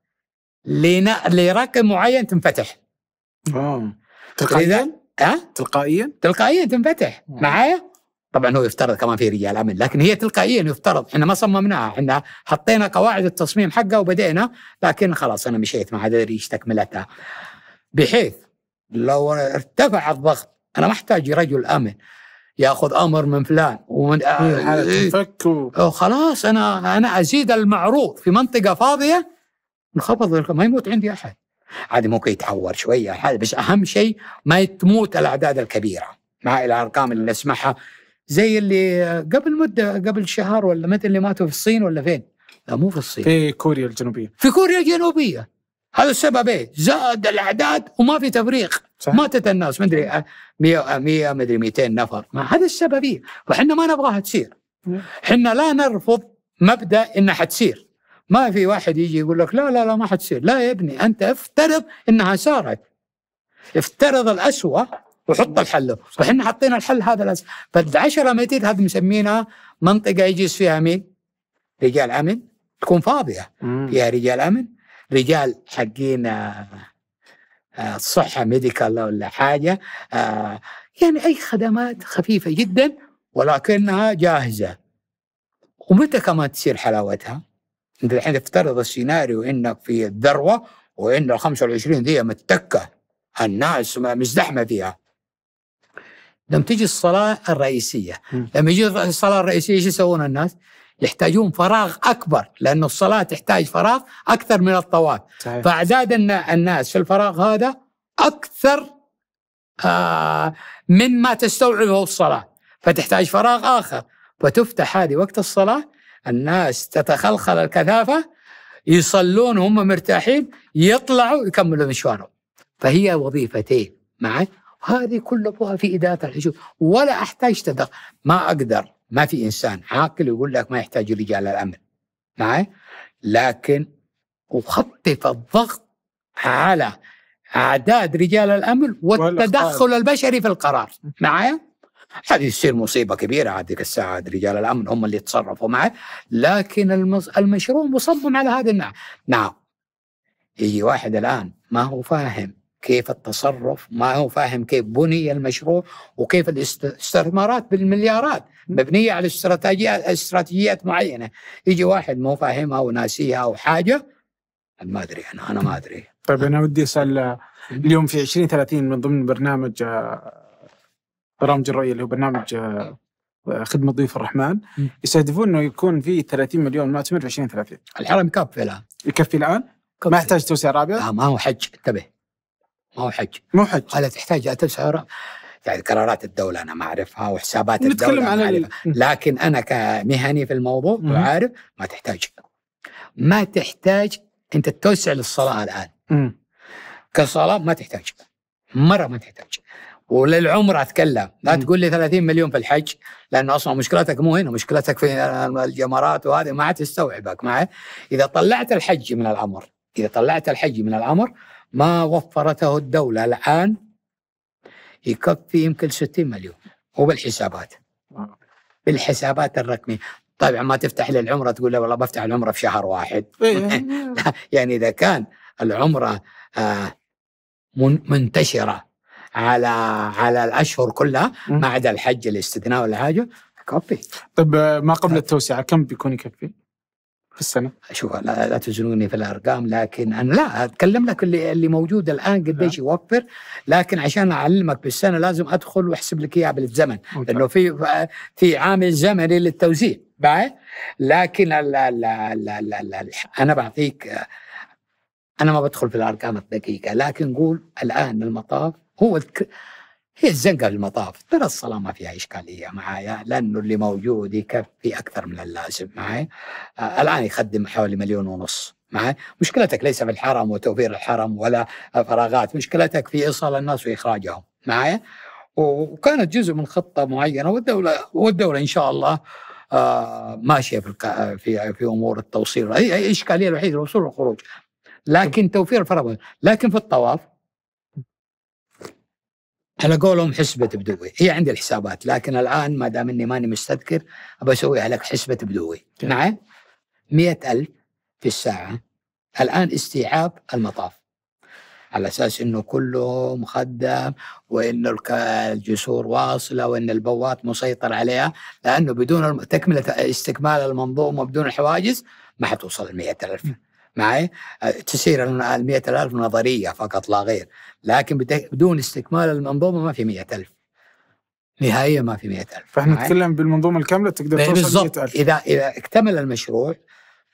لرقم معين تنفتح اه تلقائيا؟ ها؟ تلقائيا؟ تلقائيا تنفتح آه. معايا؟ طبعا هو يفترض كمان في رجال عمل لكن هي تلقائيا يفترض احنا ما صممناها احنا حطينا قواعد التصميم حقها وبدأنا لكن خلاص انا مشيت مع هذا ايش تكملتها بحيث لو ارتفع الضغط انا ما احتاج رجل امن ياخذ امر من فلان ومن حاله إيه. و... خلاص انا انا ازيد المعروض في منطقه فاضيه انخفض ما يموت عندي احد عادي ممكن يتعور شويه حاجه بس اهم شيء ما تموت الاعداد الكبيره مع الارقام اللي نسمعها زي اللي قبل مده قبل شهر ولا متى اللي ماتوا في الصين ولا فين؟ لا مو في الصين في كوريا الجنوبيه في كوريا الجنوبيه هذا السبب ايه؟ زاد الاعداد وما في تفريق صحيح. ماتت الناس ما ادري 100 100 ادري 200 نفر ما هذا السبب فاحنا إيه؟ ما نبغاها تصير احنا لا نرفض مبدا انها حتصير ما في واحد يجي يقول لك لا لا لا ما حتصير لا يا ابني انت افترض انها صارت افترض الأسوأ وحط الحل وحنا حطينا الحل هذا الأسوأ فال10 متر هذه مسمينها منطقة يجلس فيها مين؟ رجال أمن تكون فاضية يا رجال أمن رجال حقين الصحة آه، آه، ميديكال ولا حاجة آه، يعني أي خدمات خفيفة جدا ولكنها جاهزة ومتى كمان تصير حلاوتها؟ انت الحين افترض السيناريو انك في الذروه وان ال 25 دي متكه الناس مزدحمه فيها لما تجي الصلاه الرئيسيه لما يجي الصلاه الرئيسيه ايش يسوون الناس؟ يحتاجون فراغ اكبر لانه الصلاه تحتاج فراغ اكثر من الطواف صحيح. فاعداد الناس في الفراغ هذا اكثر آه مما تستوعبه الصلاه فتحتاج فراغ اخر فتفتح هذه وقت الصلاه الناس تتخلخل الكثافة يصلون هم مرتاحين يطلعوا يكملوا مشوارهم فهي وظيفتين معي هذه كلها في إدارة الحشود ولا أحتاج تدخل ما أقدر ما في إنسان عاقل يقول لك ما يحتاج رجال الأمن معي لكن أخفف الضغط على أعداد رجال الأمن والتدخل البشري في القرار معايا هذه تصير مصيبه كبيره هذيك الساعه رجال الامن هم اللي يتصرفوا معه لكن المشروع مصمم على هذه النوع نعم يجي واحد الان ما هو فاهم كيف التصرف ما هو فاهم كيف بني المشروع وكيف الاستثمارات بالمليارات مبنية على استراتيجيات, استراتيجيات معينة يجي واحد مو فاهمها وناسيها أو حاجة ما أدري أنا أنا ما أدري طيب أنا ودي أسأل اليوم في 2030 من ضمن برنامج آه، برامج الرؤيه اللي هو برنامج آه، آه، خدمه ضيوف الرحمن يستهدفون انه يكون في 30 مليون معتمر في 2030 الحرم يكفي الان يكفي الان؟ ما يحتاج توسيع رابعه؟ لا آه، ما هو حج انتبه ما هو حج ما هو حج هذا تحتاج توسعه يعني قرارات الدولة أنا ما أعرفها وحسابات الدولة عن أعرفها لكن أنا كمهني في الموضوع وعارف ما تحتاج ما تحتاج أنت توسع للصلاة الآن كصلاة ما تحتاج مرة ما تحتاج وللعمر اتكلم لا تقول لي 30 مليون في الحج لانه اصلا مشكلتك مو هنا مشكلتك في الجمرات وهذه ما عاد تستوعبك معي اذا طلعت الحج من العمر اذا طلعت الحج من العمر ما وفرته الدوله الان يكفي يمكن 60 مليون وبالحسابات بالحسابات الرقميه طبعا ما تفتح لي العمره تقول له والله بفتح العمره في شهر واحد إيه. يعني اذا كان العمره آه، منتشره على على الاشهر كلها ما عدا الحج الاستثناء ولا حاجه كفي طيب ما قبل التوسعه كم بيكون يكفي؟ في السنه؟ شوف لا, لا تزنوني في الارقام لكن انا لا اتكلم لك اللي اللي موجود الان قديش نعم. يوفر لكن عشان اعلمك بالسنه لازم ادخل واحسب لك اياها بالزمن لانه في في عامل زمني للتوزيع بعد لكن لا لا لا لا لا انا بعطيك انا ما بدخل في الارقام الدقيقه لكن قول الان المطاف هو الك... هي الزنقه في المطاف ترى الصلاه ما فيها اشكاليه معايا لانه اللي موجود يكفي اكثر من اللازم معي آه الان يخدم حوالي مليون ونص معي مشكلتك ليس في الحرم وتوفير الحرم ولا فراغات مشكلتك في ايصال الناس واخراجهم معي وكانت جزء من خطه معينه والدوله والدوله ان شاء الله آه ماشيه في الك... في في امور التوصيل هي الاشكاليه الوحيده الوصول والخروج لكن توفير الفراغ لكن في الطواف على قولهم حسبة بدوي هي عندي الحسابات لكن الآن ما دام أني ماني مستذكر بسويها لك حسبة بدوي نعم مئة ألف في الساعة الآن استيعاب المطاف على اساس انه كله مخدم وانه الجسور واصله وان البوات مسيطر عليها لانه بدون تكمله استكمال المنظومه بدون الحواجز ما حتوصل ال 100000 معي أه، تصير ال 100000 نظريه فقط لا غير لكن بدون استكمال المنظومه ما في 100000 نهائيا ما في 100000 فاحنا نتكلم بالمنظومه الكامله تقدر إيه، توصل 100000 اذا اذا اكتمل المشروع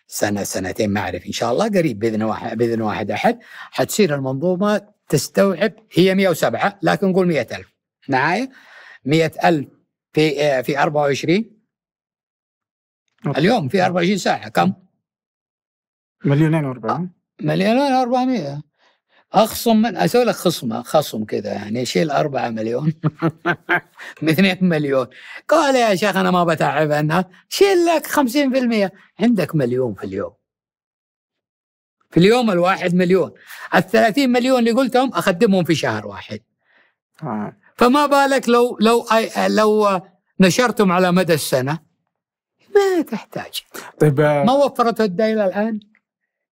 سنه سنتين ما اعرف ان شاء الله قريب باذن واحد باذن واحد احد حتصير المنظومه تستوعب هي 107 لكن نقول 100000 معايا 100000 في في 24 اليوم في 24 ساعه كم؟ مليونين و 400 آه، مليونين و400 اخصم من اسوي لك خصم خصم كذا يعني شيل 4 مليون من 2 مليون قال يا شيخ انا ما بتعب عنها شيل لك 50% عندك مليون في اليوم في اليوم الواحد مليون ال 30 مليون اللي قلتهم اخدمهم في شهر واحد آه. فما بالك لو لو لو نشرتم على مدى السنه ما تحتاج طيب آه، ما وفرته الدائره الان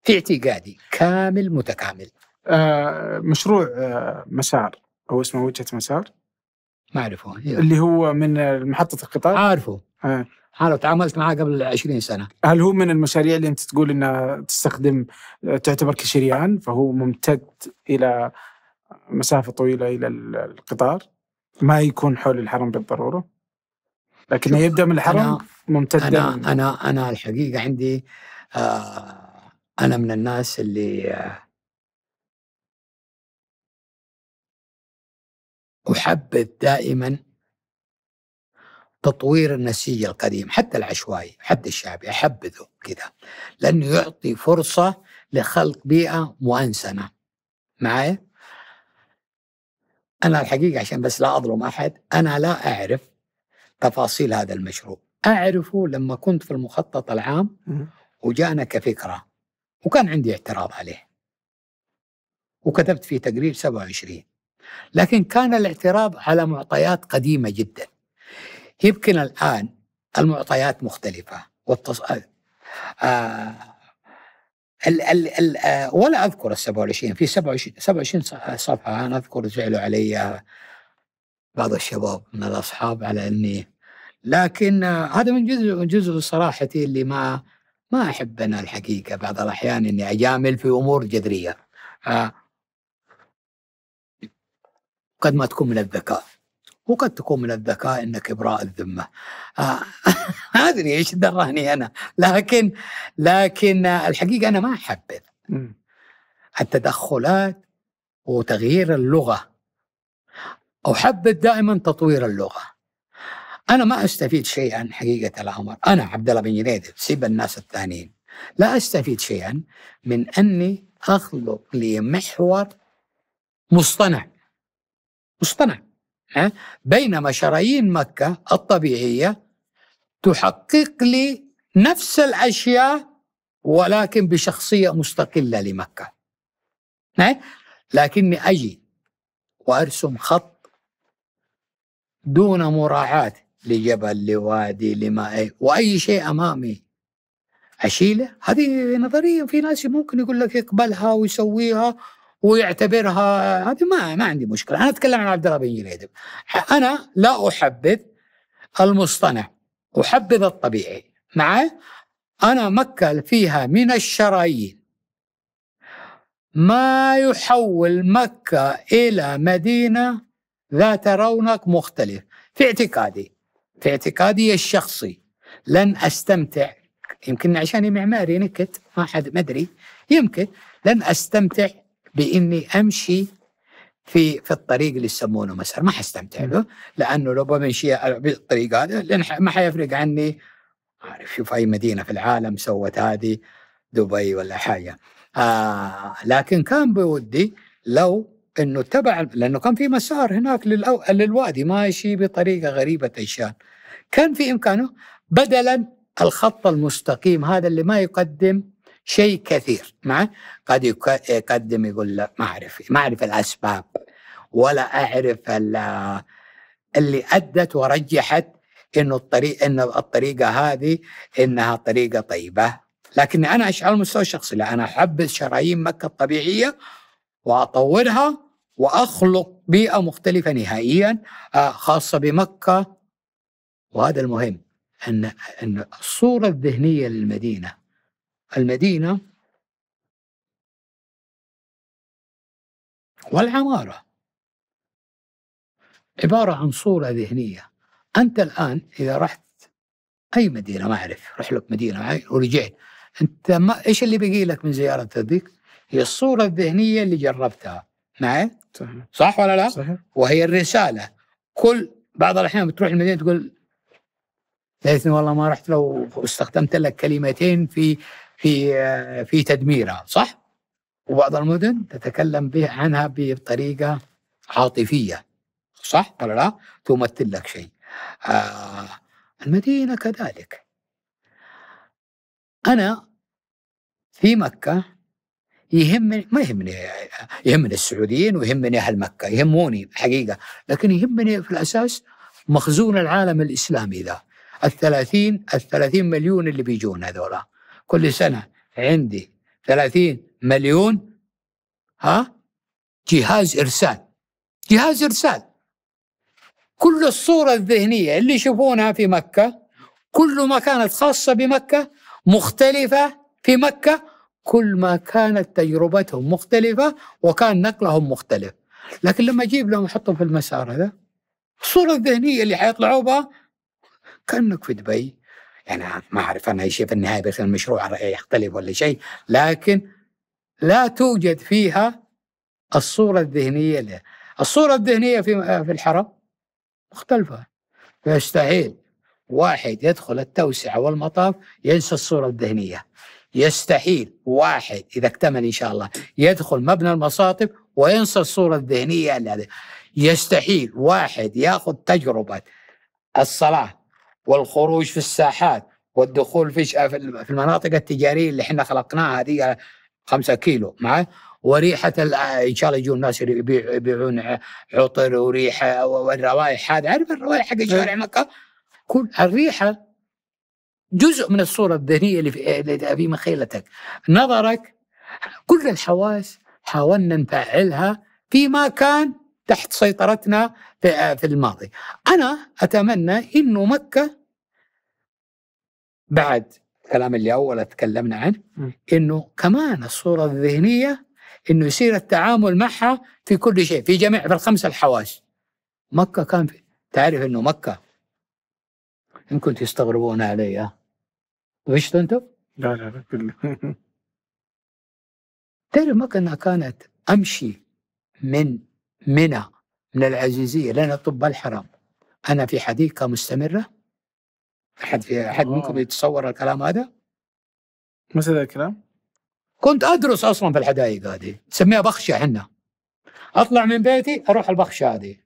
في اعتقادي كامل متكامل آه مشروع آه مسار او اسمه وجهه مسار ما اعرفه إيه. اللي هو من محطه القطار عارفه آه. انا تعاملت معاه قبل 20 سنه هل هو من المشاريع اللي انت تقول انها تستخدم تعتبر كشريان فهو ممتد الى مسافه طويله الى القطار ما يكون حول الحرم بالضروره لكنه يبدا من الحرم ممتد انا انا انا الحقيقه عندي آه انا من الناس اللي احبذ دائما تطوير النسيج القديم حتى العشوائي حتى الشعبي احبذه كذا لانه يعطي فرصه لخلق بيئه مؤنسنه معايا انا الحقيقه عشان بس لا اظلم احد انا لا اعرف تفاصيل هذا المشروع اعرفه لما كنت في المخطط العام وجانا كفكره وكان عندي اعتراض عليه وكتبت فيه تقرير 27 لكن كان الاعتراض على معطيات قديمة جدا يمكن الآن المعطيات مختلفة والتص... آه... ال... ال... ال... آه... ولا أذكر ال 27 في 27 27 آه، صفحة أنا أذكر زعلوا علي بعض الشباب من الأصحاب على أني لكن آه... هذا من جزء من جزء صراحتي اللي ما ما أحب أنا الحقيقة بعض الأحيان إني أجامل في أمور جذرية آه قد ما تكون من الذكاء وقد تكون من الذكاء انك ابراء الذمه. آه ادري ايش دراني انا، لكن لكن الحقيقه انا ما احبذ التدخلات وتغيير اللغه. احبذ دائما تطوير اللغه. انا ما استفيد شيئا حقيقه الامر انا عبد الله بن جنيد سيب الناس الثانيين لا استفيد شيئا من اني اخلق لي محور مصطنع مصطنع ها؟ بينما شرايين مكه الطبيعيه تحقق لي نفس الاشياء ولكن بشخصيه مستقله لمكه ها؟ لكني اجي وارسم خط دون مراعاه لجبل لوادي لما إيه، واي شيء امامي اشيله هذه نظريه في ناس ممكن يقول لك يقبلها ويسويها ويعتبرها هذه ما ما عندي مشكله انا اتكلم عن عبد الله بن جريدب انا لا احبذ المصطنع احبذ الطبيعي معي انا مكه فيها من الشرايين ما يحول مكه الى مدينه ذات رونق مختلف في اعتقادي في اعتقادي الشخصي لن استمتع يمكن عشاني معماري نكت ما حد ما ادري يمكن لن استمتع باني امشي في في الطريق اللي يسمونه مسار ما حستمتع له لانه لو بمشي بالطريق هذا ما حيفرق عني عارف شوف اي مدينه في العالم سوت هذه دبي ولا حاجه آه لكن كان بودي لو انه تبع لانه كان في مسار هناك للأو... للوادي ماشي بطريقه غريبه الشان كان في امكانه بدلا الخط المستقيم هذا اللي ما يقدم شيء كثير مع قد يقدم يقول لا ما اعرف ما اعرف الاسباب ولا اعرف اللي ادت ورجحت انه الطريق انه الطريقه هذه انها طريقه طيبه لكن انا على المستوى الشخصي لا انا احب شرايين مكه الطبيعيه واطورها واخلق بيئه مختلفه نهائيا آه، خاصه بمكه وهذا المهم ان ان الصوره الذهنيه للمدينه المدينه والعماره عباره عن صوره ذهنيه انت الان اذا رحت اي مدينه ما اعرف رح لك مدينه ورجعت انت ما ايش اللي بقي لك من زيارتك ذيك؟ هي الصوره الذهنيه اللي جربتها معي؟ صح. صح ولا لا؟ صحيح. وهي الرساله كل بعض الاحيان بتروح المدينه تقول ليتني والله ما رحت لو استخدمت لك كلمتين في في في تدميرها صح؟ وبعض المدن تتكلم به عنها بطريقه عاطفيه صح ولا لا؟ تمثل لك شيء. آه المدينه كذلك. انا في مكه يهمني ما يهمني يهمني السعوديين ويهمني اهل مكه يهموني حقيقه لكن يهمني في الاساس مخزون العالم الاسلامي ذا الثلاثين الثلاثين مليون اللي بيجون هذولا كل سنه عندي ثلاثين مليون ها جهاز ارسال جهاز ارسال كل الصوره الذهنيه اللي يشوفونها في مكه كل ما كانت خاصه بمكه مختلفه في مكه كل ما كانت تجربتهم مختلفة وكان نقلهم مختلف لكن لما أجيب لهم أحطهم في المسار هذا الصورة الذهنية اللي حيطلعوا بها كأنك في دبي يعني ما أعرف أنا شيء في النهاية بس المشروع يختلف ولا شيء لكن لا توجد فيها الصورة الذهنية له الصورة الذهنية في في الحرم مختلفة فيستحيل واحد يدخل التوسعة والمطاف ينسى الصورة الذهنية يستحيل واحد اذا اكتمل ان شاء الله يدخل مبنى المصاطب وينسى الصوره الذهنيه اللي يعني هذه يستحيل واحد ياخذ تجربه الصلاه والخروج في الساحات والدخول في في المناطق التجاريه اللي احنا خلقناها هذه 5 كيلو معي وريحه ان شاء الله يجون الناس يبيعون عطر وريحه والروائح هذا عارف الروائح حق شارع إيه. مكه كل الريحه جزء من الصورة الذهنية اللي في مخيلتك نظرك كل الحواس حاولنا نفعلها فيما كان تحت سيطرتنا في الماضي أنا أتمنى أنه مكة بعد الكلام اللي أول تكلمنا عنه أنه كمان الصورة الذهنية أنه يصير التعامل معها في كل شيء في جميع في الخمس الحواس مكة كان في تعرف أنه مكة يمكن تستغربون علي آه. غشت انت؟ لا لا لا كله تعرف كنا كانت امشي من منى من العزيزيه لنا طب الحرام انا في حديقه مستمره احد في احد منكم آه. يتصور الكلام هذا؟ مثل هذا الكلام؟ كنت ادرس اصلا في الحدائق هذه نسميها بخشه احنا اطلع من بيتي اروح البخشه هذه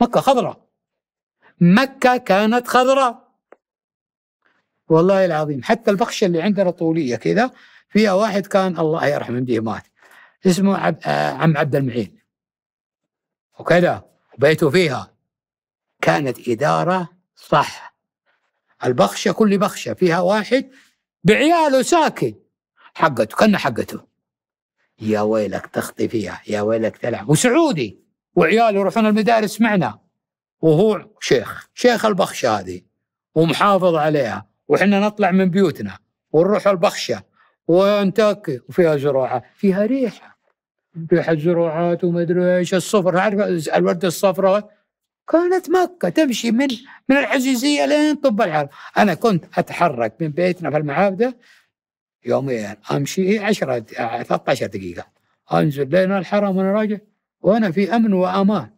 مكه خضراء مكه كانت خضراء والله العظيم حتى البخشة اللي عندنا طولية كذا فيها واحد كان الله يرحمه يمديه مات اسمه عب... آه، عم عبد المعين وكذا وبيته فيها كانت إدارة صح البخشة كل بخشة فيها واحد بعياله ساكن حقته كنا حقته يا ويلك تخطي فيها يا ويلك تلعب وسعودي وعياله يروحون المدارس معنا وهو شيخ شيخ البخشة هذه ومحافظ عليها وحنا نطلع من بيوتنا ونروح البخشه ونتاكي وفيها زراعه فيها ريحه ريحه زراعات أدري ايش الصفر عارف الورده الصفراء كانت مكه تمشي من من الحجيزيه لين طب العرب انا كنت اتحرك من بيتنا في المعابده يومين امشي 10 13 دقيقه انزل لين الحرم وانا راجع وانا في امن وامان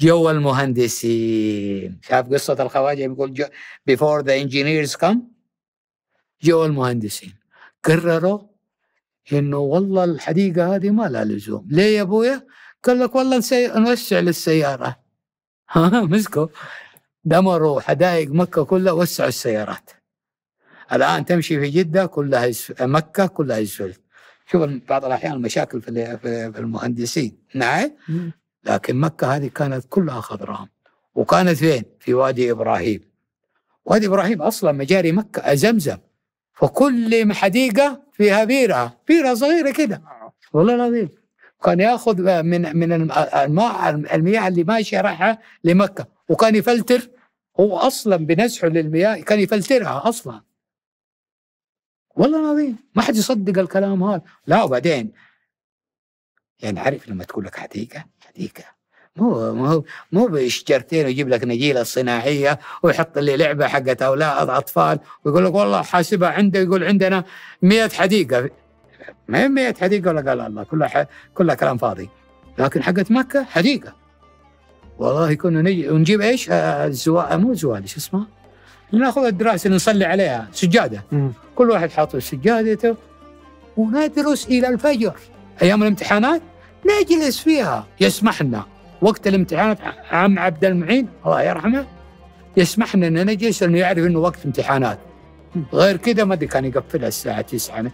جو المهندسين شاف قصة الخواجة يقول جو before the engineers come جو المهندسين قرروا انه والله الحديقة هذه ما لها لزوم ليه يا ابويا قال لك والله نسي... نوسع للسيارة ها مسكوا دمروا حدائق مكة كلها وسعوا السيارات الآن تمشي في جدة كلها يس... مكة كلها اسفلت شوف بعض الأحيان المشاكل في المهندسين نعم لكن مكة هذه كانت كلها خضراء وكانت فين؟ في وادي إبراهيم وادي إبراهيم أصلا مجاري مكة زمزم فكل حديقة فيها بيرة بيرة صغيرة كده والله العظيم كان ياخذ من من الماء المياه اللي ماشيه رايحه لمكه وكان يفلتر هو اصلا بنزحه للمياه كان يفلترها اصلا والله العظيم ما حد يصدق الكلام هذا لا وبعدين يعني عارف لما تقول لك حديقه دقيقه مو مو مو بشجرتين ويجيب لك نجيله صناعيه ويحط لي لعبه حقت اولاد اطفال ويقول لك والله حاسبها عنده يقول عندنا 100 حديقه ما هي 100 حديقه ولا قال الله كلها كلها كلام فاضي لكن حقت مكه حديقه والله كنا نجي ونجيب ايش؟ الزوا آه، مو زوال شو اسمه؟ ناخذ الدراسه اللي نصلي عليها سجاده كل واحد حاط سجادته وندرس الى الفجر ايام الامتحانات نجلس فيها يسمح لنا وقت الامتحانات عم عبد المعين الله يرحمه يسمح لنا ان نجلس لانه يعرف انه وقت امتحانات غير كذا ما ادري كان يقفلها الساعه 9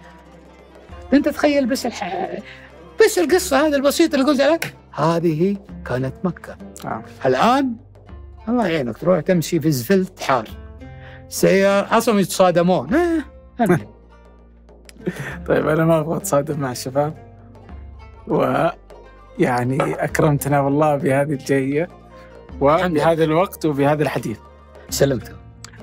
انت تخيل بس الح... بس القصه هذه البسيطه اللي قلت لك هذه كانت مكه آه. الان الله يعينك تروح تمشي في زفلت حار سيارة اصلا يتصادمون آه. طيب انا ما ابغى اتصادم مع الشباب ويعني اكرمتنا والله بهذه الجايه وبهذا الوقت وبهذا الحديث سلمت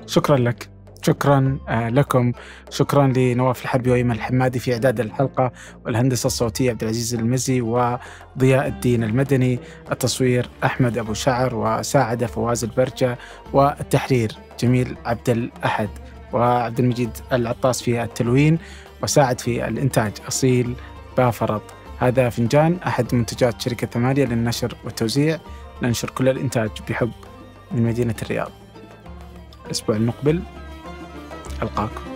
شكرا لك شكرا آه، لكم شكرا لنواف الحربي وإيمن الحمادي في إعداد الحلقة والهندسة الصوتية عبد العزيز المزي وضياء الدين المدني التصوير أحمد أبو شعر وساعد فواز البرجة والتحرير جميل عبد الأحد وعبد المجيد العطاس في التلوين وساعد في الإنتاج أصيل بافرط هذا فنجان أحد منتجات شركة ثمانية للنشر والتوزيع ننشر كل الإنتاج بحب من مدينة الرياض الأسبوع المقبل ألقاكم